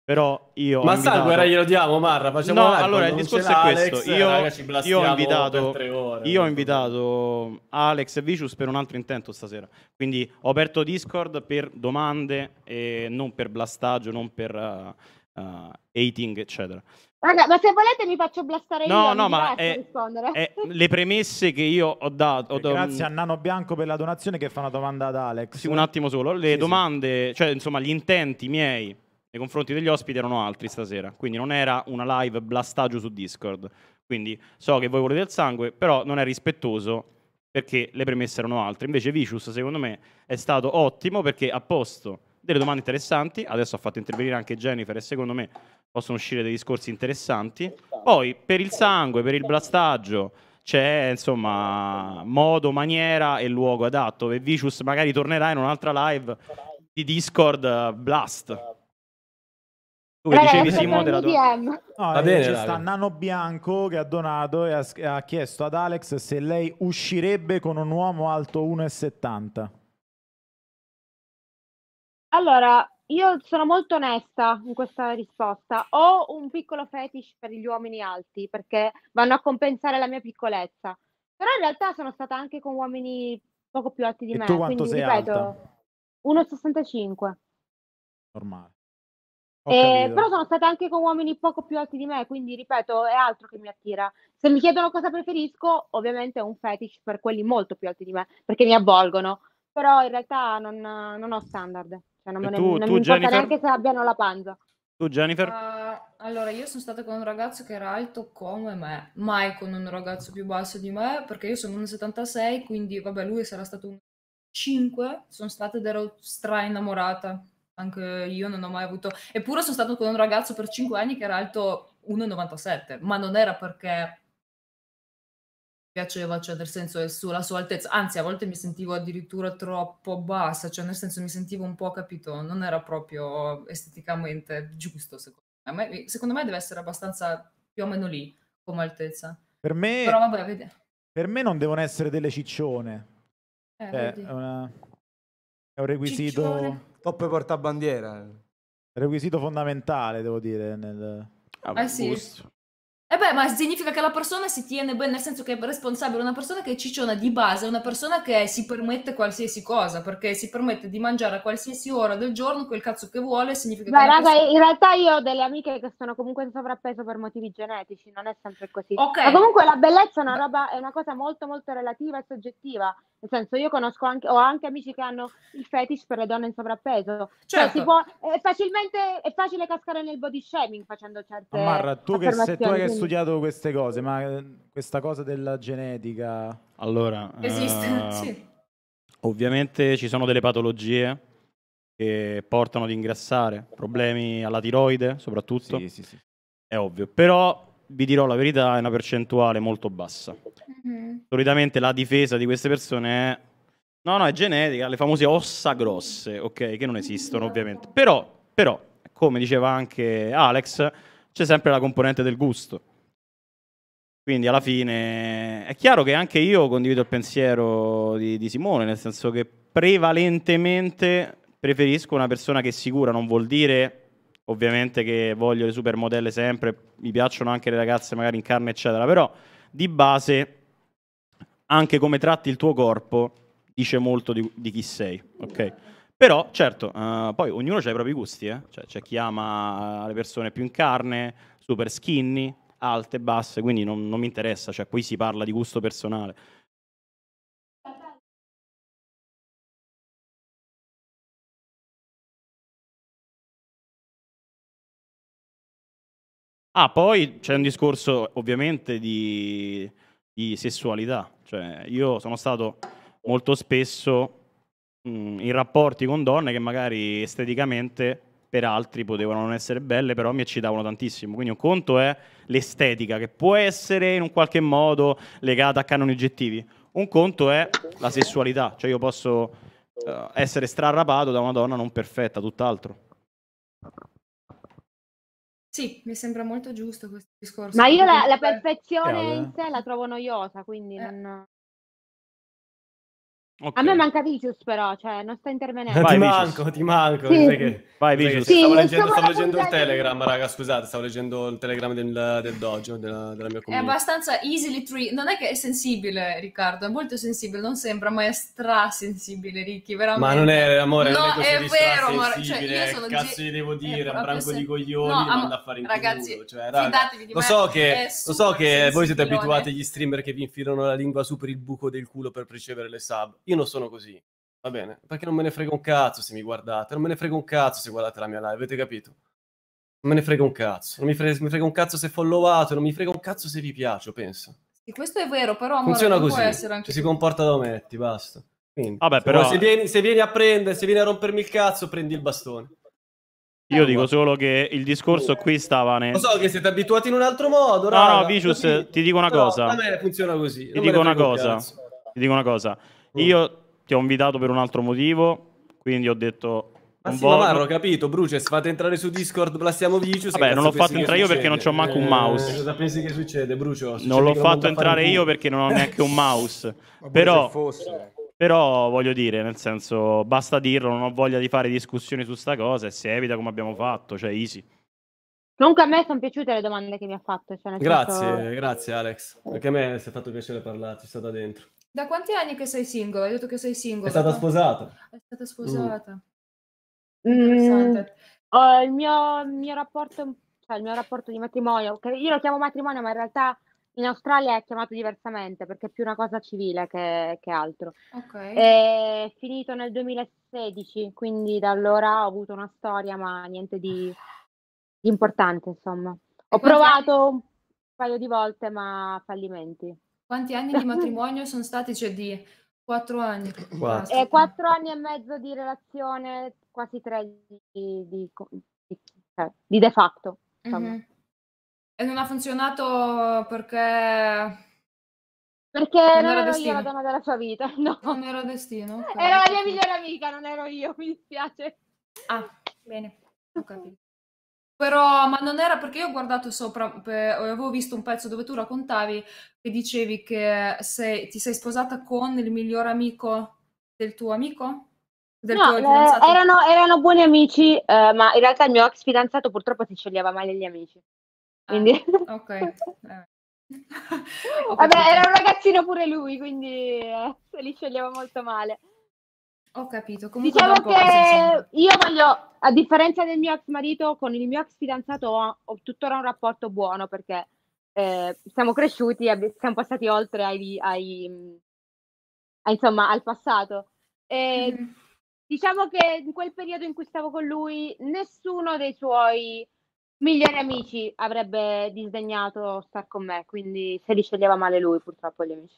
però io. Ma invitato... Salguera glielo diamo, Marra. Facciamo no, allora il discorso è questo. Io, Alex, io, raga, io, ho invitato, ore, io ho invitato Alex e Vicious per un altro intento stasera. Quindi ho aperto Discord per domande, e non per blastaggio, non per uh, uh, hating, eccetera. Raga, ma se volete mi faccio blastare no, io. No, no, ma è, è le premesse che io ho dato. Ho Grazie do... a Nano Bianco per la donazione che fa una domanda ad Alex. Sì, un attimo solo. Le sì, domande, sì. cioè insomma gli intenti miei nei confronti degli ospiti erano altri stasera, quindi non era una live blastaggio su Discord. Quindi so che voi volete il sangue, però non è rispettoso perché le premesse erano altre. Invece Vicious, secondo me, è stato ottimo perché ha posto delle domande interessanti, adesso ha fatto intervenire anche Jennifer e secondo me possono uscire dei discorsi interessanti. Poi per il sangue, per il blastaggio, c'è insomma modo, maniera e luogo adatto. E Vicious magari tornerà in un'altra live di Discord eh, Blast. Tu che dicevi Simo della tua... No, Va eh, bene, c'è sta Nano Bianco che ha donato e ha, ha, chiesto ad Alex se lei uscirebbe con un uomo alto 1,70. Allora, io sono molto onesta in questa risposta. Ho un piccolo fetish per gli uomini alti perché vanno a compensare la mia piccolezza. Però in realtà sono stata anche con uomini poco più alti di e me. Tu quanto quindi, sei ripeto, 1,65. Normale. Eh, però sono stata anche con uomini poco più alti di me, quindi ripeto, è altro che mi attira. Se mi chiedono cosa preferisco, ovviamente è un fetish per quelli molto più alti di me, perché mi avvolgono, però in realtà non, non ho standard, cioè non, me ne, tu, non tu, mi Jennifer... neanche se abbiano la panza. Tu Jennifer? Uh, allora, io sono stata con un ragazzo che era alto come me, mai con un ragazzo più basso di me, perché io sono 1,76, quindi vabbè, lui sarà stato un 5, sono stata ed ero stra innamorata anche io non ho mai avuto... Eppure sono stato con un ragazzo per 5 anni che era alto 1,97, ma non era perché piaceva, cioè nel senso è sulla sua altezza, anzi a volte mi sentivo addirittura troppo bassa, cioè nel senso mi sentivo un po' capito, non era proprio esteticamente giusto secondo me, ma secondo me deve essere abbastanza più o meno lì come altezza. Per me, Però vabbè, vedi. Per me non devono essere delle ciccione, eh, cioè, una... è un requisito... Ciccione. Coppe portabandiera. Requisito fondamentale, devo dire, nel... Ah, eh sì. Gusto. Eh beh, ma significa che la persona si tiene bene, nel senso che è responsabile una persona che è cicciona di base, una persona che si permette qualsiasi cosa, perché si permette di mangiare a qualsiasi ora del giorno quel cazzo che vuole, significa Beh, che raga, persona... in realtà io ho delle amiche che sono comunque in sovrappeso per motivi genetici, non è sempre così. Okay. Ma comunque la bellezza è una, roba, è una cosa molto molto relativa e soggettiva, nel senso, io conosco anche, ho anche amici che hanno il fetish per le donne in sovrappeso. Cioè, certo. Cioè, può, è, è facile cascare nel body shaming facendo certe cose. Marra, tu che sei tu hai studiato queste cose, ma eh, questa cosa della genetica... Allora... Esiste, uh, sì. Ovviamente ci sono delle patologie che portano ad ingrassare, problemi alla tiroide soprattutto. Sì, sì, sì. È ovvio. Però vi dirò la verità, è una percentuale molto bassa. Mm-hmm. Solitamente la difesa di queste persone è... No, no, è genetica, le famose ossa grosse, ok? Che non esistono ovviamente. Però, però, come diceva anche Alex, c'è sempre la componente del gusto. Quindi alla fine è chiaro che anche io condivido il pensiero di, di Simone, nel senso che prevalentemente preferisco una persona che è sicura, non vuol dire ovviamente che voglio le supermodelle sempre, mi piacciono anche le ragazze magari in carne eccetera, però di base anche come tratti il tuo corpo dice molto di, di chi sei, ok? Però certo, uh, poi ognuno ha i propri gusti, eh? cioè, c'è chi ama le persone più in carne, super skinny, alte, basse, quindi non, non mi interessa, cioè qui si parla di gusto personale. Ah, poi c'è un discorso ovviamente di, di sessualità. Cioè, io sono stato molto spesso mh, in rapporti con donne che magari esteticamente per altri potevano non essere belle, però mi eccitavano tantissimo. Quindi un conto è l'estetica, che può essere in un qualche modo legata a canoni oggettivi. Un conto è la sessualità, cioè io posso uh, essere strarrapato da una donna non perfetta, tutt'altro. Sì, mi sembra molto giusto questo discorso. Ma io la, la perfezione eh, in sé la trovo noiosa, quindi eh. non... Okay. A me manca Vicious però, cioè non sta intervenendo. Vai, ti Vicious. manco, ti manco. Sì. Che... Vai Vicious. Sì, stavo leggendo, stavo leggendo il Telegram, raga, scusate, stavo leggendo il Telegram del, del Dojo, della, della mia community. È abbastanza easily tree, non è che è sensibile Riccardo, è molto sensibile, non sembra, ma è strasensibile Ricky, veramente. Ma non è, amore, no, non è, è vero, amore, cioè, io sono cazzo gli devo dire, un branco sen... di coglioni, no, am... a fare in Ragazzi, culo, cioè, raga, fidatevi di lo me, so che, lo so che voi siete abituati agli streamer che vi infilano la lingua su per il buco del culo per ricevere le sub. Io non sono così, va bene? Perché non me ne frega un cazzo se mi guardate, non me ne frega un cazzo se guardate la mia live, avete capito? Non me ne frega un cazzo, non mi frega, mi frega un cazzo se followate, non mi frega un cazzo se vi piace, penso. E questo è vero, però amore, funziona così. Ci tu. si comporta da ometti, basta. Quindi, Vabbè, se però... se, vieni, se vieni a prendere, se vieni a rompermi il cazzo, prendi il bastone. Io eh, dico solo che il discorso qui eh. stava nel... Lo so che siete abituati in un altro modo, No, raga, no, Vicious, ti dico una cosa. No, a me funziona così. Ti dico una cosa. Ti dico una cosa. Mm. Io ti ho invitato per un altro motivo, quindi ho detto... Ma sì, ma l'ho capito, Bruces, fate entrare su Discord, blastiamo Vicious. Vabbè, non l'ho fatto entrare io perché non c'ho manco un mouse. Eh, cosa pensi che succede, Brucio? non l'ho fatto entrare io perché non ho neanche un mouse. però, però voglio dire, nel senso, basta dirlo, non ho voglia di fare discussioni su sta cosa e si evita come abbiamo fatto, cioè easy. Comunque a me sono piaciute le domande che mi ha fatto. Cioè grazie, senso... grazie Alex, perché a me si è fatto piacere parlarci, è stata dentro. Da quanti anni che sei single? Hai detto che sei single. È stata sposata. È stata mm. sposata. Mm. Oh, il, mio, mio rapporto, cioè il mio rapporto di matrimonio, che io lo chiamo matrimonio, ma in realtà in Australia è chiamato diversamente perché è più una cosa civile che, che altro. Okay. È finito nel 2016, quindi da allora ho avuto una storia, ma niente di, di importante, insomma. Ho provato un paio di volte, ma fallimenti. Quanti anni di matrimonio sono stati? Cioè di quattro anni. Quattro. Eh, quattro anni e mezzo di relazione, quasi tre di, di, di, cioè, di de facto. Mm-hmm. E non ha funzionato perché... Perché non, non ero io la donna della sua vita, no. Non era destino. Ero la mia migliore amica, non ero io, mi dispiace. Ah, bene, ho capito. Però, ma non era perché io ho guardato sopra, eh, avevo visto un pezzo dove tu raccontavi che dicevi che sei- ti sei sposata con il miglior amico del tuo amico? Del No, tuo eh, erano, erano buoni amici, eh, ma in realtà il mio ex fidanzato purtroppo si sceglieva male gli amici. Ah, quindi... ok. Eh. Vabbè, era un ragazzino pure lui, quindi eh, se li sceglieva molto male. Ho capito. Comunque diciamo che io voglio, a differenza del mio ex marito, con il mio ex fidanzato ho, ho tuttora un rapporto buono perché eh, siamo cresciuti e siamo passati oltre ai, ai, a, insomma, al passato. E mm Diciamo che in quel periodo in cui stavo con lui, nessuno dei suoi migliori amici avrebbe disdegnato star con me, quindi se li sceglieva male lui purtroppo gli amici.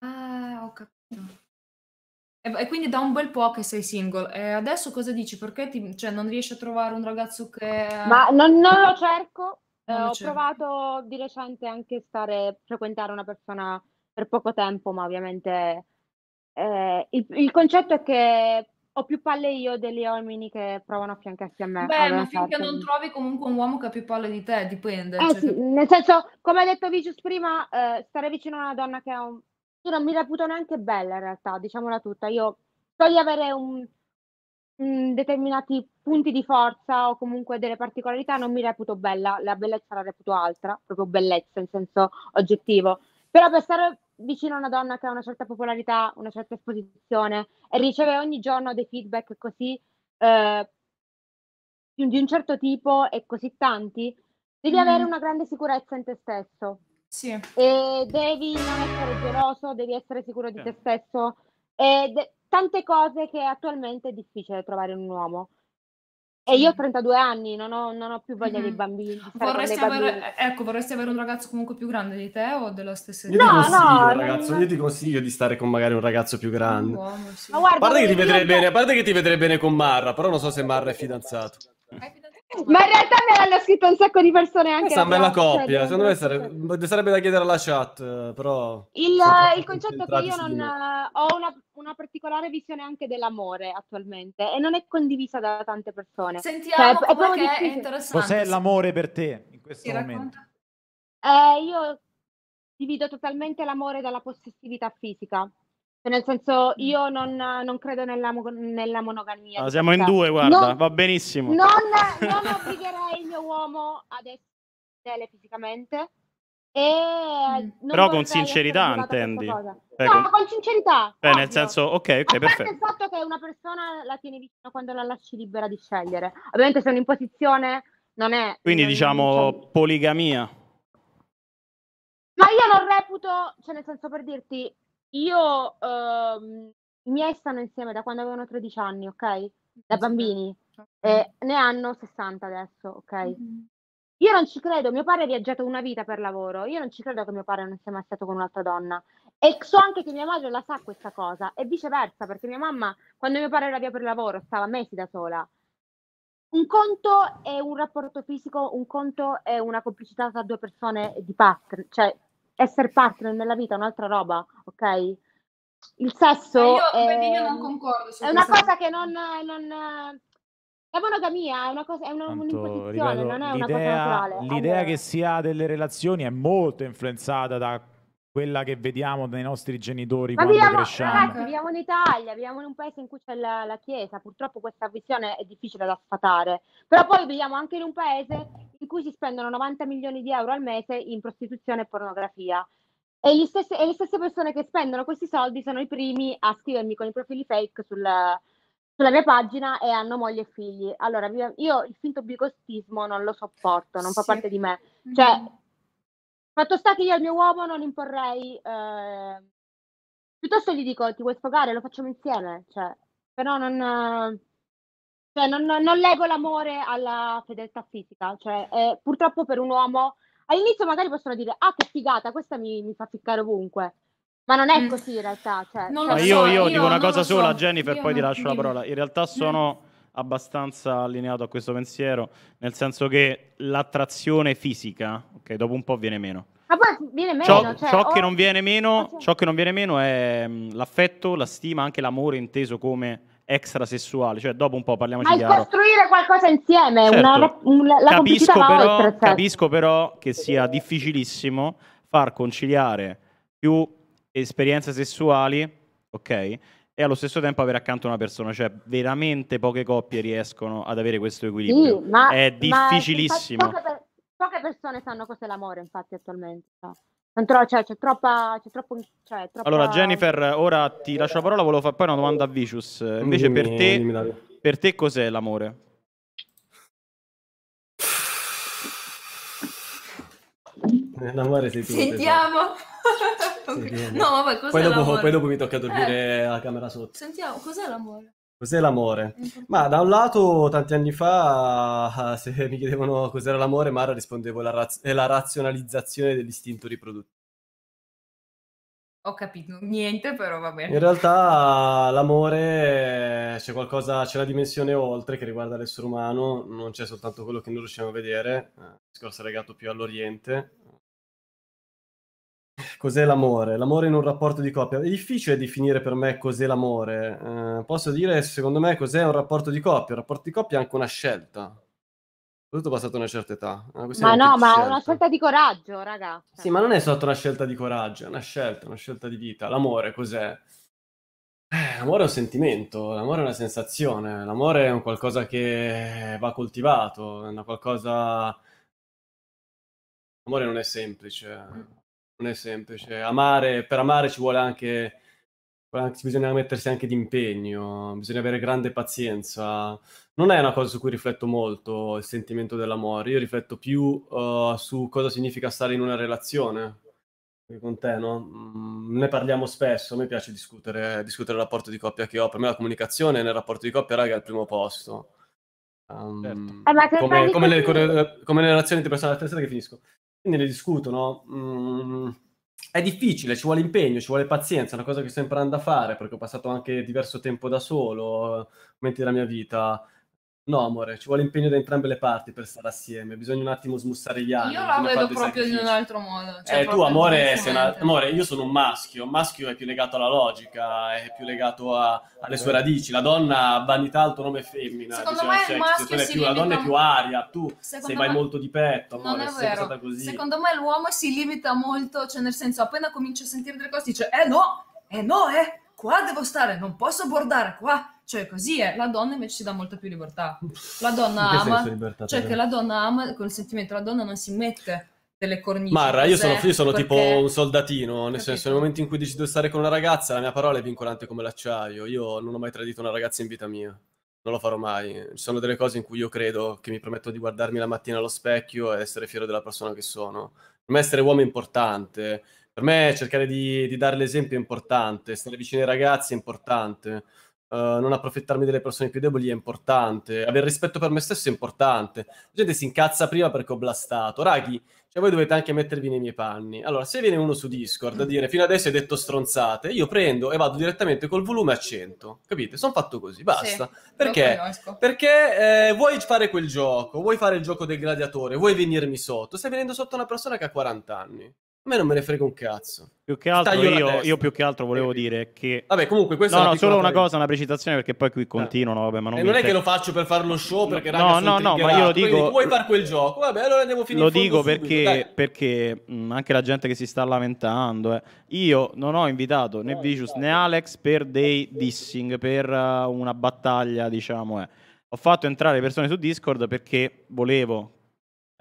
Ah, ho capito. E quindi da un bel po' che sei single. E adesso cosa dici? Perché ti, cioè, non riesci a trovare un ragazzo che... Ma non, non lo cerco. Non lo eh, ho provato di recente anche stare, frequentare una persona per poco tempo, ma ovviamente eh, il, il concetto è che ho più palle io degli uomini che provano a fiancarsi a me. Beh, ma finché non trovi comunque un uomo che ha più palle di te, dipende. Eh, cioè sì, che... Nel senso, come ha detto Vicious prima, eh, stare vicino a una donna che ha un, io non mi reputo neanche bella in realtà, diciamola tutta. Io so di avere un, un mm, determinati punti di forza o comunque delle particolarità, non mi reputo bella, la bellezza la reputo altra, proprio bellezza in senso oggettivo. Però per stare vicino a una donna che ha una certa popolarità, una certa esposizione e riceve ogni giorno dei feedback così eh, di un certo tipo e così tanti, devi mm. avere una grande sicurezza in te stesso sì. E devi non essere geloso, devi essere sicuro di sì. te stesso. E de- tante cose che attualmente è difficile trovare in un uomo. E io ho 32 anni, non ho, non ho più voglia mm-hmm. dei bambini. Vorresti, Avere, eh, ecco, vorresti avere un ragazzo comunque più grande di te o dello stesso età? Io, no, no, ragazzo, non... io ti consiglio di stare con magari un ragazzo più grande. Uomo, sì. guarda, a, parte che ti vedrei io... bene, a parte che ti vedrei bene con Marra, però non so se Marra è fidanzato. È fidanzato. Ma in realtà me l'hanno scritto un sacco di persone anche. Questa è una bella cioè, coppia, secondo me sarebbe, boh, sarebbe, da chiedere alla chat, però... Il, il concetto che io non, eh, ho una, una, particolare visione anche dell'amore attualmente e non è condivisa da tante persone. Sentiamo cioè, è, è interessante. Cos'è l'amore per te in questo Ti momento? Eh, io divido totalmente l'amore dalla possessività fisica. Cioè, nel senso, mm. io non, non credo nella, nella monogamia. Ah, no, siamo in due, guarda, non, va benissimo. Non, non obbligherei il mio uomo ad essere fisicamente. E mm. Però con sincerità intendi? Beh, cioè, no, con... con sincerità. Beh, ovvio. nel senso, ok, ok, perfetto. il fatto che una persona la tieni vicino quando la lasci libera di scegliere. Ovviamente se è un'imposizione non è... Quindi non diciamo poligamia. Ma io non reputo, cioè nel senso per dirti, io, ehm, i miei stanno insieme da quando avevano 13 anni, ok? Da bambini. E eh, ne hanno 60 adesso, ok? Mm-hmm. Io non ci credo, mio padre ha viaggiato una vita per lavoro, io non ci credo che mio padre non sia mai stato con un'altra donna. E so anche che mia madre la sa questa cosa, e viceversa, perché mia mamma, quando mio padre era via per lavoro, stava mesi da sola. Un conto è un rapporto fisico, un conto è una complicità tra due persone di partner, cioè essere partner nella vita è un'altra roba, ok? Il sesso eh, io, è, vedi, è una cosa che non, non la monogamia è una cosa, è una, Tanto, un'imposizione, ripeto, non è una cosa naturale. L'idea allora. che si ha delle relazioni è molto influenzata da quella che vediamo dai nostri genitori Ma quando viviamo, cresciamo. Ragazzi, viviamo in Italia, viviamo in un paese in cui c'è la, la, Chiesa, purtroppo questa visione è difficile da sfatare, però poi viviamo anche in un paese in cui si spendono 90 milioni di euro al mese in prostituzione e pornografia. E, stessi, e le stesse persone che spendono questi soldi sono i primi a scrivermi con i profili fake sul, sulla mia pagina e hanno moglie e figli. Allora, io il finto bigottismo non lo sopporto, non sì. fa parte di me. Mm-hmm. Cioè, mm-hmm Fatto sta che io al mio uomo non imporrei, eh, piuttosto gli dico ti vuoi sfogare, lo facciamo insieme, cioè, però non, cioè, non, non levo l'amore alla fedeltà fisica, cioè, eh, purtroppo per un uomo all'inizio magari possono dire ah che figata, questa mi, mi fa ficcare ovunque, ma non è mm. così in realtà. Cioè, non cioè, io, so, io, io, dico una cosa sola, so. Jennifer, io poi ti lascio la parola. In realtà mm. sono abbastanza allineato a questo pensiero, nel senso che l'attrazione fisica, ok, dopo un po' viene meno. Ma poi viene meno, ciò, cioè, ciò oh, che non viene meno oh, ciò che non viene meno è mm, l'affetto, la stima, anche l'amore inteso come extrasessuale, cioè dopo un po' parliamoci Ma chiaro. costruire qualcosa insieme, certo. una, una, la capisco però, oltre, cioè. capisco però che sia difficilissimo far conciliare più esperienze sessuali, ok? e allo stesso tempo avere accanto una persona, cioè veramente poche coppie riescono ad avere questo equilibrio. Sì, ma, è difficilissimo. Ma, infatti, poche, poche, persone sanno cos'è l'amore, infatti, attualmente. No? Tro- cioè, c'è, troppa, c'è troppo, cioè, troppa... Allora, Jennifer, ora ti lascio la parola, volevo fare poi una domanda a Vicious. Invece, per, te, per te cos'è l'amore? L'amore sei tu. Sentiamo. Esatto. no, vabbè, cos'è poi dopo, poi dopo mi tocca dormire eh. alla camera sotto. Sentiamo, cos'è l'amore? Cos'è l'amore? Ma da un lato, tanti anni fa, se mi chiedevano cos'era l'amore, Mara rispondevo la raz- è la razionalizzazione dell'istinto riproduttivo. Ho capito, niente, però va bene. In realtà l'amore eh, c'è qualcosa, c'è la dimensione oltre che riguarda l'essere umano, non c'è soltanto quello che noi riusciamo a vedere, il eh, discorso è legato più all'Oriente, Cos'è l'amore? L'amore in un rapporto di coppia. È difficile definire per me cos'è l'amore. Eh, posso dire, secondo me, cos'è un rapporto di coppia. Un rapporto di coppia è anche una scelta. Soprattutto passato a una certa età. Una ma no, ma è una scelta di coraggio, ragazzi. Sì, ma non è soltanto una scelta di coraggio, è una scelta, una scelta di vita. L'amore cos'è? Eh, l'amore è un sentimento, l'amore è una sensazione, l'amore è un qualcosa che va coltivato, è una qualcosa... L'amore non è semplice. Mm non è semplice. Amare, per amare ci vuole anche, bisogna mettersi anche d'impegno, bisogna avere grande pazienza. Non è una cosa su cui rifletto molto il sentimento dell'amore, io rifletto più uh, su cosa significa stare in una relazione con te, no? Mm, ne parliamo spesso, a me piace discutere, discutere il rapporto di coppia che ho, per me la comunicazione nel rapporto di coppia, raga, è al primo posto. Um, certo. Eh, come, come, le, come, le, relazioni di persona alla che finisco ne discutono. Mm, è difficile, ci vuole impegno, ci vuole pazienza, è una cosa che sto imparando a fare perché ho passato anche diverso tempo da solo, eh, momenti della mia vita. No, amore, ci vuole impegno da entrambe le parti per stare assieme, bisogna un attimo smussare gli anni. Io la vedo proprio in un altro modo. Eh, cioè eh, tu, amore, una... amore, io sono un maschio, un maschio è più legato alla logica, è più legato a... alle sue radici, la donna vanità, autonome e femmina. Secondo diciamo, me il cioè, maschio si più, limita... La donna è più aria, tu Secondo sei mai me... molto di petto, amore, non è, vero. così. Secondo me l'uomo si limita molto, cioè nel senso, appena comincia a sentire delle cose dice, eh no, eh no, eh, qua devo stare, non posso bordare, qua cioè così è, la donna invece si dà molta più libertà. La donna ama, libertà, cioè che la donna ama, con il sentimento la donna non si mette delle cornici. Marra, io sono, io sono tipo un soldatino, nel Capito. senso nel momento in cui decido di stare con una ragazza la mia parola è vincolante come l'acciaio, io non ho mai tradito una ragazza in vita mia non lo farò mai. Ci sono delle cose in cui io credo che mi prometto di guardarmi la mattina allo specchio e essere fiero della persona che sono. Per me essere uomo è importante, per me cercare di, di dare l'esempio è importante, stare vicino ai ragazzi è importante. Eh, non approfittarmi delle persone più deboli è importante, avere rispetto per me stesso è importante. La gente si incazza prima perché ho blastato. Raghi, cioè voi dovete anche mettervi nei miei panni. Allora, se viene uno su Discord a dire fino adesso hai detto stronzate, io prendo e vado direttamente col volume a 100, capite? Sono fatto così, basta. Sì, perché? Perché eh, vuoi fare quel gioco, vuoi fare il gioco del gladiatore, vuoi venirmi sotto, stai venendo sotto una persona che ha 40 anni. A me non me ne frega un cazzo. Più che altro io, io, più che altro volevo eh, dire che... Vabbè, comunque questa... No, è no, solo una cosa, una precisazione perché poi qui eh. continuano, vabbè, ma non... Eh, non è che lo faccio per fare lo show, perché... No, no, no, ma io lo dico... Quindi, vuoi fare quel gioco? Vabbè, allora andiamo fino Lo dico perché, perché mh, mm, anche la gente che si sta lamentando, eh, io non ho invitato né Vicious né Alex per dei dissing, per uh, una battaglia, diciamo, eh. Ho fatto entrare persone su Discord perché volevo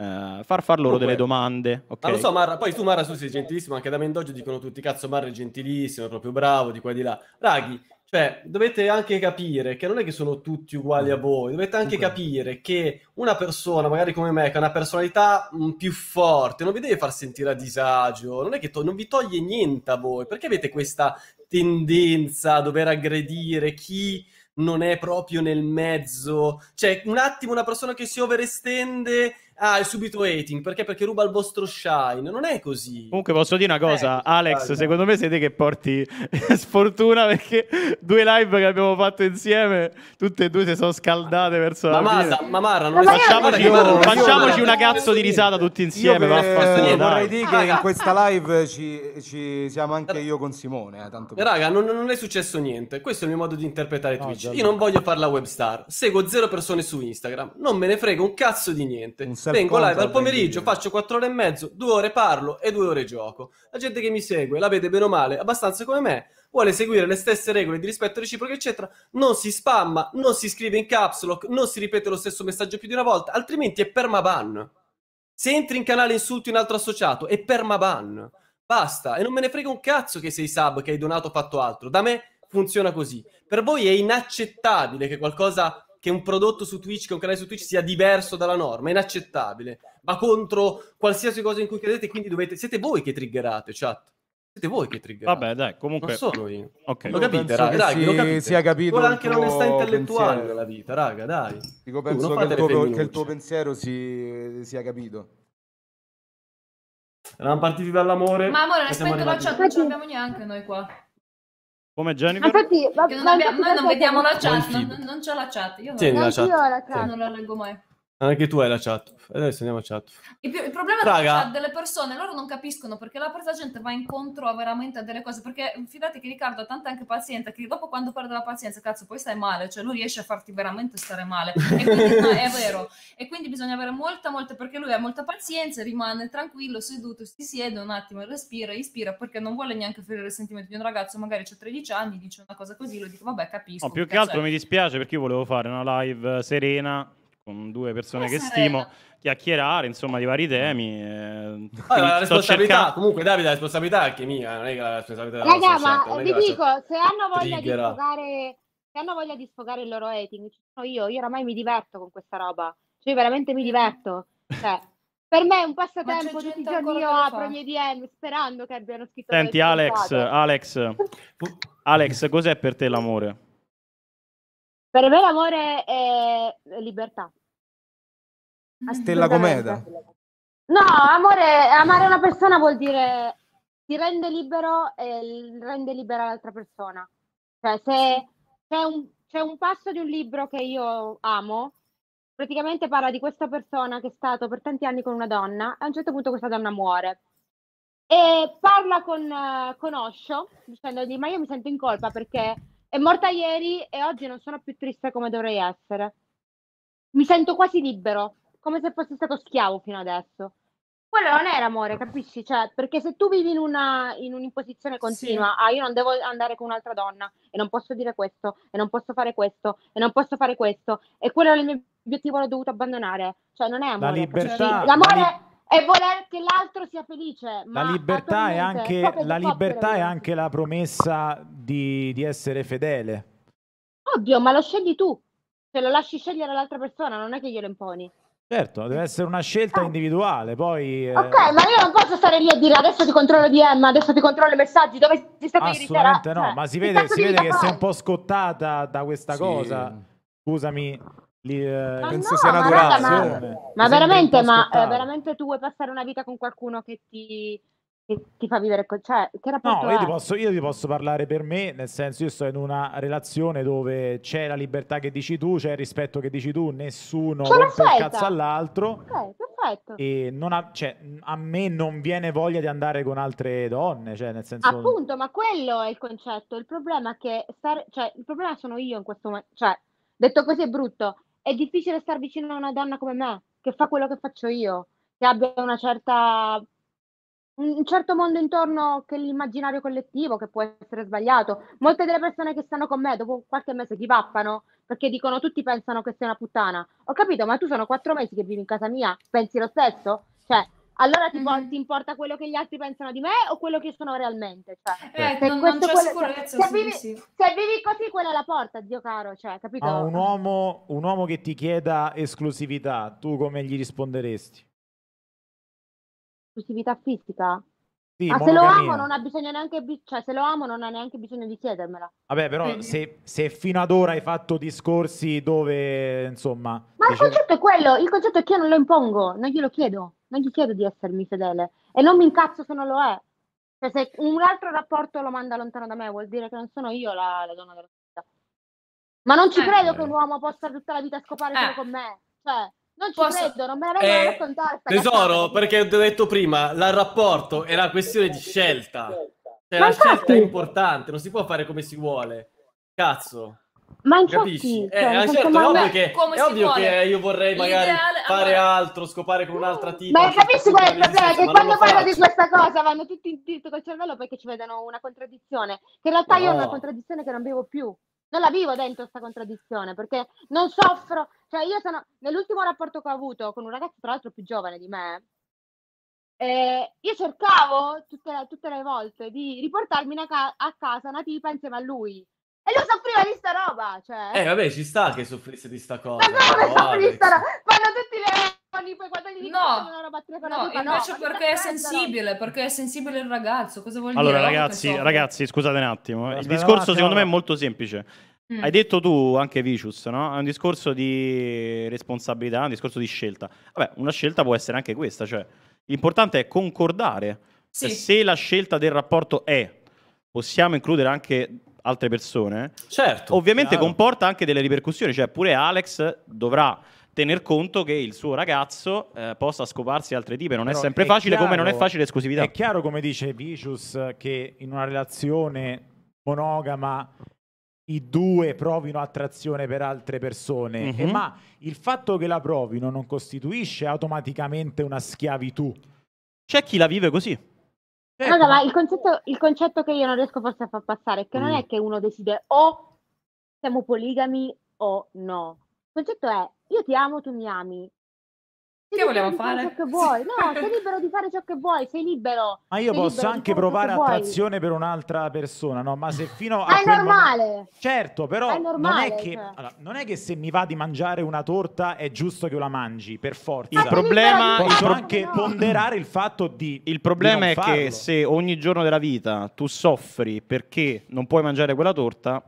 eh, far far loro Dunque, delle domande. Okay? Ma lo so, Marra, poi tu Marra, tu sei gentilissimo, anche da me dicono tutti, cazzo Marra è gentilissimo, è proprio bravo, di qua e di là. Raghi, cioè, dovete anche capire che non è che sono tutti uguali a voi, dovete anche okay. capire che una persona, magari come me, che ha una personalità mh, mm, più forte, non vi deve far sentire a disagio, non è che to- non vi toglie niente a voi, perché avete questa tendenza a dover aggredire chi non è proprio nel mezzo, cioè un attimo una persona che si overestende ah, è subito hating, perché? Perché ruba il vostro shine, non è così. Comunque posso dire una cosa, eh, Alex, guarda. secondo me siete che porti sfortuna perché due live che abbiamo fatto insieme, tutte e due si sono scaldate verso ma la Masa, fine. Ma Marra, non ma è... facciamoci, io, facciamoci una cazzo di risata tutti insieme, vaffanculo. Vorrei dire che in questa live ci, ci siamo anche io con Simone, eh, tanto per... Raga, non, non, è successo niente, questo è il mio modo di interpretare no, Twitch. Io non voglio fare la webstar, seguo zero persone su Instagram, non me ne frega un cazzo di niente. Un vengo live al pomeriggio, faccio quattro ore e mezzo, due ore parlo e due ore gioco. La gente che mi segue, la vede bene o male, abbastanza come me, vuole seguire le stesse regole di rispetto reciproco, eccetera, non si spamma, non si scrive in caps lock, non si ripete lo stesso messaggio più di una volta, altrimenti è permaban. Se entri in canale e insulti un altro associato, è permaban. Basta, e non me ne frega un cazzo che sei sub, che hai donato o fatto altro. Da me funziona così. Per voi è inaccettabile che qualcosa che un prodotto su Twitch, che un canale su Twitch sia diverso dalla norma, è inaccettabile. Va contro qualsiasi cosa in cui credete, quindi dovete... siete voi che triggerate, chat. Siete voi che triggerate. Vabbè, dai, comunque... Non sono io. Okay. Lo capite, raga, dai, si, lo capite. Si è capito Vuole anche l'onestà intellettuale pensiero. della vita, raga, dai. Dico, penso che, il tuo, che il tuo pensiero si, sia capito. Eravamo partiti dall'amore. Ma amore, rispetto non ci abbiamo neanche noi qua. Come Jennifer? Infatti, va, non abbiamo, noi non vediamo la chat, non, non, non c'è la chat. Io non, Tieni la chat. Io la chat. non la leggo mai. Anche tu hai la chat. Adesso andiamo a chat. Il, il problema Raga. delle persone, loro non capiscono perché la porta gente va incontro a veramente delle cose. Perché fidati che Riccardo ha tanta anche pazienza, che dopo quando perde la pazienza, cazzo, poi stai male. Cioè lui riesce a farti veramente stare male. E quindi, no, è vero. E quindi bisogna avere molta, molta, perché lui ha molta pazienza, rimane tranquillo, seduto, si siede un attimo, respira, ispira, perché non vuole neanche ferire il sentimento di un ragazzo, magari c'ha 13 anni, dice una cosa così, lo dico, vabbè, capisco. No, più che altro mi dispiace perché io volevo fare una live eh, serena con due persone che stimo chiacchierare insomma di vari temi. Eh, allora, la responsabilità, cercando... comunque Davide, la responsabilità è anche mia, non è che la responsabilità della Raga, ma vi dico, se hanno voglia triggera. di sfogare se hanno voglia di sfogare il loro hating, ci sono io, io oramai mi diverto con questa roba. Cioè, veramente mi diverto. Cioè, per me è un passatempo tutti i giorni io apro i miei DM sperando che abbiano scritto Senti Alex, Alex, Alex, cos'è per te l'amore? Per me l'amore è libertà. Mm. Stella Cometa. No, amore, amare una persona vuol dire ti rende libero e rende libera l'altra persona. Cioè, se c'è un, c'è un passo di un libro che io amo, praticamente parla di questa persona che è stato per tanti anni con una donna, e a un certo punto questa donna muore. E parla con, uh, con Osho dicendogli: Ma io mi sento in colpa perché è morta ieri e oggi non sono più triste come dovrei essere. Mi sento quasi libero, come se fossi stato schiavo fino adesso. Quello non era amore, capisci? Cioè, perché se tu vivi in, una, in un'imposizione continua, sì. ah, io non devo andare con un'altra donna e non posso dire questo, e non posso fare questo, e non posso fare questo, e quello è il mio obiettivo, l'ho dovuto abbandonare. Cioè, non è amore. La libertà. L'amore. La li- e voler che l'altro sia felice. La libertà, è anche, la, libertà è anche la promessa di, di, essere fedele. Ovvio, ma lo scegli tu, se lo lasci scegliere l'altra persona, non è che glielo imponi. Certo, deve essere una scelta ah. individuale, poi... Eh... Ok, ma io non posso stare lì a dire adesso ti controllo DM, adesso ti controllo i messaggi, dove ti stai Assolutamente no, cioè, ma si vede, si vede che fare. sei un po' scottata da questa sì. cosa. Scusami, Lì, eh, ma penso no, sia naturale. Ma, raga, ma, ma veramente, ma eh, veramente tu vuoi passare una vita con qualcuno che ti, che ti fa vivere con... Cioè, che rapporto no, io ti, posso, io ti, posso, parlare per me, nel senso io sto in una relazione dove c'è la libertà che dici tu, c'è il rispetto che dici tu, nessuno c'è rompe il cazzo all'altro. Ok, perfetto. E ha, cioè, a me non viene voglia di andare con altre donne, cioè, nel senso... Appunto, ma quello è il concetto. Il problema è che... Star, cioè, il problema sono io in questo momento... Cioè, detto così è brutto, è difficile star vicino a una donna come me, che fa quello che faccio io, che abbia una certa un certo mondo intorno che l'immaginario collettivo che può essere sbagliato. Molte delle persone che stanno con me dopo qualche mese ti pappano perché dicono tutti pensano che sei una puttana. Ho capito, ma tu sono quattro mesi che vivi in casa mia, pensi lo stesso? Cioè, allora ti, mm-hmm. ti, importa quello che gli altri pensano di me o quello che sono realmente? Cioè, eh, se non, non c'è quello, sicurezza. Cioè, se, se, vivi, sì. se, vivi, così, quella è la porta, zio caro. Cioè, capito? Ah, un, uomo, un uomo che ti chieda esclusività, tu come gli risponderesti? Esclusività fisica? Sì, ah, se lo amo non ha bisogno neanche cioè, se lo amo non ha neanche bisogno di chiedermela. Vabbè, però mm-hmm. se, se, fino ad ora hai fatto discorsi dove, insomma, Ma dicevi... il concetto è quello, il concetto è che io non lo impongo, non glielo chiedo non gli chiedo di essermi fedele e non mi incazzo se non lo è. Cioè, se un altro rapporto lo manda lontano da me, vuol dire che non sono io la, la donna della vita. Ma non ci eh, credo che un uomo possa tutta la vita scopare eh. con me. Cioè, non ci Posso... credo, non me la vengono eh, a raccontare. Tesoro, perché ho detto prima, il rapporto è una questione di scelta. Cioè, la infatti... scelta è importante, non si può fare come si vuole. Cazzo. Ma infatti, Capisci? Eh, cioè, eh, certo, è ovvio, che, è ovvio che, io vorrei magari L'ideale... fare altro, scopare con un'altra uh. tipa. Cioè, ma capisci qual è il problema? Che quando parlo di questa cosa vanno tutti in tilt col cervello perché ci vedono una contraddizione. Che in realtà no. io ho una contraddizione che non vivo più. Non la vivo dentro questa contraddizione perché non soffro. Cioè, io sono. Nell'ultimo rapporto che ho avuto con un ragazzo, tra l'altro, più giovane di me. Eh, io cercavo tutte, tutte, le volte di riportarmi ca- a casa una tipa insieme a lui e lui soffriva di sta roba, cioè... Eh, vabbè, ci sta che soffrisse di sta cosa. Ma come no, soffri di sta roba? Fanno tutti le no, una roba no, no, invece perché è sensibile, perché è sensibile il ragazzo, cosa vuol dire? Allora, ragazzi, ragazzi, scusate un attimo, il discorso secondo me è molto semplice. Mm. Hai detto tu, anche Vicious, no? È un discorso di responsabilità, un discorso di scelta. Vabbè, una scelta può essere anche questa, cioè l'importante è concordare. Cioè, sì. se la scelta del rapporto è possiamo includere anche altre persone, certo, ovviamente chiaro. comporta anche delle ripercussioni, cioè pure Alex dovrà tener conto che il suo ragazzo eh, possa scoparsi altre tipe. Non Però è sempre è facile, chiaro, come non è facile esclusività. È chiaro, come dice Vicious, che in una relazione monogama i due provino attrazione per altre persone, mm-hmm. eh, ma il fatto che la provino non costituisce automaticamente una schiavitù. C'è chi la vive così. Certo. No, ma il concetto, il concetto, che io non riesco forse a far passare è che mm. non è che uno decide o siamo poligami o no. Il concetto è io ti amo, tu mi ami, che vogliamo fare? Che vuoi. No, sei libero di fare ciò che vuoi, sei libero. Ma io sei posso anche provare attrazione per un'altra persona, no? Ma se fino a... È normale! Momento... Certo, però è normale, non, è che... Cioè. Allora, non è che se mi va di mangiare una torta è giusto che la mangi, per forza. Il problema... è pro... anche no. ponderare il fatto di... Il problema di è farlo. che se ogni giorno della vita tu soffri perché non puoi mangiare quella torta,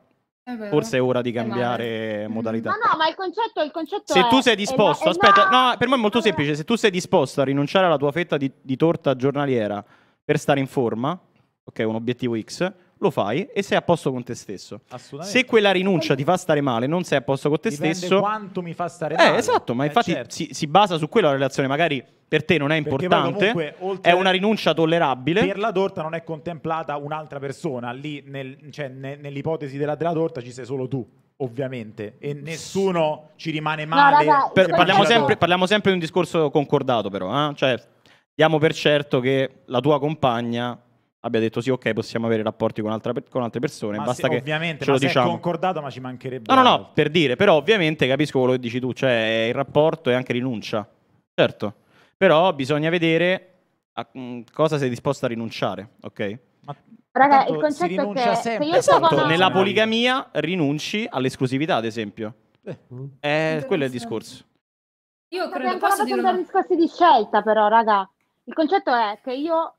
Forse è ora di cambiare modalità. No, no, ma il concetto, il concetto se è... tu sei disposto, aspetta, no, no, per me è molto semplice. Se tu sei disposto a rinunciare alla tua fetta di, di torta giornaliera per stare in forma, ok, un obiettivo X, lo fai e sei a posto con te stesso. Se quella rinuncia ti fa stare male, non sei a posto con te Dipende stesso. quanto mi fa stare male. Eh, esatto, ma eh, infatti certo. si, si, basa su quella relazione, magari per te non è importante, comunque, è una rinuncia tollerabile. Per la torta non è contemplata un'altra persona, lì nel, cioè, ne, nell'ipotesi della, della torta ci sei solo tu ovviamente, e nessuno ci rimane male. No, raga, per, parliamo, sempre, parliamo, sempre, di un discorso concordato, però, eh? cioè diamo per certo che la tua compagna abbia detto sì, ok, possiamo avere rapporti con, altra, con altre persone. Ma basta se, che ovviamente, ce lo diciamo. concordato, ma ci mancherebbe. No, no, no, per dire, però ovviamente capisco quello che dici tu, cioè il rapporto è anche rinuncia. Certo, però bisogna vedere a mm, cosa sei disposto a rinunciare, ok? Ma Raga, Tanto il concetto è che sempre, se io conosco... nella poligamia rinunci all'esclusività, ad esempio. Eh, eh quello è il discorso. Io credo che posso dire un di scelta, però, raga. Il concetto è che io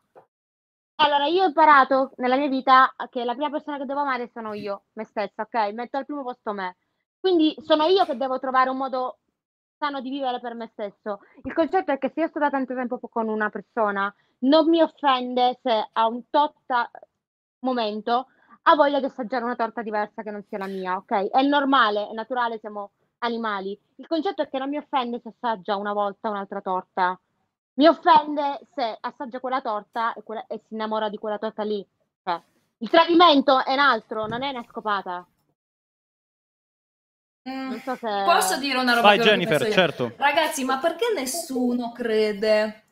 allora, io ho imparato nella mia vita che la prima persona che devo amare sono io, me stessa, ok? Metto al primo posto me. Quindi sono io che devo trovare un modo sano di vivere per me stesso. Il concetto è che se io sto da tanto tempo con una persona, non mi offende se a un tot momento ha voglia di assaggiare una torta diversa che non sia la mia, ok? È normale, è naturale, siamo animali. Il concetto è che non mi offende se assaggia una volta un'altra torta mi offende se assaggia quella torta e, quella, e si innamora di quella torta lì. Cioè, il tradimento è un altro, non è una scopata. Mm, so se... Posso dire una roba? Vai Jennifer, certo. Ragazzi, ma perché nessuno crede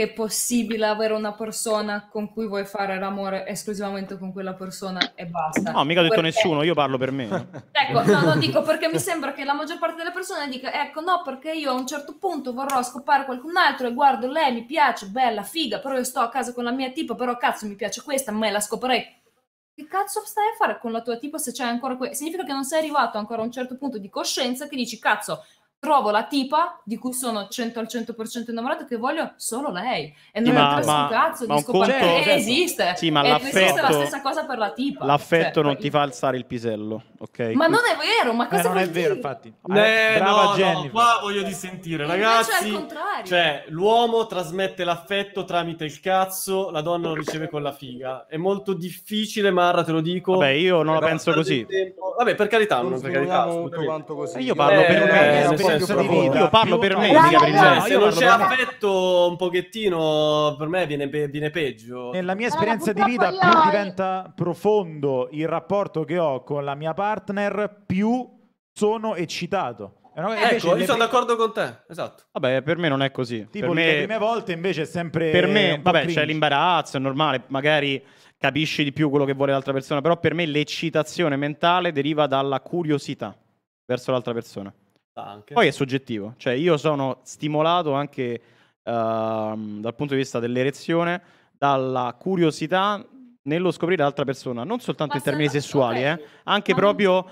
che è possibile avere una persona con cui vuoi fare l'amore esclusivamente con quella persona e basta. No, mica ho detto perché... nessuno, io parlo per me. ecco, no, no, dico perché mi sembra che la maggior parte delle persone dica, ecco, no, perché io a un certo punto vorrò scopare qualcun altro e guardo lei, mi piace, bella, figa, però io sto a casa con la mia tipa, però cazzo mi piace questa, me la scoprei. Che cazzo stai a fare con la tua tipa se c'è ancora questo? Significa che non sei arrivato ancora a un certo punto di coscienza che dici, cazzo, trovo la tipa di cui sono 100 al 100% innamorato che voglio solo lei e non ma, mi interessa un cazzo ma di scoprire conto... Eh, che certo. esiste sì, ma e eh, esiste la stessa cosa per la tipa l'affetto cioè, non ti fa alzare il pisello ok? ma non è vero ma eh, cosa eh, non è vero infatti eh, brava no, Jennifer no, qua voglio dissentire ragazzi al cioè l'uomo trasmette l'affetto tramite il cazzo la donna lo riceve con la figa è molto difficile Marra te lo dico beh io non la penso così tempo, vabbè, per carità, non, non per carità. Tutto quanto così. Eh, io parlo eh, per me, Io parlo per me, mica per Se non c'è affetto un pochettino, per me viene, viene peggio. Nella mia eh, esperienza di vita, più diventa profondo il rapporto che ho con la mia partner, più sono eccitato. ecco, io sono d'accordo con te. Esatto. Vabbè, per me non è così. Tipo, per me... le prime volte invece è sempre. Per me, vabbè, c'è cioè l'imbarazzo, è normale. Magari capisci di più quello che vuole l'altra persona, però per me l'eccitazione mentale deriva dalla curiosità verso l'altra persona. Ah, anche. Poi è soggettivo, cioè io sono stimolato anche uh, dal punto di vista dell'erezione, dalla curiosità nello scoprire l'altra persona, non soltanto Ma in termini sessuali, eh, anche Ma proprio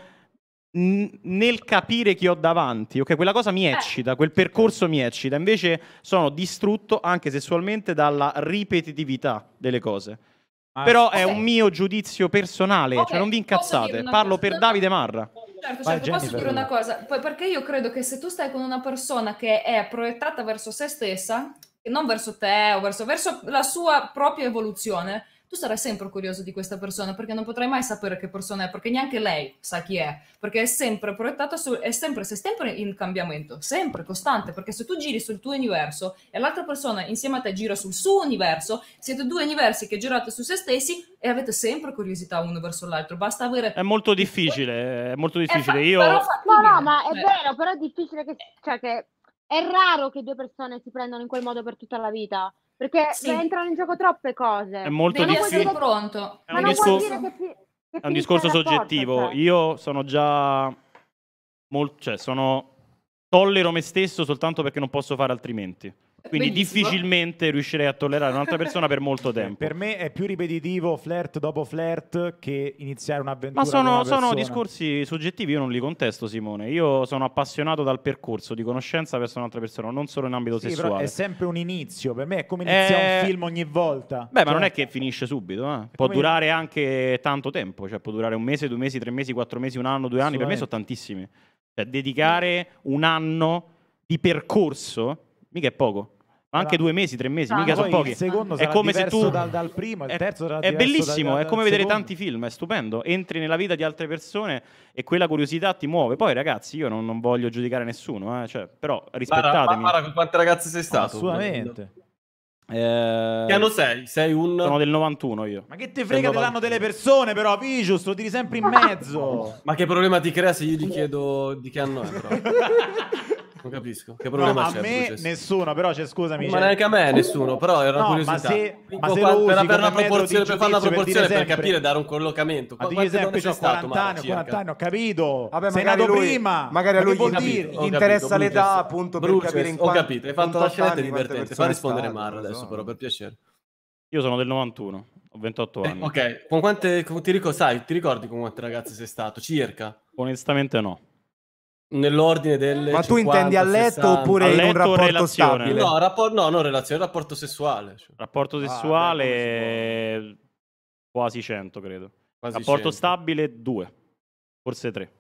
nel capire chi ho davanti, ok? Quella cosa mi eh. eccita, quel percorso mi eccita, invece sono distrutto anche sessualmente dalla ripetitività delle cose. Ah, Però okay. è un mio giudizio personale, okay, cioè non vi incazzate, parlo cosa? per Davide Marra. Certo, Vai, certo, posso dire una cosa, perché io credo che se tu stai con una persona che è proiettata verso se stessa, non verso te o verso, verso la sua propria evoluzione, tu sarai sempre curioso di questa persona perché non potrai mai sapere che persona è, perché neanche lei sa chi è, perché è sempre proiettata su, è sempre, sei sempre in cambiamento, sempre costante, perché se tu giri sul tuo universo e l'altra persona insieme a te gira sul suo universo, siete due universi che girate su se stessi e avete sempre curiosità uno verso l'altro, basta avere... È molto difficile, è molto eh, difficile, è fa- io... No, no, ma è eh. vero, però è difficile che... Cioè che è raro che due persone si prendano in quel modo per tutta la vita perché sì. entrano in gioco troppe cose. È molto Devi difficile. Dire... pronto. È un, discorso, che che è un discorso soggettivo. Porta, cioè. Io sono già molto, cioè sono tollero me stesso soltanto perché non posso fare altrimenti. Quindi Benissimo. difficilmente riuscirei a tollerare un'altra persona per molto eh, tempo. Per me è più ripetitivo flirt dopo flirt che iniziare un'avventura. Ma sono, una sono discorsi soggettivi, io non li contesto, Simone. Io sono appassionato dal percorso di conoscenza verso un'altra persona, non solo in ambito sì, sessuale. è sempre un inizio, per me è come iniziare eh... un film ogni volta. Beh, cioè... ma non è cioè che finisce subito, eh. può come... durare anche tanto tempo, cioè può durare un mese, due mesi, tre mesi, quattro mesi, un anno, due anni, per me sono tantissimi. Cioè, dedicare un anno di percorso mica è poco. Ma anche due mesi, tre mesi, no, mica sono pochi. Il secondo è come se tu dal, dal primo, il terzo sarà È bellissimo, dal, dal, è come vedere secondo. tanti film, è stupendo. Entri nella vita di altre persone e quella curiosità ti muove. Poi, ragazzi, io non, non voglio giudicare nessuno, eh, cioè, però rispettatemi. Guarda, con quante ragazze sei stato? Assolutamente. Eh... Che anno sei? Sei un... Sono del 91 io. Ma che te frega dell'anno delle persone però, Vicious, lo tiri sempre in mezzo. Ma che problema ti crea se io gli chiedo di che anno è però? Non capisco. Che problema no, a c'è? A me nessuno, però cioè, scusami. Ma c'è... neanche a me uh, nessuno, però è una no, curiosità. Ma se, ma se per, usi una proporzione, per fare una proporzione, per, sempre... per capire, dare un collocamento. Ma di esempio c'ho 40 anni, 40 anni, ho capito. Vabbè, Sei nato lui, prima. Magari a lui vuol dire, gli interessa l'età, appunto, per capire in quanto... Ho capito, hai fatto la scelta divertente. Fa rispondere Marra adesso, però, per piacere. Io sono del 91, ho 28 eh, anni. Eh, ok, con quante, con, ti, ricordi, sai, ti ricordi con quante ragazze sei stato? Circa? Onestamente no. Nell'ordine delle. Ma tu intendi a letto 60. oppure a letto in un rapporto stabile? No, rapport- no, non relazione, rapporto sessuale. Cioè. Rapporto ah, sessuale ah, quasi 100, credo. Quasi rapporto 100. stabile 2, forse 3.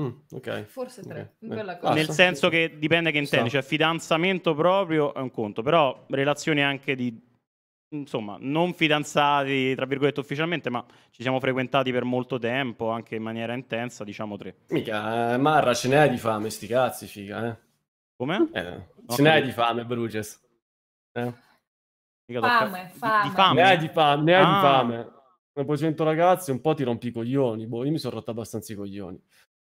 Mm, okay. Forse 3. Okay. Eh, Nel senso che dipende che intendi, cioè fidanzamento proprio è un conto, però relazioni anche di insomma, non fidanzati, tra virgolette, ufficialmente, ma ci siamo frequentati per molto tempo, anche in maniera intensa, diciamo tre. Mica, eh, Marra, ce n'hai di fame, sti cazzi, figa, eh. Come? Eh, no. ce okay. n'hai di fame, Bruges. Eh. Fame, fame. Di, di fame. Ne hai di fame, ne hai ah. di fame. Dopo 100 ragazzi un po' ti rompi i coglioni, boh, io mi sono rotto abbastanza i coglioni.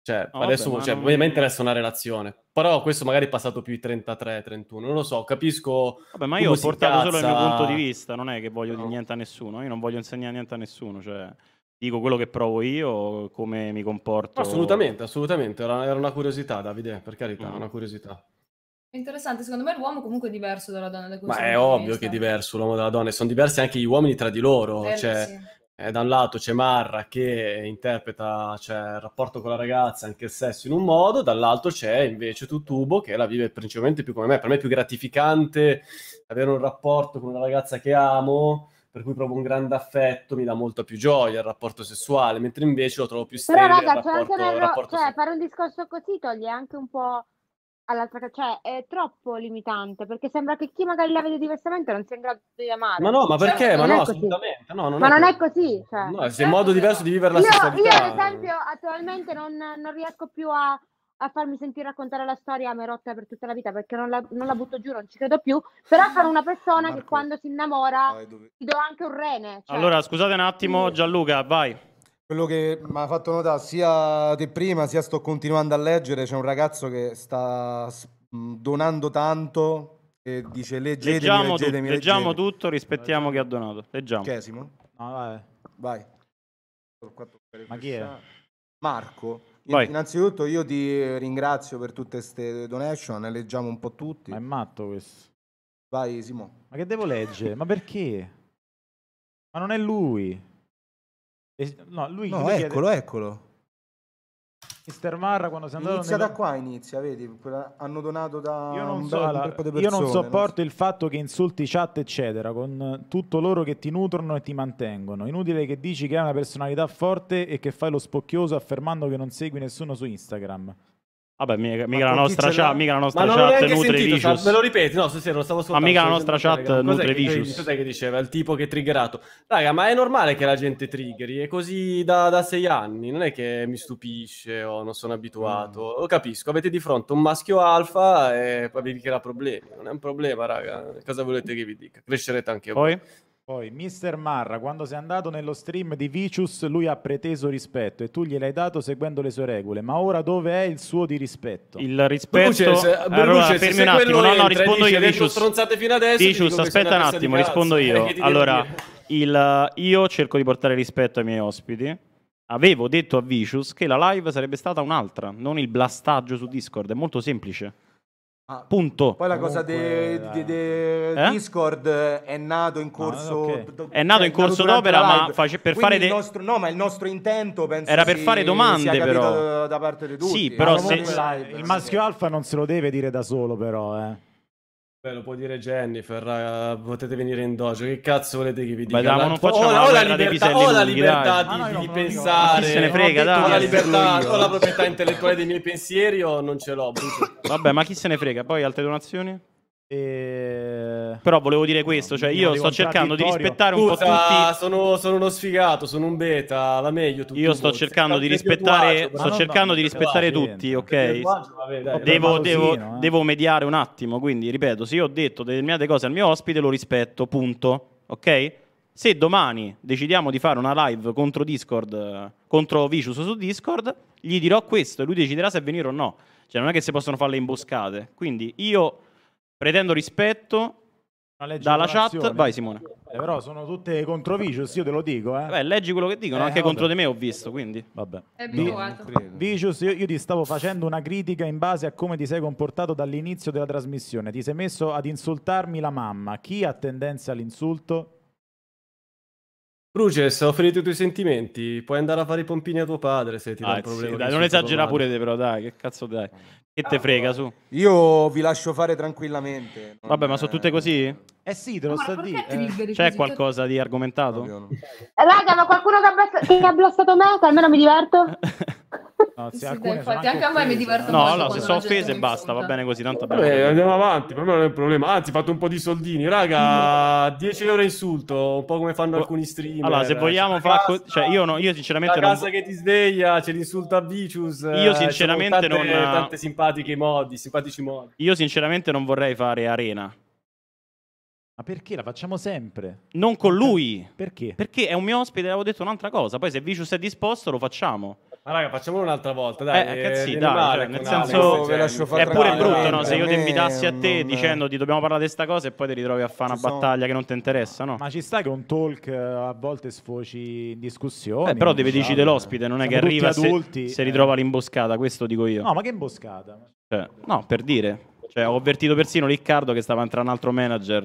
Cioè, oh, adesso vabbè, cioè, mi... mi interessa una relazione, però questo magari è passato più di 33, 31, non lo so, capisco. Vabbè, ma io ho portato solo il mio punto di vista, non è che voglio no. dire niente a nessuno, io non voglio insegnare niente a nessuno, cioè dico quello che provo io, come mi comporto. Assolutamente, assolutamente, era, era una curiosità, Davide, per carità, mm. una curiosità. Interessante, secondo me l'uomo comunque è diverso dalla donna. Da Ma è ovvio che è diverso l'uomo dalla donna, e sono diversi anche gli uomini tra di loro. Eh, cioè, sì eh, da un lato c'è Marra che interpreta cioè, il rapporto con la ragazza, anche il sesso in un modo, dall'altro c'è invece Tutubo che la vive principalmente più come me. Per me è più gratificante avere un rapporto con una ragazza che amo, per cui provo un grande affetto, mi dà molta più gioia il rapporto sessuale, mentre invece lo trovo più sterile Però raga, il rapporto, c'è anche il rapporto cioè, se... fare un discorso così toglie anche un po' all'altra cioè è troppo limitante perché sembra che chi magari la vede diversamente non sia in grado di amare. Ma no, ma cioè, perché? Cioè, ma no, assolutamente. No, non ma è non è così. Cioè. No, è un modo diverso di vivere la io, stessa vita. Io, ad esempio, attualmente non, non riesco più a, a, farmi sentire raccontare la storia a Merotta per tutta la vita perché non la, non la butto giù, non ci credo più. Però sono una persona Marco. che quando si innamora oh, dove... ti do anche un rene. Cioè. Allora, scusate un attimo, Gianluca, vai. Quello che mi ha fatto notare sia te prima, sia sto continuando a leggere, c'è un ragazzo che sta mm, donando tanto e dice leggetemi, leggiamo, leggetemi, tu, leggiamo tutto, rispettiamo chi ha donato. Leggiamo. Chesimo. No, vai. vai. Ma chi è? Marco. Vai. Innanzitutto io ti ringrazio per tutte queste donation, ne leggiamo un po' tutti. Ma è matto questo. Vai Simo. Ma che devo leggere? Ma perché? Ma non è lui no, lui, no, eccolo, chiede... eccolo. Mister Marra quando sei andato inizia nel... da qua inizia vedi Quella... hanno donato da io non, so, la... persone, io non sopporto no? il fatto che insulti chat eccetera con tutto loro che ti nutrono e ti mantengono inutile che dici che hai una personalità forte e che fai lo spocchioso affermando che non segui nessuno su Instagram Vabbè, mica, mica, la nostra chat, mica la nostra ma chat nutre sentito, Me lo ripeti? No, stasera lo stavo ascoltando. Ma mica la nostra chat raga. nutre vicious. Cos'è che diceva? Il tipo che è triggerato. Raga, ma è normale che la gente triggeri. È così da, da sei anni. Non è che mi stupisce o non sono abituato. Mm. Lo capisco. Avete di fronte un maschio alfa e poi vi crea problemi. Non è un problema, raga. Cosa volete che vi dica? Crescerete anche voi. Poi? Poi, Mister Marra, quando sei andato nello stream di Vicious, lui ha preteso rispetto e tu gliel'hai dato seguendo le sue regole. Ma ora dove è il suo di rispetto? Il rispetto... Bruce, se, allora, fermi un attimo. No, no, rispondo io, Vicious. Vicious, aspetta un attimo, rispondo io. Allora, il, eh, io cerco di portare rispetto ai miei ospiti. Avevo detto a Vicious che la live sarebbe stata un'altra, non il blastaggio su Discord. È molto semplice. Ah, Punto. Poi la cosa di eh? Discord è nato in ah, corso ah, okay. do, è nato cioè, in corso d'opera, ma face, per fare de... nostro, no, ma il nostro intento penso era per si, fare domande però da, parte di tutti. Sì, ah, però se... il maschio alfa non se lo deve dire da solo però, eh. Beh, lo può dire Jennifer, raga, eh, potete venire in dojo. Che cazzo volete che vi dica? Beh, non facciamo ho, ho la libertà, ho la libertà di, no, no, di pensare. Se ne frega, ho, dai, ho la libertà, ho la proprietà intellettuale dei miei pensieri o non ce l'ho? Vabbè, ma chi se ne frega? Poi altre donazioni? E... Però volevo dire questo, cioè io sto cercando di rispettare un Scusa, po' tutti. Sono, sono uno sfigato, sono un beta, la meglio. Io sto cercando di rispettare, sto cercando di rispettare tutti, ok? Devo, devo, eh. devo mediare un attimo, quindi ripeto, se io ho detto determinate cose al mio ospite lo rispetto, punto, ok? Se domani decidiamo di fare una live contro Discord, eh, contro Vicious su Discord, gli dirò questo e lui deciderà se venire o no. Cioè non è che si possono fare le imboscate. Quindi io Pretendo rispetto dalla chat. Vai Simone. Eh, però sono tutte contro Vicious io te lo dico. Eh. Beh, leggi quello che dicono, eh, anche vabbè. contro di me ho visto, quindi. Vabbè. no, Vicious, io, io, ti stavo facendo una critica in base a come ti sei comportato dall'inizio della trasmissione. Ti sei messo ad insultarmi la mamma. Chi ha tendenza all'insulto? Bruges, ho ferito i tuoi sentimenti. Puoi andare a fare i pompini a tuo padre se ti ah, dà un problema. dai, non esagera pure te, però dai, che cazzo dai. Che te frega su? Io vi lascio fare tranquillamente. non Vabbè, ma sono tutte così? Eh sì, te lo sto a dire. eh. C'è qualcosa di argomentato? Proprio no. Eh, raga, ma qualcuno che ha, blast- che ha blastato me, che almeno mi diverto? No, sì, alcune infatti, anche a me mi diverto eh. No, No, se quando sono offese e basta, va bene così, tanto Vabbè, capito. andiamo avanti, per me non è un problema. Anzi, fate un po' di soldini, raga. 10 euro insulto, un po' come fanno oh, alcuni streamer. Allora, se vogliamo fare... co- Cioè, io, no, io La sinceramente non... che ti sveglia, c'è l'insulto a Vicious. Io eh, sinceramente tante- non- Tante simpatici modi, simpatici modi. Io sinceramente non vorrei fare arena. Ma perché la facciamo sempre? Non con lui. Perché? Perché è un mio ospite, avevo detto un'altra cosa. Poi se Vicious è disposto lo facciamo. Ma raga, facciamolo un'altra volta, dai. Eh, eh cazzi, eh, dai, cioè, nel senso è pure brutto, no? Se io ti invitassi a te non... ti dobbiamo parlare di questa cosa e poi ti ritrovi a fare una sono... battaglia che non ti interessa, no? Ma ci sta che un talk eh, a volte sfoci in discussione. Eh, però devi diciamo, decidere l'ospite, non è che arriva adulti, se, se ritrova l'imboscata, questo dico io. No, ma che imboscata? Cioè, no, per dire. Cioè, ho avvertito persino Riccardo che stava entrando un altro manager,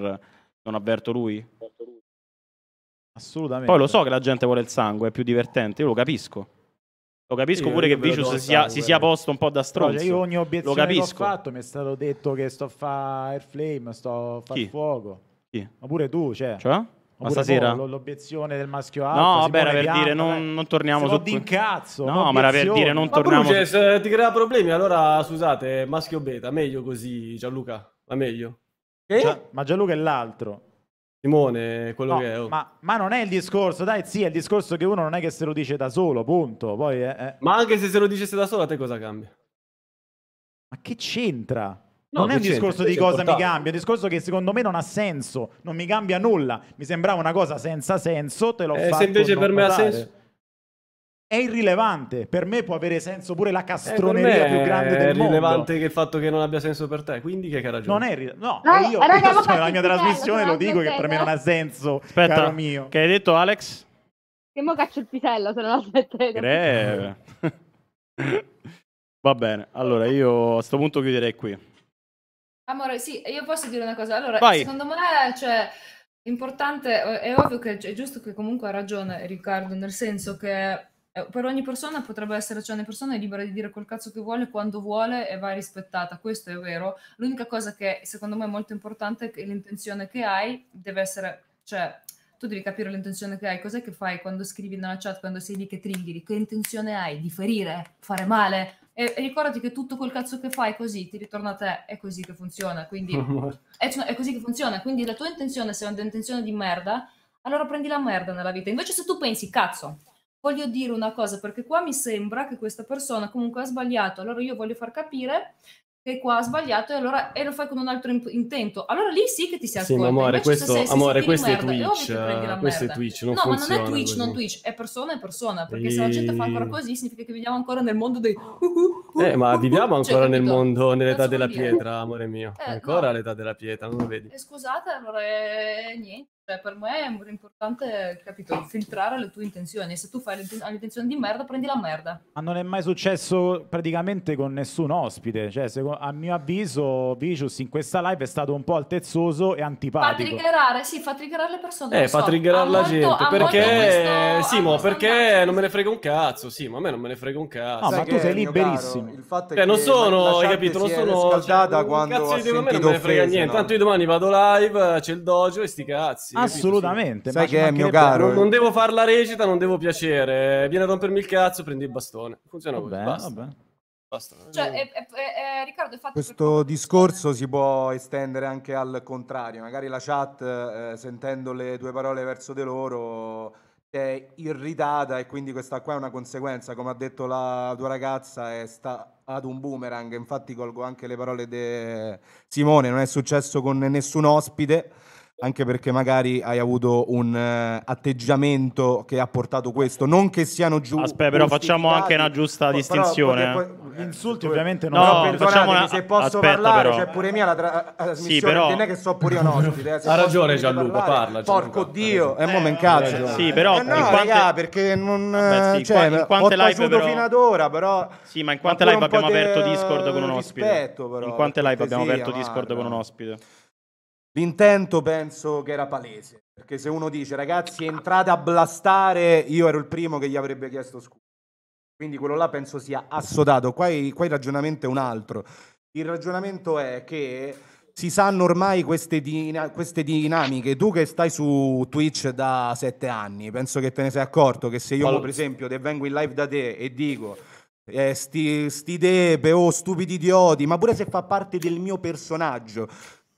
non avverto lui? Assolutamente. Poi lo so che la gente vuole il sangue, è più divertente, io lo capisco. Lo capisco io pure io che Vicious sia, si sia posto un po' da cioè, stronzo. Cioè io ogni obiezione che ho fatto mi è stato detto che sto a fare airflame, sto a fare fuoco. Chi? Ma pure tu, cioè. cioè? Ma stasera? Po, l'obiezione del maschio alto. No, vabbè, era per pianta, dire, non, non torniamo su. di incazzo. No, ma era per dire, non ma torniamo Bruce, su. Se ti crea problemi, allora scusate, maschio beta, meglio così, Gianluca. Ma meglio. Eh? Gia... ma Gianluca è l'altro. Simone, quello no, che è. Oh. Ma, ma, non è il discorso, dai, sì, è il discorso che uno non è che se lo dice da solo, punto. Poi, eh, eh. ma anche se se lo dicesse da solo, a te cosa cambia? Ma che c'entra? No, non è un discorso di cosa portato. mi cambia, è un discorso che secondo me non ha senso, non mi cambia nulla. Mi sembrava una cosa senza senso, te l'ho eh, fatto. Se invece per me notare. ha senso è irrilevante. Per me può avere senso pure la eh, castroneria eh, più grande del mondo. È rilevante che il fatto che non abbia senso per te, quindi che hai ragione. Non è irrilevante. No, no io, raga, io cioè, nella mia trasmissione lo dico che per me non ha senso, Aspetta, caro mio. Che hai detto Alex? Che mo caccio il pisello se non aspettete. Va bene, allora io a questo punto chiuderei qui. Amore, sì, io posso dire una cosa. Allora, Vai. secondo me, cioè importante, è ovvio che è giusto che comunque ha ragione Riccardo, nel senso che eh, per ogni persona potrebbe essere, cioè una persona è libera di dire quel cazzo che vuole quando vuole e va rispettata, questo è vero. L'unica cosa che secondo me è molto importante è che l'intenzione che hai deve essere, cioè tu devi capire l'intenzione che hai, cos'è che fai quando scrivi nella chat, quando sei lì che triggeri, che intenzione hai di ferire, fare male. E, ricordati che tutto quel cazzo che fai così ti ritorna a te, è così che funziona. Quindi è, cioè, è così che funziona. Quindi la tua intenzione, se è un'intenzione di merda, allora prendi la merda nella vita. Invece se tu pensi, cazzo, voglio dire una cosa perché qua mi sembra che questa persona comunque ha sbagliato, allora io voglio far capire che qua ha sbagliato e allora e lo fai con un altro in- intento. Allora lì sì che ti si ascolta. Sì, ma amore, questo, se sei, amore, questo merda, oh, è Twitch. questo merda. è Twitch, non No, ma non è Twitch, così. non Twitch, è persona e persona, perché e... se la gente fa ancora così significa che viviamo ancora nel mondo dei uh, uh, Eh, ma cioè, viviamo ancora cioè, nel mondo nell'età della pietra, amore mio. Eh, ancora no. l'età della pietra, non lo vedi? Eh, scusate, allora eh, niente. Cioè, per me è importante, capito, filtrare le tue intenzioni. Se tu fai l'intenzione di merda, prendi la merda. Ma non è mai successo praticamente con nessun ospite. Cioè, secondo, a mio avviso, Vicious in questa live è stato un po' altezzoso e antipatico. Fa triggerare, sì, fa triggerare le persone. Eh, fa so. triggerare la gente. Perché, questo, Simo, perché non me ne frega un cazzo. Sì, a me non me ne frega un cazzo. No, ma tu sei liberissimo. Caro, il fatto è cioè, che non sono, hai capito, non sono... Cioè, quando cazzo di me non me ne frega niente. No? Tanto io domani vado live, c'è il dojo e sti cazzi. Assolutamente. Sai che è mio caro. Non, non eh. devo fare la recita, non devo piacere. Vieni a rompermi il cazzo, prendi il bastone. Funziona vabbè, così. Basta. Vabbè. Basta. Cioè, eh, eh, eh, Riccardo, questo discorso si può estendere anche al contrario. Magari la chat, eh, sentendo le tue parole verso di loro, è irritata e quindi questa qua è una conseguenza. Come ha detto la tua ragazza, è eh, sta ad un boomerang. Infatti colgo anche le parole di Simone, non è successo con nessun ospite anche perché magari hai avuto un uh, atteggiamento che ha portato questo. Non che siano giusti. Aspetta, però facciamo anche una giusta però, distinzione. gli eh. eh, insulti, eh, ovviamente, non no, facciamo una... se posso Aspetta, parlare, però. c'è pure mia la tra- trasmissione. Sì, però... Non è che so pure io un Eh, ha ragione, Gianluca. Parlare, parla. Porco Gianluca, Dio, è eh, un cazzo. Sì, però. Eh, no, in quante... raga, perché non. Vabbè, sì, cioè, in quante ho live. Però... fino ad ora, però. Sì, ma in quante live abbiamo aperto Discord con un ospite? In quante live abbiamo aperto Discord con un ospite? L'intento penso che era palese, perché se uno dice ragazzi entrate a blastare, io ero il primo che gli avrebbe chiesto scusa. Quindi quello là penso sia assodato. Qua, qua il ragionamento è un altro. Il ragionamento è che si sanno ormai queste, din- queste, dinamiche. Tu che stai su Twitch da sette anni, penso che te ne sei accorto che se io, All... per esempio, te vengo in live da te e dico eh, sti, sti debe o oh, stupidi idioti, ma pure se fa parte del mio personaggio,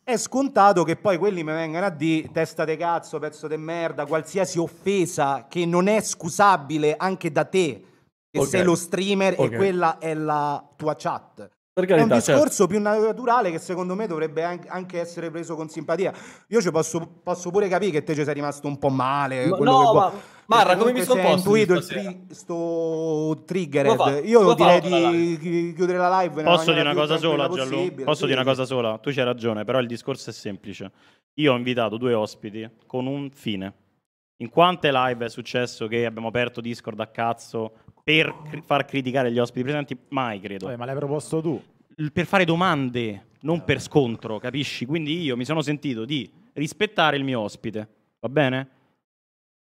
è scontato che poi quelli mi vengano a dire testa de cazzo, pezzo de merda, qualsiasi offesa che non è scusabile anche da te, che okay. sei lo streamer okay. e quella è la tua chat. Carità, è un certo. discorso certo. più naturale che secondo me dovrebbe anche essere preso con simpatia. Io ci posso, posso pure capire che te ci sei rimasto un po' male. Ma, no, che... ma Marra, come mi sono intuito il tri- sto trigger. Io lo direi di chiudere la live. Posso dire una cosa sola, Giallo? Posso sì. dire una cosa sola? Tu c'hai ragione, però il discorso è semplice. Io ho invitato due ospiti con un fine. In quante live è successo che abbiamo aperto Discord a cazzo per cr- far criticare gli ospiti presenti? Mai, credo. Vabbè, ma l'hai proposto tu. L- per fare domande, non eh, Vabbè. per scontro, capisci? Quindi io mi sono sentito di rispettare il mio ospite, va bene?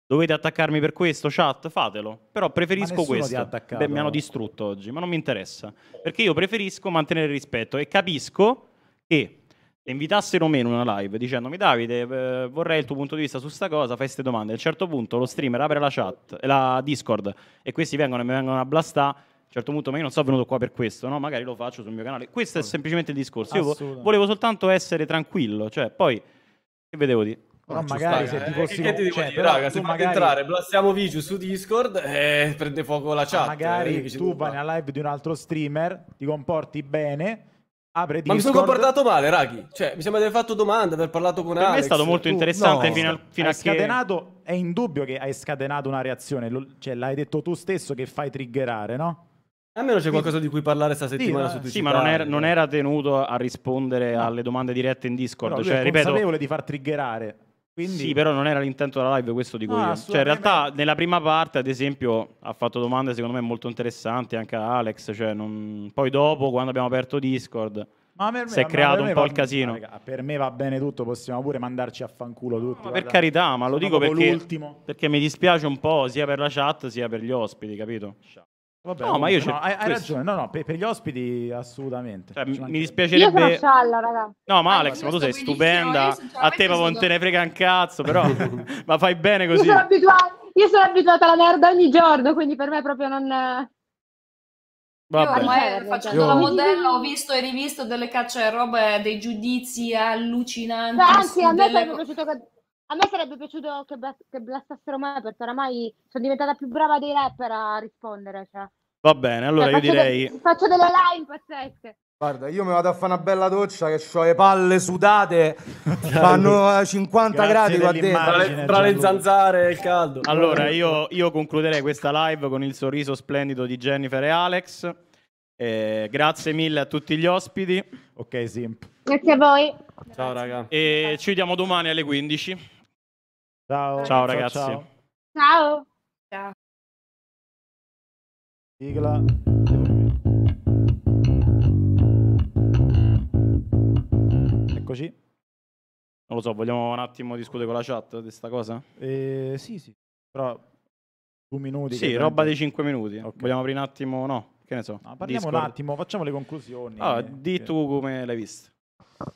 Dovete attaccarmi per questo, chat? Fatelo. Però preferisco questo. Beh, mi hanno distrutto oggi, ma non mi interessa. Perché io preferisco mantenere il rispetto e capisco che se invitassero me in una live dicendomi Davide, eh, vorrei il tuo punto di vista su sta cosa, fai queste domande. A un certo punto lo streamer apre la chat, eh, la Discord e questi vengono e mi vengono a blastare a un certo punto, ma io non sono venuto qua per questo, no? magari lo faccio sul mio canale. Questo è semplicemente il discorso. Io volevo soltanto essere tranquillo, cioè poi che vedevo di... Però no, magari stai, eh. se ti fossi... Che ti devo cioè, dire, però, raga, se magari... fai entrare, blastiamo Vigiu su Discord e eh, prende fuoco la chat. Ma eh, magari eh, tu vai nella live di un altro streamer, ti comporti bene, apri Discord... Ma mi sono comportato male, raghi. Cioè, mi sembra di aver fatto domande, aver parlato con per Alex. è stato molto interessante tu, no, fino, a, fino a scatenato, È indubbio che hai scatenato una reazione. Lo, cioè, l'hai detto tu stesso che fai triggerare, no? Almeno c'è qualcosa di cui parlare sta sì, su Twitch. Sì, ma non era, non era, tenuto a rispondere alle domande dirette in Discord. Però cioè, ripeto, consapevole di far triggerare. Quindi... Sì, però non era l'intento della live, questo dico no, io. Cioè, in realtà, nella prima parte, ad esempio, ha fatto domande secondo me molto interessanti anche a Alex. Cioè non... Poi, dopo, quando abbiamo aperto Discord, me, si è creato un po' il casino. Raga, per me va bene tutto, possiamo pure mandarci a fanculo tutti. No, per carità, ma lo dico perché, perché mi dispiace un po' sia per la chat sia per gli ospiti, capito? Vabbè, no, ma io no, hai, hai ragione. No, no, per, per gli ospiti assolutamente. Cioè, mi dispiacerebbe. Io scialla, raga. No, ma ah, Alex, ma tu sei stupenda. A te proprio non te ne frega un cazzo, però. ma fai bene così. Io sono, abituata, io sono abituata alla merda ogni giorno, quindi per me proprio non. Vabbè. Io ormai facendo io... la modella ho visto e rivisto delle cacce robe, dei giudizi allucinanti. Ma Anzi, a me delle... è piaciuto a me sarebbe piaciuto che, blas- che blastassero me perché oramai sono diventata più brava dei rapper a rispondere. Cioè. Va bene, allora cioè, io direi... De- faccio delle live pazzesche. Guarda, io mi vado a fare una bella doccia che ho le palle sudate, fanno 50 eh, gradi qua dentro. Tra le, tra le zanzare e il caldo. Allora, io, io, concluderei questa live con il sorriso splendido di Jennifer e Alex. Eh, grazie mille a tutti gli ospiti. Ok, Simp. Grazie a voi. Ciao, raga. E ci vediamo domani alle 15. Ciao, ciao ragazzi. Ciao. ciao. ciao. Sigla. Eccoci. Non lo so, vogliamo un attimo discutere con la chat di questa cosa? Eh, sì, sì. Però due minuti. Sì, roba dei cinque minuti. Okay. Vogliamo aprire un attimo, no? Che ne so. No, parliamo Discord. un attimo, facciamo le conclusioni. Allora, ah, eh, di tu come l'hai vista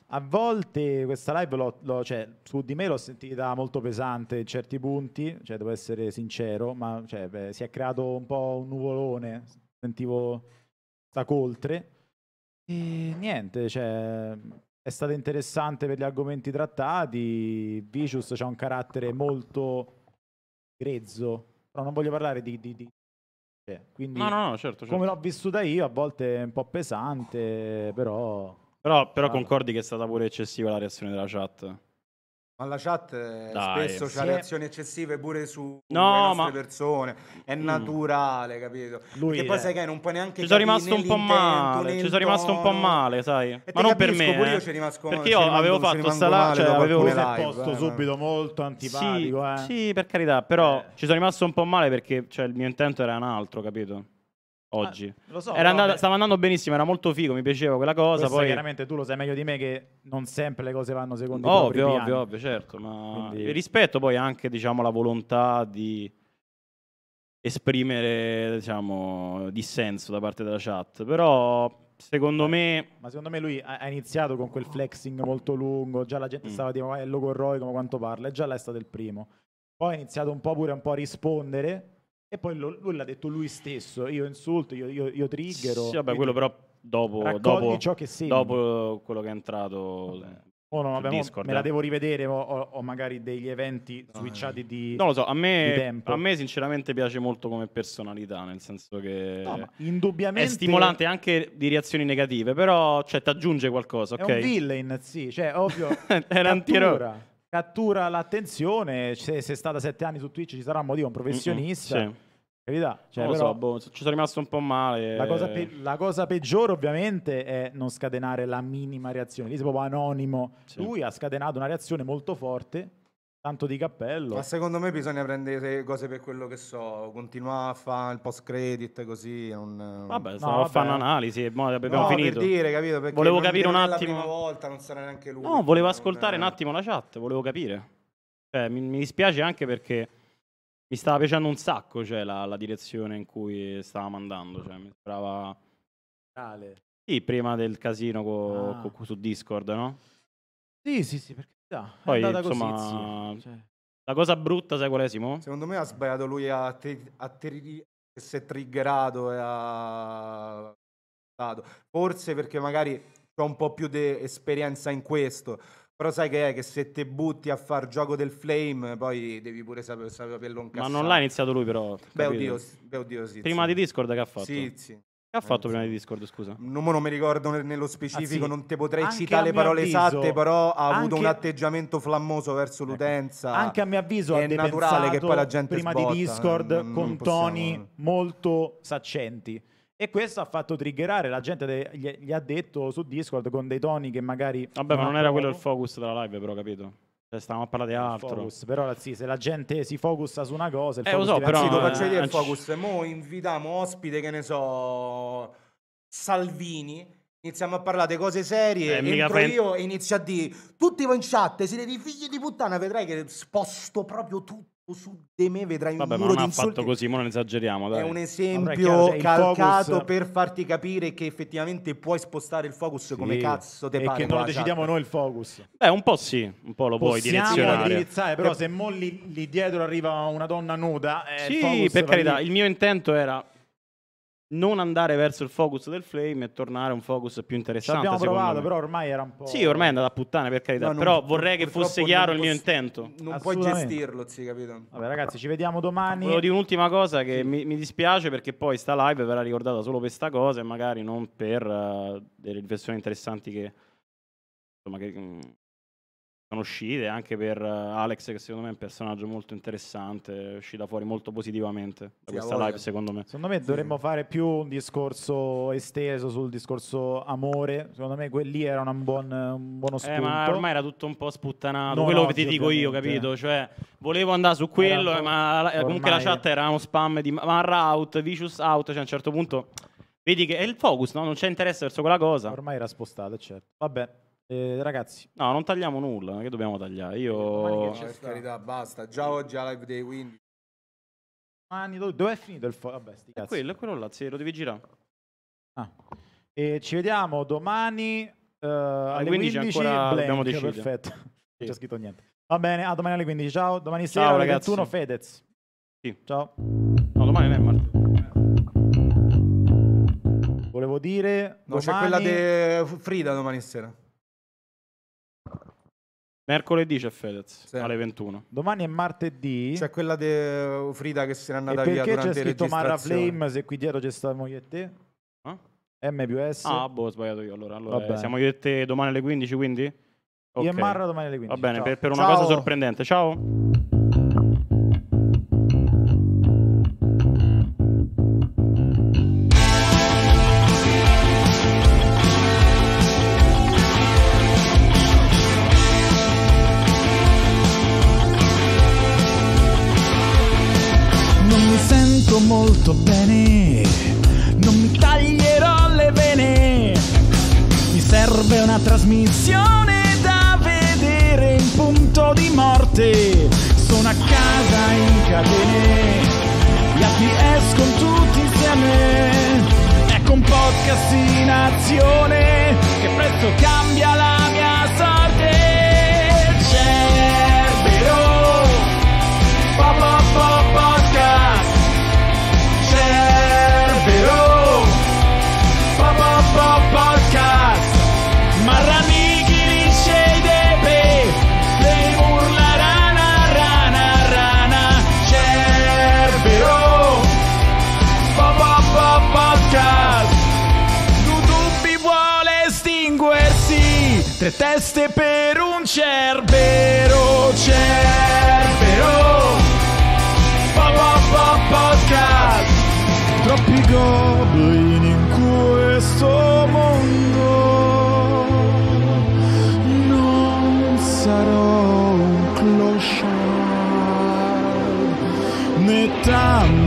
a volte questa live l'ho, l'ho, cioè, su di me l'ho sentita molto pesante in certi punti, cioè, devo essere sincero, ma cioè, beh, si è creato un po' un nuvolone, sentivo sta coltre e niente, cioè, è stato interessante per gli argomenti trattati, Vicious ha un carattere molto grezzo, però non voglio parlare di... di, di... Cioè, quindi, no, no, no, certo, certo. come l'ho vissuta io, a volte è un po' pesante, però però, però ah. concordi che è stata pure eccessiva la reazione della chat? Ma la chat eh, Dai, spesso sì. ha reazioni eccessive pure su no, ma... persone, è mm. naturale, capito? Lui Perché poi sai che non puoi neanche Ci sono rimasto un po' male, ci sono rimasto un po' male, sai? ma non per me, pure eh. io ci rimasto Perché io avevo fatto sta là, cioè avevo live, posto eh, subito molto antipatico, sì, eh. Sì, per carità, però eh. ci sono rimasto un po' male perché cioè, il mio intento era un altro, capito? Ah, oggi. Ah, lo so. Però, andata, stava andando benissimo, era molto figo, mi piaceva quella cosa. Poi chiaramente tu lo sai meglio di me che non sempre le cose vanno secondo te. Ovvio, ovvio, ovvio, certo. Ma Quindi... rispetto poi anche diciamo, la volontà di esprimere diciamo, dissenso da parte della chat. Però secondo me. Ma secondo me lui ha iniziato con quel flexing molto lungo. Già la gente mm. stava dicendo: Ma eh, è logorroico, come quanto parla? E già là è stato il primo. Poi ha iniziato un po' pure un po' a rispondere e poi lo, lui l'ha detto lui stesso, io insulto, io, io, io triggero. Sì, vabbè, quello però dopo, dopo, ciò che dopo quello che è entrato... Vabbè. Oh no, vabbè, Discord, me la eh. devo rivedere o, o magari degli eventi ah, switchati eh. di Non lo so, a me, a me, sinceramente piace molto come personalità, nel senso che no, indubbiamente... è stimolante anche di reazioni negative, però cioè, ti aggiunge qualcosa, ok? È un villain, sì, cioè ovvio... Era antiero cattura l'attenzione. Se, se è stata sette anni su Twitch ci sarà un motivo, un professionista. Mm-hmm, sì. Carità, cioè, però, so, boh, ci sono rimasto un po' male. La cosa, eh. pe- la cosa, peggiore, ovviamente, è non scatenare la minima reazione. Lì sei proprio anonimo. Sì. Lui ha scatenato una reazione molto forte Tanto di cappello. Ma secondo me bisogna prendere cose per quello che so, continuare a fare il post credit così. Un... Vabbè, stavo no, a fare un'analisi e abbiamo no, finito. Per dire, capito? volevo capire un attimo. La prima volta non sarà neanche lui. No, volevo ascoltare un attimo la chat, volevo capire. Cioè, mi, mi, dispiace anche perché mi stava piacendo un sacco cioè, la, la, direzione in cui stavamo andando. Cioè, mi sembrava... Sì, prima del casino co, ah. co, su Discord, no? Sì, sì, sì, perché No, Poi, insomma, così, cioè. la cosa brutta, sai qual è, Simo? Secondo me ha sbagliato lui a, tri- a tri- essere triggerato e a... Forse perché magari ho un po' più di esperienza in questo. Però sai che è che se te butti a far gioco del flame, poi devi pure sapere, saperlo un cazzo. Ma non l'ha iniziato lui, però. Beh oddio, beh oddio, sì. Prima sì. di Discord che ha fatto? Sì, sì. Che ha fatto prima di Discord, scusa? Non, non mi ricordo nello specifico, ah, sì. non ti potrei anche citare le parole avviso, esatte, però ha avuto anche... un atteggiamento flammoso verso ecco. l'utenza. Anche a mio avviso è naturale che poi la gente prima sbotta. di Discord non, con non possiamo... toni molto saccenti. E questo ha fatto triggerare, la gente de- gli, gli, ha detto su Discord con dei toni che magari... Vabbè, ma non era quello il focus della live, però, capito? Cioè, stavamo a parlare di altro. Focus, però sì, se la gente si focussa su una cosa, il eh, lo so, però, sì, faccio vedere il focus. Mo invitiamo ospite, che ne so, Salvini. Iniziamo a parlare di cose serie. Eh, entro prend... io e inizio a dire: tutti voi in chat siete dei figli di puttana. Vedrai che sposto proprio tutto su di me vedrai Vabbè, un muro ma non ha fatto così, ma non esageriamo. Dai. È un esempio Vabbè, chiaro, cioè, calcato focus... per farti capire che effettivamente puoi spostare il focus come cazzo te e pare. E che non lo decidiamo noi il focus. Beh, un po' sì, un po' lo puoi direzionare. Dirizzare, però eh, se molli lì, dietro arriva una donna nuda... Eh, sì, per carità, lì. il mio intento era non andare verso il focus del flame e tornare a un focus più interessante. L'abbiamo abbiamo provato, me. però ormai era un po'. Sì, ormai è andata a puttana per carità. No, non, però vorrei che fosse chiaro il mio intento. Non puoi gestirlo, sì, capito? Vabbè, ragazzi, ci vediamo domani. Volevo dire un'ultima cosa che sì. mi, mi, dispiace perché poi sta live verrà ricordata solo per questa cosa e magari non per uh, delle riflessioni interessanti che. Insomma, che. Mh, mm, uscite anche per eh, Alex che secondo me è un personaggio molto interessante è uscita fuori molto positivamente da sì, questa live secondo me secondo me dovremmo sì. fare più un discorso esteso sul discorso amore secondo me lì era un, buon, un buono spunto eh, ma ormai era tutto un po' sputtanato no, quello no, che ti dico io capito cioè volevo andare su quello ma ormai... comunque la chat era uno spam di Marra out Vicious out cioè a un certo punto vedi che è il focus no? non c'è interesse verso quella cosa ormai era spostato certo vabbè eh, ragazzi, no, non tagliamo nulla, che dobbiamo tagliare? Io... Eh, no, per carità, basta, già oggi a live dei 15. Domani, dove, dove è finito il fo- Vabbè, sti cazzi. È quello, è quello là, sì, lo devi girare. Ah. E ci vediamo domani eh, alle 15, 15 ancora blank, decidere. perfetto. Sì. Non c'è scritto niente. Va bene, a domani alle 15, ciao. Domani ciao, sera alle ragazzi. 21 Fedez. Sì. Ciao. No, domani non è martedì. Volevo dire... No, domani... c'è quella di Frida domani sera. Mercoledì c'è Fedez sì. alle 21. Domani è martedì. C'è quella di Frida che se n'è andata via durante Perché c'è scritto Marra Flame se qui dietro c'è sta moglie e te? Eh? M più S. Ah, boh, ho sbagliato io allora. allora eh, siamo io e te domani alle 15, quindi? Okay. Io e Marra domani alle 15. Va bene, per, per, una Ciao. cosa sorprendente. Ciao. trasmissione da vedere in punto di morte. Sono a casa in catene, gli atti escono tutti insieme. Ecco un podcast in azione che presto cambia la Teste per un cerbero, cerbero. Pa, pa, pa, podcast. Troppi goblin in questo mondo. Non sarò un clochard né tanto.